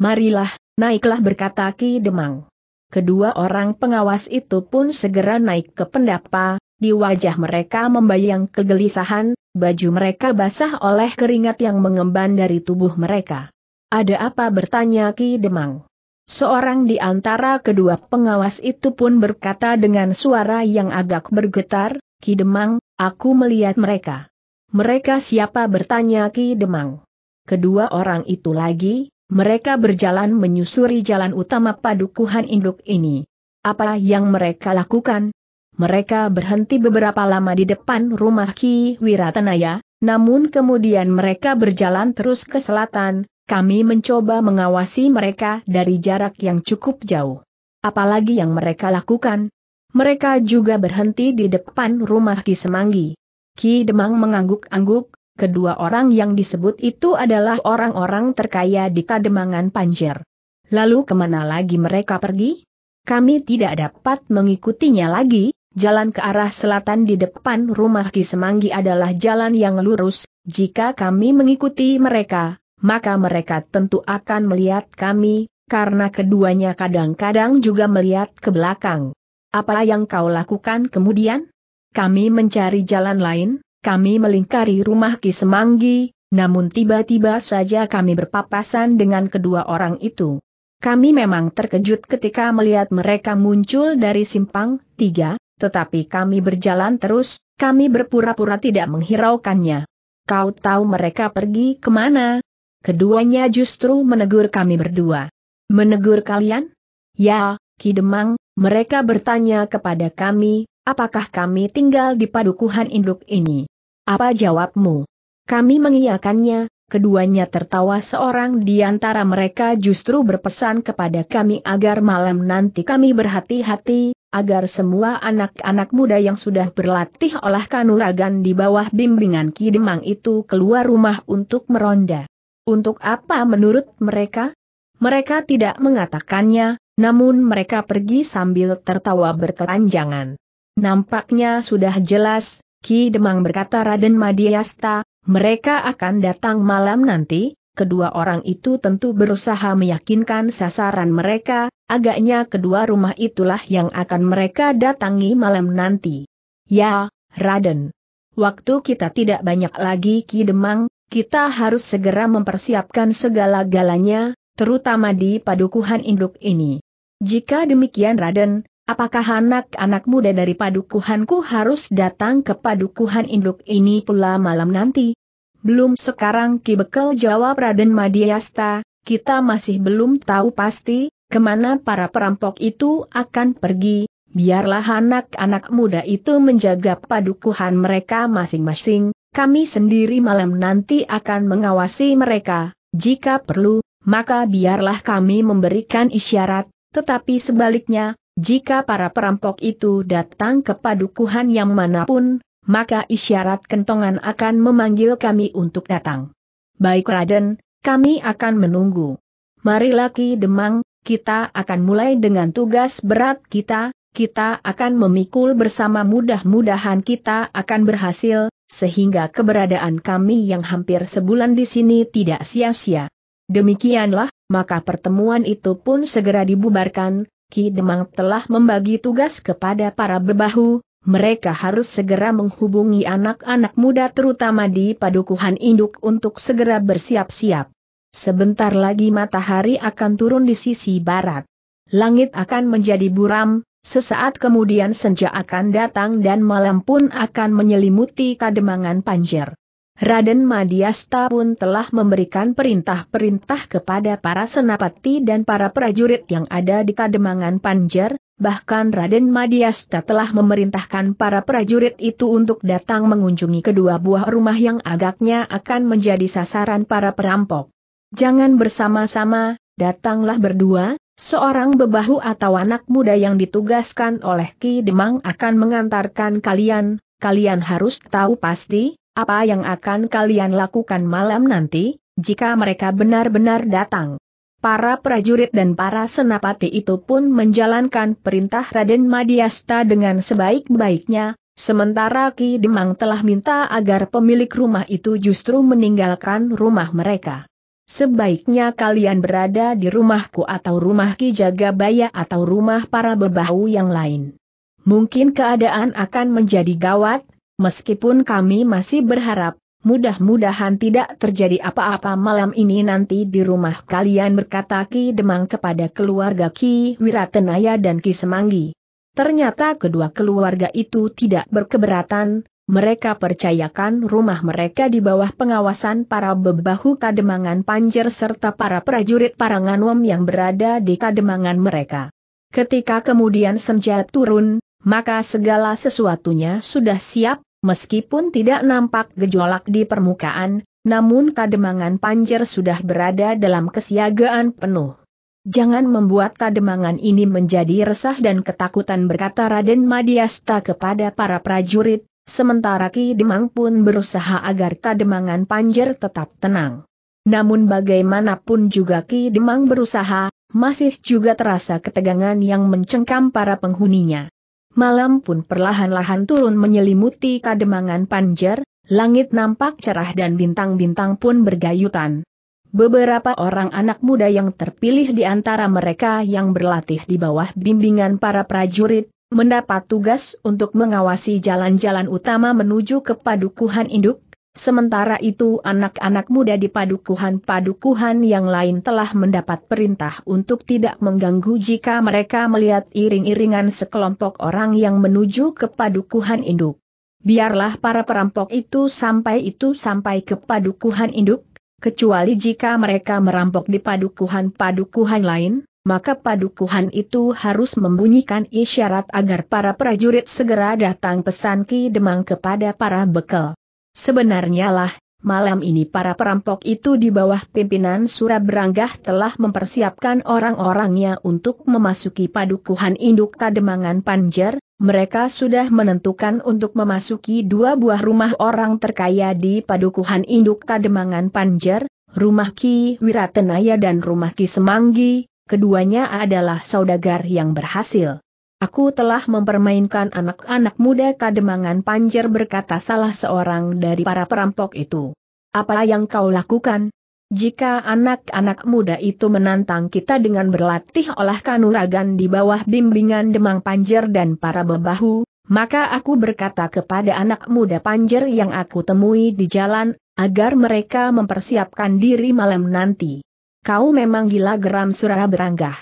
Marilah, naiklah berkata Ki Demang. Kedua orang pengawas itu pun segera naik ke pendapa, di wajah mereka membayang kegelisahan, baju mereka basah oleh keringat yang mengemban dari tubuh mereka. Ada apa bertanya Ki Demang? Seorang di antara kedua pengawas itu pun berkata dengan suara yang agak bergetar, Ki Demang, aku melihat mereka. Mereka siapa bertanya Ki Demang. Kedua orang itu lagi, mereka berjalan menyusuri jalan utama padukuhan induk ini. Apa yang mereka lakukan? Mereka berhenti beberapa lama di depan rumah Ki Wiratenaya, namun kemudian mereka berjalan terus ke selatan, kami mencoba mengawasi mereka dari jarak yang cukup jauh. Apalagi yang mereka lakukan? Mereka juga berhenti di depan rumah Ki Semanggi. Ki Demang mengangguk-angguk, kedua orang yang disebut itu adalah orang-orang terkaya di Kademangan Panjer. Lalu kemana lagi mereka pergi? Kami tidak dapat mengikutinya lagi, Jalan ke arah selatan di depan rumah Ki Semanggi adalah jalan yang lurus, jika kami mengikuti mereka, maka mereka tentu akan melihat kami, karena keduanya kadang-kadang juga melihat ke belakang. Apa yang kau lakukan kemudian? Kami mencari jalan lain, kami melingkari rumah Ki Semanggi, namun tiba-tiba saja kami berpapasan dengan kedua orang itu. Kami memang terkejut ketika melihat mereka muncul dari simpang tiga, tetapi kami berjalan terus, kami berpura-pura tidak menghiraukannya. Kau tahu mereka pergi kemana, Keduanya justru menegur kami berdua. Menegur kalian? Ya, Kidemang, mereka bertanya kepada kami, apakah kami tinggal di padukuhan induk ini? Apa jawabmu? Kami mengiyakannya, keduanya tertawa seorang di antara mereka justru berpesan kepada kami agar malam nanti kami berhati-hati, agar semua anak-anak muda yang sudah berlatih olah kanuragan di bawah bimbingan Kidemang itu keluar rumah untuk meronda. Untuk apa menurut mereka? Mereka tidak mengatakannya, namun mereka pergi sambil tertawa berkepanjangan. Nampaknya sudah jelas, Ki Demang berkata Raden Madiasta, mereka akan datang malam nanti, kedua orang itu tentu berusaha meyakinkan sasaran mereka, agaknya kedua rumah itulah yang akan mereka datangi malam nanti. Ya, Raden. Waktu kita tidak banyak lagi Ki Demang, kita harus segera mempersiapkan segala-galanya, terutama di padukuhan induk ini. Jika demikian Raden, apakah anak-anak muda dari padukuhanku harus datang ke padukuhan induk ini pula malam nanti? Belum sekarang Kibekel jawab Raden Madiasta, kita masih belum tahu pasti, kemana para perampok itu akan pergi, biarlah anak-anak muda itu menjaga padukuhan mereka masing-masing, kami sendiri malam nanti akan mengawasi mereka, jika perlu, maka biarlah kami memberikan isyarat, tetapi sebaliknya, jika para perampok itu datang ke padukuhan yang manapun, maka isyarat kentongan akan memanggil kami untuk datang. Baik Raden, kami akan menunggu. Mari laki demang, kita akan mulai dengan tugas berat kita, kita akan memikul bersama mudah-mudahan kita akan berhasil, sehingga keberadaan kami yang hampir sebulan di sini tidak sia-sia. Demikianlah, maka pertemuan itu pun segera dibubarkan, Ki Demang telah membagi tugas kepada para bebahu, mereka harus segera menghubungi anak-anak muda terutama di padukuhan induk untuk segera bersiap-siap. Sebentar lagi matahari akan turun di sisi barat. Langit akan menjadi buram, Sesaat kemudian senja akan datang dan malam pun akan menyelimuti kademangan Panjer. Raden Madiasta pun telah memberikan perintah-perintah kepada para senapati dan para prajurit yang ada di kademangan Panjer, bahkan Raden Madiasta telah memerintahkan para prajurit itu untuk datang mengunjungi kedua buah rumah yang agaknya akan menjadi sasaran para perampok. Jangan bersama-sama, datanglah berdua, Seorang bebahu atau anak muda yang ditugaskan oleh Ki Demang akan mengantarkan kalian, kalian harus tahu pasti, apa yang akan kalian lakukan malam nanti, jika mereka benar-benar datang. Para prajurit dan para senapati itu pun menjalankan perintah Raden Madiasta dengan sebaik-baiknya, sementara Ki Demang telah minta agar pemilik rumah itu justru meninggalkan rumah mereka. Sebaiknya kalian berada di rumahku atau rumah Ki Jagabaya atau rumah para berbau yang lain. Mungkin keadaan akan menjadi gawat, meskipun kami masih berharap, mudah-mudahan tidak terjadi apa-apa malam ini nanti di rumah kalian berkata Ki Demang kepada keluarga Ki Wiratenaya dan Ki Semanggi. Ternyata kedua keluarga itu tidak berkeberatan, mereka percayakan rumah mereka di bawah pengawasan para bebahu kademangan panjer serta para prajurit paranganwom yang berada di kademangan mereka. Ketika kemudian senja turun, maka segala sesuatunya sudah siap, meskipun tidak nampak gejolak di permukaan, namun kademangan panjer sudah berada dalam kesiagaan penuh. Jangan membuat kademangan ini menjadi resah dan ketakutan berkata Raden Madiasta kepada para prajurit, Sementara Ki Demang pun berusaha agar kademangan Panjer tetap tenang. Namun bagaimanapun juga Ki Demang berusaha, masih juga terasa ketegangan yang mencengkam para penghuninya. Malam pun perlahan-lahan turun menyelimuti kademangan Panjer, langit nampak cerah dan bintang-bintang pun bergayutan. Beberapa orang anak muda yang terpilih di antara mereka yang berlatih di bawah bimbingan para prajurit, mendapat tugas untuk mengawasi jalan-jalan utama menuju ke padukuhan induk, sementara itu anak-anak muda di padukuhan-padukuhan yang lain telah mendapat perintah untuk tidak mengganggu jika mereka melihat iring-iringan sekelompok orang yang menuju ke padukuhan induk. Biarlah para perampok itu sampai itu sampai ke padukuhan induk, kecuali jika mereka merampok di padukuhan-padukuhan lain, maka padukuhan itu harus membunyikan isyarat agar para prajurit segera datang pesan Ki Demang kepada para bekel. Sebenarnya lah, malam ini para perampok itu di bawah pimpinan Suraberanggah telah mempersiapkan orang-orangnya untuk memasuki padukuhan induk Kademangan Panjer, mereka sudah menentukan untuk memasuki dua buah rumah orang terkaya di padukuhan induk Kademangan Panjer, rumah Ki Wiratenaya dan rumah Ki Semanggi, keduanya adalah saudagar yang berhasil. Aku telah mempermainkan anak-anak muda kademangan panjer berkata salah seorang dari para perampok itu. Apa yang kau lakukan? Jika anak-anak muda itu menantang kita dengan berlatih olah kanuragan di bawah bimbingan demang panjer dan para bebahu, maka aku berkata kepada anak muda panjer yang aku temui di jalan, agar mereka mempersiapkan diri malam nanti kau memang gila geram Surah beranggah.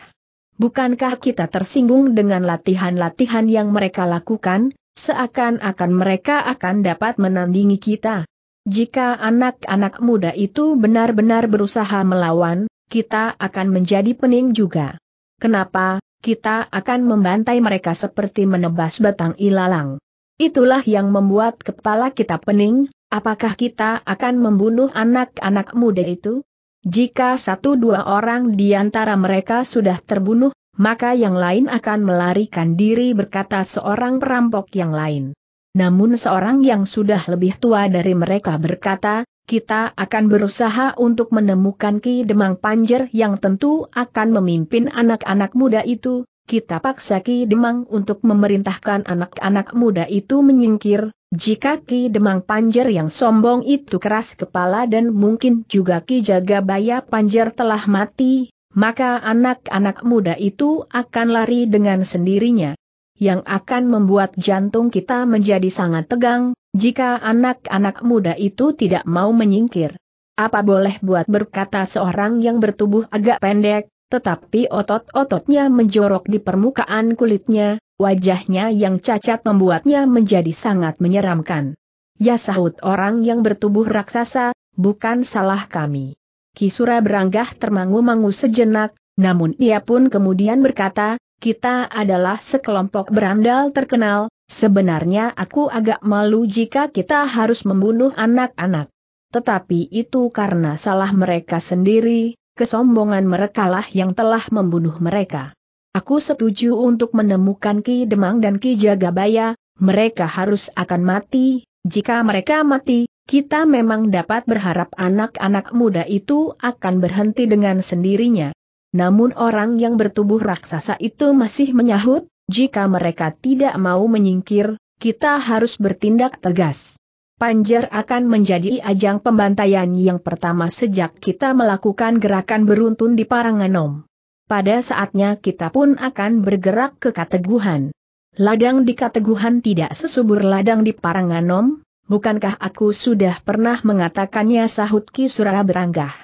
Bukankah kita tersinggung dengan latihan-latihan yang mereka lakukan, seakan-akan mereka akan dapat menandingi kita? Jika anak-anak muda itu benar-benar berusaha melawan, kita akan menjadi pening juga. Kenapa, kita akan membantai mereka seperti menebas batang ilalang. Itulah yang membuat kepala kita pening, apakah kita akan membunuh anak-anak muda itu? Jika satu dua orang di antara mereka sudah terbunuh, maka yang lain akan melarikan diri berkata seorang perampok yang lain. Namun seorang yang sudah lebih tua dari mereka berkata, kita akan berusaha untuk menemukan Ki Demang Panjer yang tentu akan memimpin anak-anak muda itu, kita paksa Ki Demang untuk memerintahkan anak-anak muda itu menyingkir, jika Ki Demang Panjer yang sombong itu keras kepala dan mungkin juga Ki Jagabaya Panjer telah mati, maka anak-anak muda itu akan lari dengan sendirinya. Yang akan membuat jantung kita menjadi sangat tegang, jika anak-anak muda itu tidak mau menyingkir. Apa boleh buat berkata seorang yang bertubuh agak pendek, tetapi otot-ototnya menjorok di permukaan kulitnya, Wajahnya yang cacat membuatnya menjadi sangat menyeramkan. Ya sahut orang yang bertubuh raksasa, bukan salah kami. Kisura beranggah termangu-mangu sejenak, namun ia pun kemudian berkata, kita adalah sekelompok berandal terkenal, sebenarnya aku agak malu jika kita harus membunuh anak-anak. Tetapi itu karena salah mereka sendiri, kesombongan merekalah yang telah membunuh mereka. Aku setuju untuk menemukan Ki Demang dan Ki Jagabaya, mereka harus akan mati, jika mereka mati, kita memang dapat berharap anak-anak muda itu akan berhenti dengan sendirinya. Namun orang yang bertubuh raksasa itu masih menyahut, jika mereka tidak mau menyingkir, kita harus bertindak tegas. Panjer akan menjadi ajang pembantaian yang pertama sejak kita melakukan gerakan beruntun di Paranganom pada saatnya kita pun akan bergerak ke Kateguhan. Ladang di Kateguhan tidak sesubur ladang di Paranganom, bukankah aku sudah pernah mengatakannya sahut Kisura beranggah.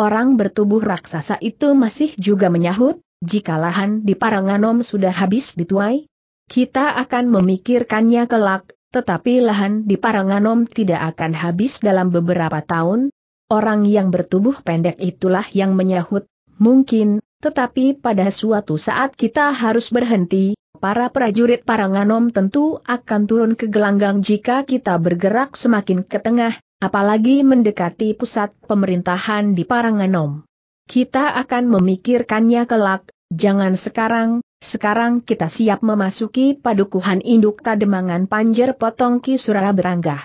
Orang bertubuh raksasa itu masih juga menyahut, jika lahan di Paranganom sudah habis dituai, kita akan memikirkannya kelak, tetapi lahan di Paranganom tidak akan habis dalam beberapa tahun. Orang yang bertubuh pendek itulah yang menyahut, mungkin tetapi pada suatu saat kita harus berhenti, para prajurit Paranganom tentu akan turun ke gelanggang jika kita bergerak semakin ke tengah, apalagi mendekati pusat pemerintahan di Paranganom. Kita akan memikirkannya kelak, jangan sekarang, sekarang kita siap memasuki padukuhan induk kademangan panjer potong kisura beranggah.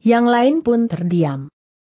Yang lain pun terdiam.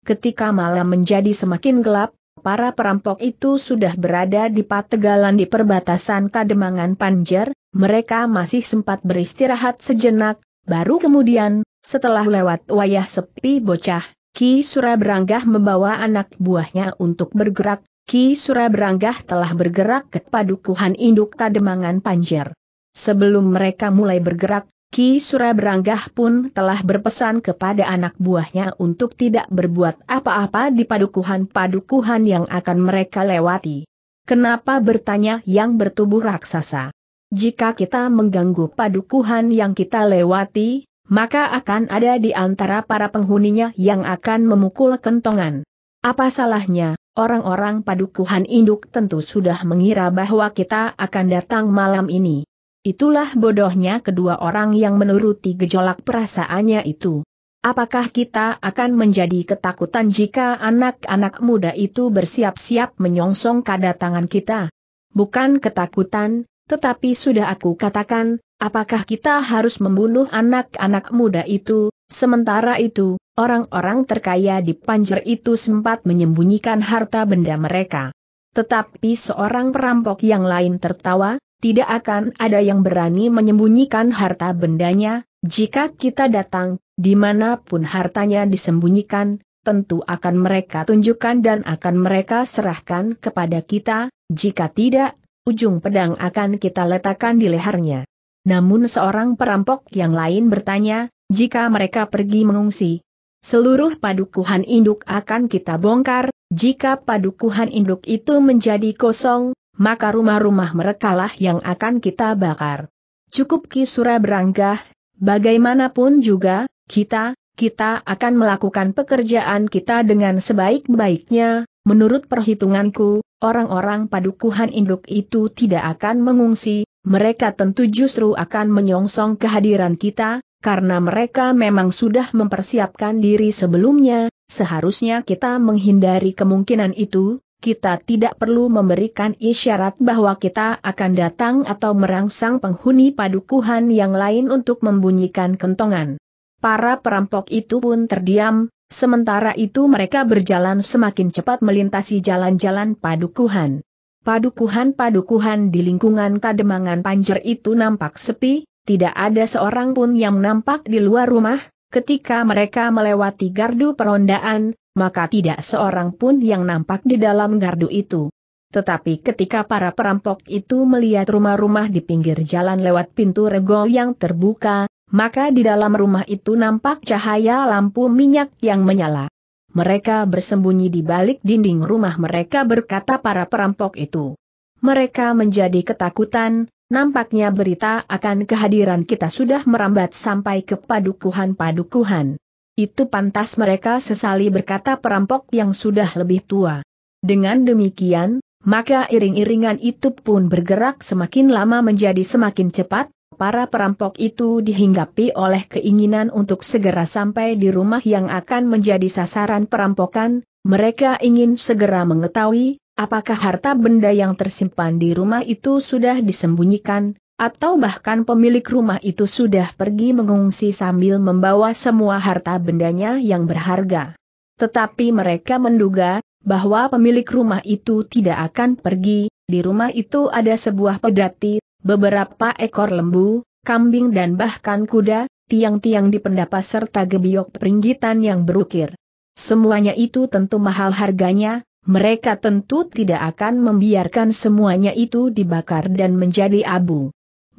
Ketika malam menjadi semakin gelap, Para perampok itu sudah berada di pategalan di perbatasan Kademangan Panjer, mereka masih sempat beristirahat sejenak, baru kemudian, setelah lewat wayah sepi bocah, Ki Suraberanggah membawa anak buahnya untuk bergerak, Ki Suraberanggah telah bergerak ke padukuhan induk Kademangan Panjer. Sebelum mereka mulai bergerak, Ki Beranggah pun telah berpesan kepada anak buahnya untuk tidak berbuat apa-apa di padukuhan-padukuhan yang akan mereka lewati. Kenapa bertanya yang bertubuh raksasa? Jika kita mengganggu padukuhan yang kita lewati, maka akan ada di antara para penghuninya yang akan memukul kentongan. Apa salahnya, orang-orang padukuhan induk tentu sudah mengira bahwa kita akan datang malam ini. Itulah bodohnya kedua orang yang menuruti gejolak perasaannya itu. Apakah kita akan menjadi ketakutan jika anak-anak muda itu bersiap-siap menyongsong kedatangan kita? Bukan ketakutan, tetapi sudah aku katakan, apakah kita harus membunuh anak-anak muda itu? Sementara itu, orang-orang terkaya di Panjer itu sempat menyembunyikan harta benda mereka. Tetapi seorang perampok yang lain tertawa, tidak akan ada yang berani menyembunyikan harta bendanya, jika kita datang, dimanapun hartanya disembunyikan, tentu akan mereka tunjukkan dan akan mereka serahkan kepada kita, jika tidak, ujung pedang akan kita letakkan di lehernya. Namun seorang perampok yang lain bertanya, jika mereka pergi mengungsi, seluruh padukuhan induk akan kita bongkar, jika padukuhan induk itu menjadi kosong, maka rumah-rumah merekalah yang akan kita bakar. Cukup Kisura beranggah, bagaimanapun juga, kita, kita akan melakukan pekerjaan kita dengan sebaik-baiknya, menurut perhitunganku, orang-orang padukuhan induk itu tidak akan mengungsi, mereka tentu justru akan menyongsong kehadiran kita, karena mereka memang sudah mempersiapkan diri sebelumnya, seharusnya kita menghindari kemungkinan itu, kita tidak perlu memberikan isyarat bahwa kita akan datang atau merangsang penghuni padukuhan yang lain untuk membunyikan kentongan. Para perampok itu pun terdiam, sementara itu mereka berjalan semakin cepat melintasi jalan-jalan padukuhan. Padukuhan-padukuhan di lingkungan kademangan panjer itu nampak sepi, tidak ada seorang pun yang nampak di luar rumah, ketika mereka melewati gardu perondaan, maka tidak seorang pun yang nampak di dalam gardu itu. Tetapi ketika para perampok itu melihat rumah-rumah di pinggir jalan lewat pintu regol yang terbuka, maka di dalam rumah itu nampak cahaya lampu minyak yang menyala. Mereka bersembunyi di balik dinding rumah mereka berkata para perampok itu. Mereka menjadi ketakutan, nampaknya berita akan kehadiran kita sudah merambat sampai ke padukuhan-padukuhan. Itu pantas mereka sesali berkata perampok yang sudah lebih tua. Dengan demikian, maka iring-iringan itu pun bergerak semakin lama menjadi semakin cepat, para perampok itu dihinggapi oleh keinginan untuk segera sampai di rumah yang akan menjadi sasaran perampokan, mereka ingin segera mengetahui, apakah harta benda yang tersimpan di rumah itu sudah disembunyikan, atau bahkan pemilik rumah itu sudah pergi mengungsi sambil membawa semua harta bendanya yang berharga. Tetapi mereka menduga bahwa pemilik rumah itu tidak akan pergi, di rumah itu ada sebuah pedati, beberapa ekor lembu, kambing dan bahkan kuda, tiang-tiang di pendapa serta gebiok peringgitan yang berukir. Semuanya itu tentu mahal harganya, mereka tentu tidak akan membiarkan semuanya itu dibakar dan menjadi abu.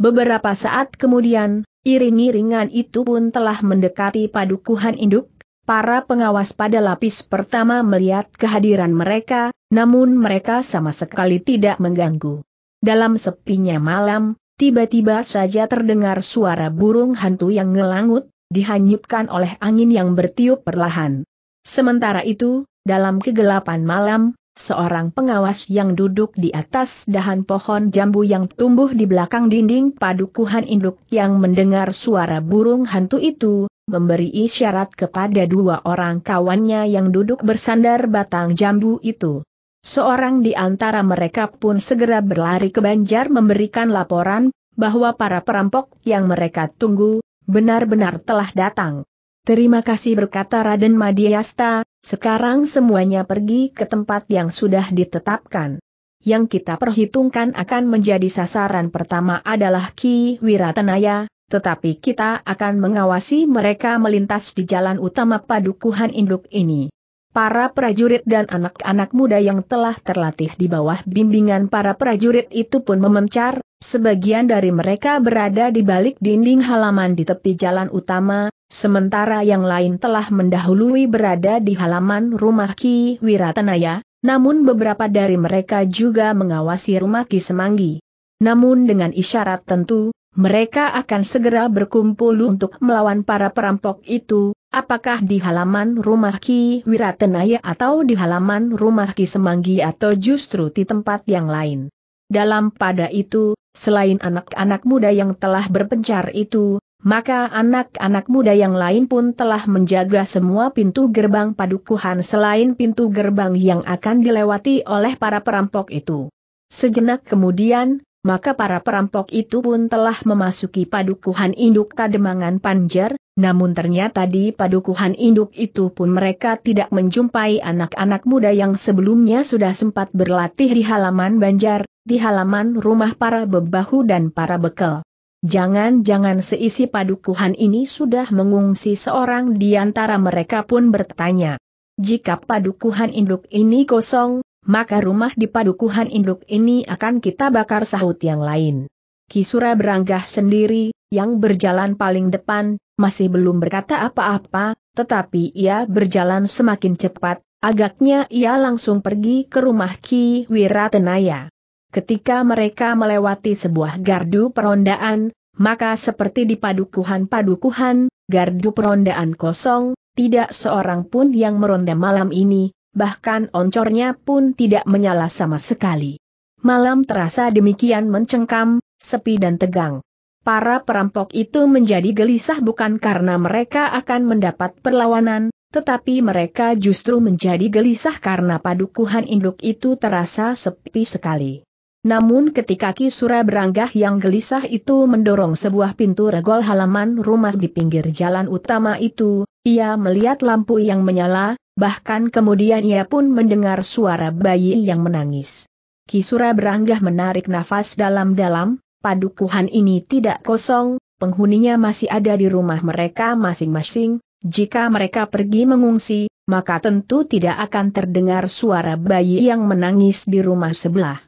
Beberapa saat kemudian, iring-iringan itu pun telah mendekati padukuhan induk, para pengawas pada lapis pertama melihat kehadiran mereka, namun mereka sama sekali tidak mengganggu. Dalam sepinya malam, tiba-tiba saja terdengar suara burung hantu yang ngelangut, dihanyutkan oleh angin yang bertiup perlahan. Sementara itu, dalam kegelapan malam, seorang pengawas yang duduk di atas dahan pohon jambu yang tumbuh di belakang dinding padukuhan induk yang mendengar suara burung hantu itu, memberi isyarat kepada dua orang kawannya yang duduk bersandar batang jambu itu. Seorang di antara mereka pun segera berlari ke Banjar memberikan laporan bahwa para perampok yang mereka tunggu benar-benar telah datang. Terima kasih berkata Raden Madiasta, sekarang semuanya pergi ke tempat yang sudah ditetapkan. Yang kita perhitungkan akan menjadi sasaran pertama adalah Ki Wiratenaya, tetapi kita akan mengawasi mereka melintas di jalan utama padukuhan induk ini. Para prajurit dan anak-anak muda yang telah terlatih di bawah bimbingan para prajurit itu pun memencar, sebagian dari mereka berada di balik dinding halaman di tepi jalan utama, Sementara yang lain telah mendahului berada di halaman rumah Ki Wiratanaya, namun beberapa dari mereka juga mengawasi rumah Ki Semanggi. Namun dengan isyarat tentu, mereka akan segera berkumpul untuk melawan para perampok itu, apakah di halaman rumah Ki Wiratenaya atau di halaman rumah Ki Semanggi atau justru di tempat yang lain. Dalam pada itu, selain anak-anak muda yang telah berpencar itu, maka anak-anak muda yang lain pun telah menjaga semua pintu gerbang padukuhan selain pintu gerbang yang akan dilewati oleh para perampok itu. Sejenak kemudian, maka para perampok itu pun telah memasuki padukuhan induk Kademangan Panjer, namun ternyata di padukuhan induk itu pun mereka tidak menjumpai anak-anak muda yang sebelumnya sudah sempat berlatih di halaman Banjar, di halaman rumah para bebahu dan para bekel. Jangan-jangan seisi padukuhan ini sudah mengungsi seorang di antara mereka pun bertanya. Jika padukuhan induk ini kosong, maka rumah di padukuhan induk ini akan kita bakar sahut yang lain. Kisura beranggah sendiri, yang berjalan paling depan, masih belum berkata apa-apa, tetapi ia berjalan semakin cepat, agaknya ia langsung pergi ke rumah Ki Wiratenaya. Ketika mereka melewati sebuah gardu perondaan, maka seperti di padukuhan-padukuhan, gardu perondaan kosong, tidak seorang pun yang meronda malam ini, bahkan oncornya pun tidak menyala sama sekali. Malam terasa demikian mencengkam, sepi dan tegang. Para perampok itu menjadi gelisah bukan karena mereka akan mendapat perlawanan, tetapi mereka justru menjadi gelisah karena padukuhan induk itu terasa sepi sekali. Namun ketika Kisura beranggah yang gelisah itu mendorong sebuah pintu regol halaman rumah di pinggir jalan utama itu, ia melihat lampu yang menyala, bahkan kemudian ia pun mendengar suara bayi yang menangis. Kisura beranggah menarik nafas dalam-dalam, padukuhan ini tidak kosong, penghuninya masih ada di rumah mereka masing-masing, jika mereka pergi mengungsi, maka tentu tidak akan terdengar suara bayi yang menangis di rumah sebelah.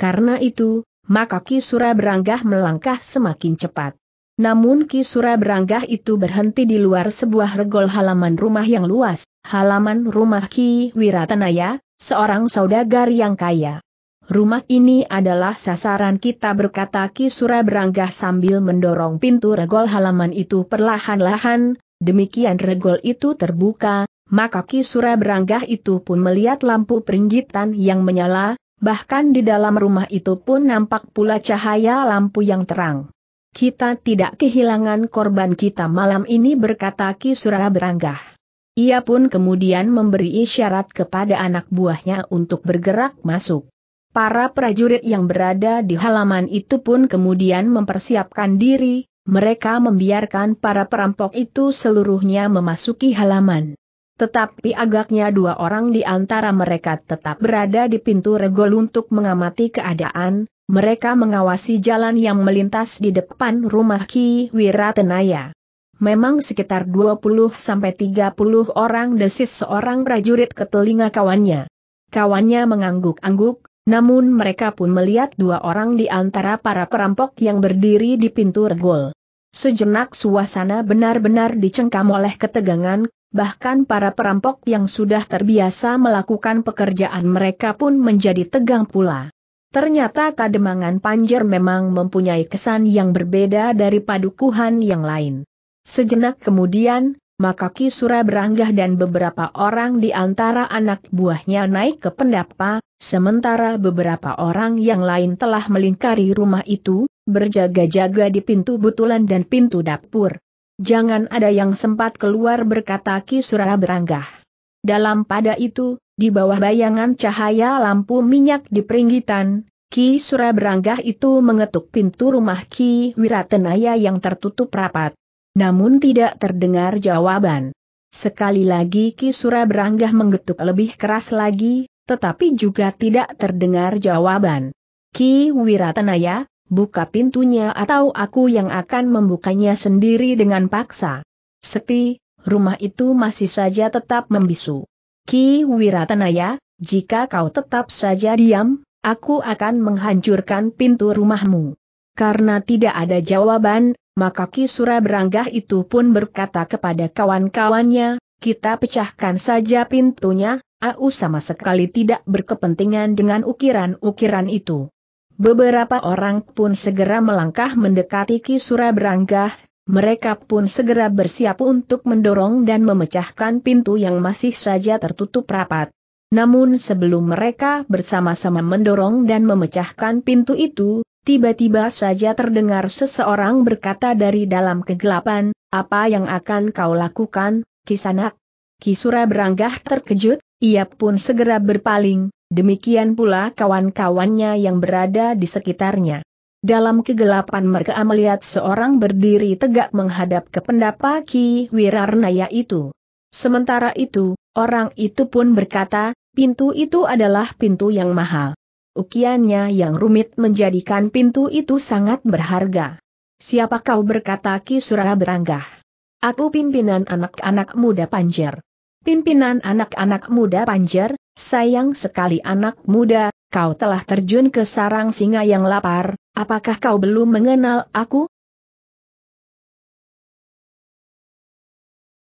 Karena itu, maka Kisura beranggah melangkah semakin cepat. Namun Kisura beranggah itu berhenti di luar sebuah regol halaman rumah yang luas, halaman rumah Ki Wiratanaya, seorang saudagar yang kaya. Rumah ini adalah sasaran kita berkata Kisura beranggah sambil mendorong pintu regol halaman itu perlahan-lahan, demikian regol itu terbuka, maka Kisura beranggah itu pun melihat lampu peringgitan yang menyala, Bahkan di dalam rumah itu pun nampak pula cahaya lampu yang terang. Kita tidak kehilangan korban kita malam ini berkata Kisura beranggah. Ia pun kemudian memberi isyarat kepada anak buahnya untuk bergerak masuk. Para prajurit yang berada di halaman itu pun kemudian mempersiapkan diri, mereka membiarkan para perampok itu seluruhnya memasuki halaman. Tetapi agaknya dua orang di antara mereka tetap berada di pintu regol untuk mengamati keadaan, mereka mengawasi jalan yang melintas di depan rumah Ki Wiratenaya. Memang sekitar 20-30 orang desis seorang prajurit ke telinga kawannya. Kawannya mengangguk-angguk, namun mereka pun melihat dua orang di antara para perampok yang berdiri di pintu regol. Sejenak suasana benar-benar dicengkam oleh ketegangan, bahkan para perampok yang sudah terbiasa melakukan pekerjaan mereka pun menjadi tegang pula. Ternyata kademangan panjer memang mempunyai kesan yang berbeda dari padukuhan yang lain. Sejenak kemudian, maka Kisura beranggah dan beberapa orang di antara anak buahnya naik ke pendapa, sementara beberapa orang yang lain telah melingkari rumah itu, berjaga-jaga di pintu butulan dan pintu dapur. Jangan ada yang sempat keluar berkata Ki Kisura beranggah. Dalam pada itu, di bawah bayangan cahaya lampu minyak di peringgitan, Ki Sura beranggah itu mengetuk pintu rumah Ki Wiratenaya yang tertutup rapat. Namun tidak terdengar jawaban. Sekali lagi Ki Sura beranggah mengetuk lebih keras lagi, tetapi juga tidak terdengar jawaban. Ki Wiratenaya, buka pintunya atau aku yang akan membukanya sendiri dengan paksa. Sepi, rumah itu masih saja tetap membisu. Ki Wiratanaya, jika kau tetap saja diam, aku akan menghancurkan pintu rumahmu. Karena tidak ada jawaban, maka Ki beranggah itu pun berkata kepada kawan-kawannya, kita pecahkan saja pintunya, Aku sama sekali tidak berkepentingan dengan ukiran-ukiran itu. Beberapa orang pun segera melangkah mendekati Kisura beranggah, mereka pun segera bersiap untuk mendorong dan memecahkan pintu yang masih saja tertutup rapat. Namun sebelum mereka bersama-sama mendorong dan memecahkan pintu itu, tiba-tiba saja terdengar seseorang berkata dari dalam kegelapan, apa yang akan kau lakukan, Kisanak? Kisura beranggah terkejut, ia pun segera berpaling, Demikian pula kawan-kawannya yang berada di sekitarnya. Dalam kegelapan mereka melihat seorang berdiri tegak menghadap ke pendapa Ki Wirarnaya itu. Sementara itu, orang itu pun berkata, pintu itu adalah pintu yang mahal. Ukiannya yang rumit menjadikan pintu itu sangat berharga. Siapa kau berkata Ki Surah beranggah? Aku pimpinan anak-anak muda panjer. Pimpinan anak-anak muda Panjer, sayang sekali anak muda, kau telah terjun ke sarang singa yang lapar, apakah kau belum mengenal aku?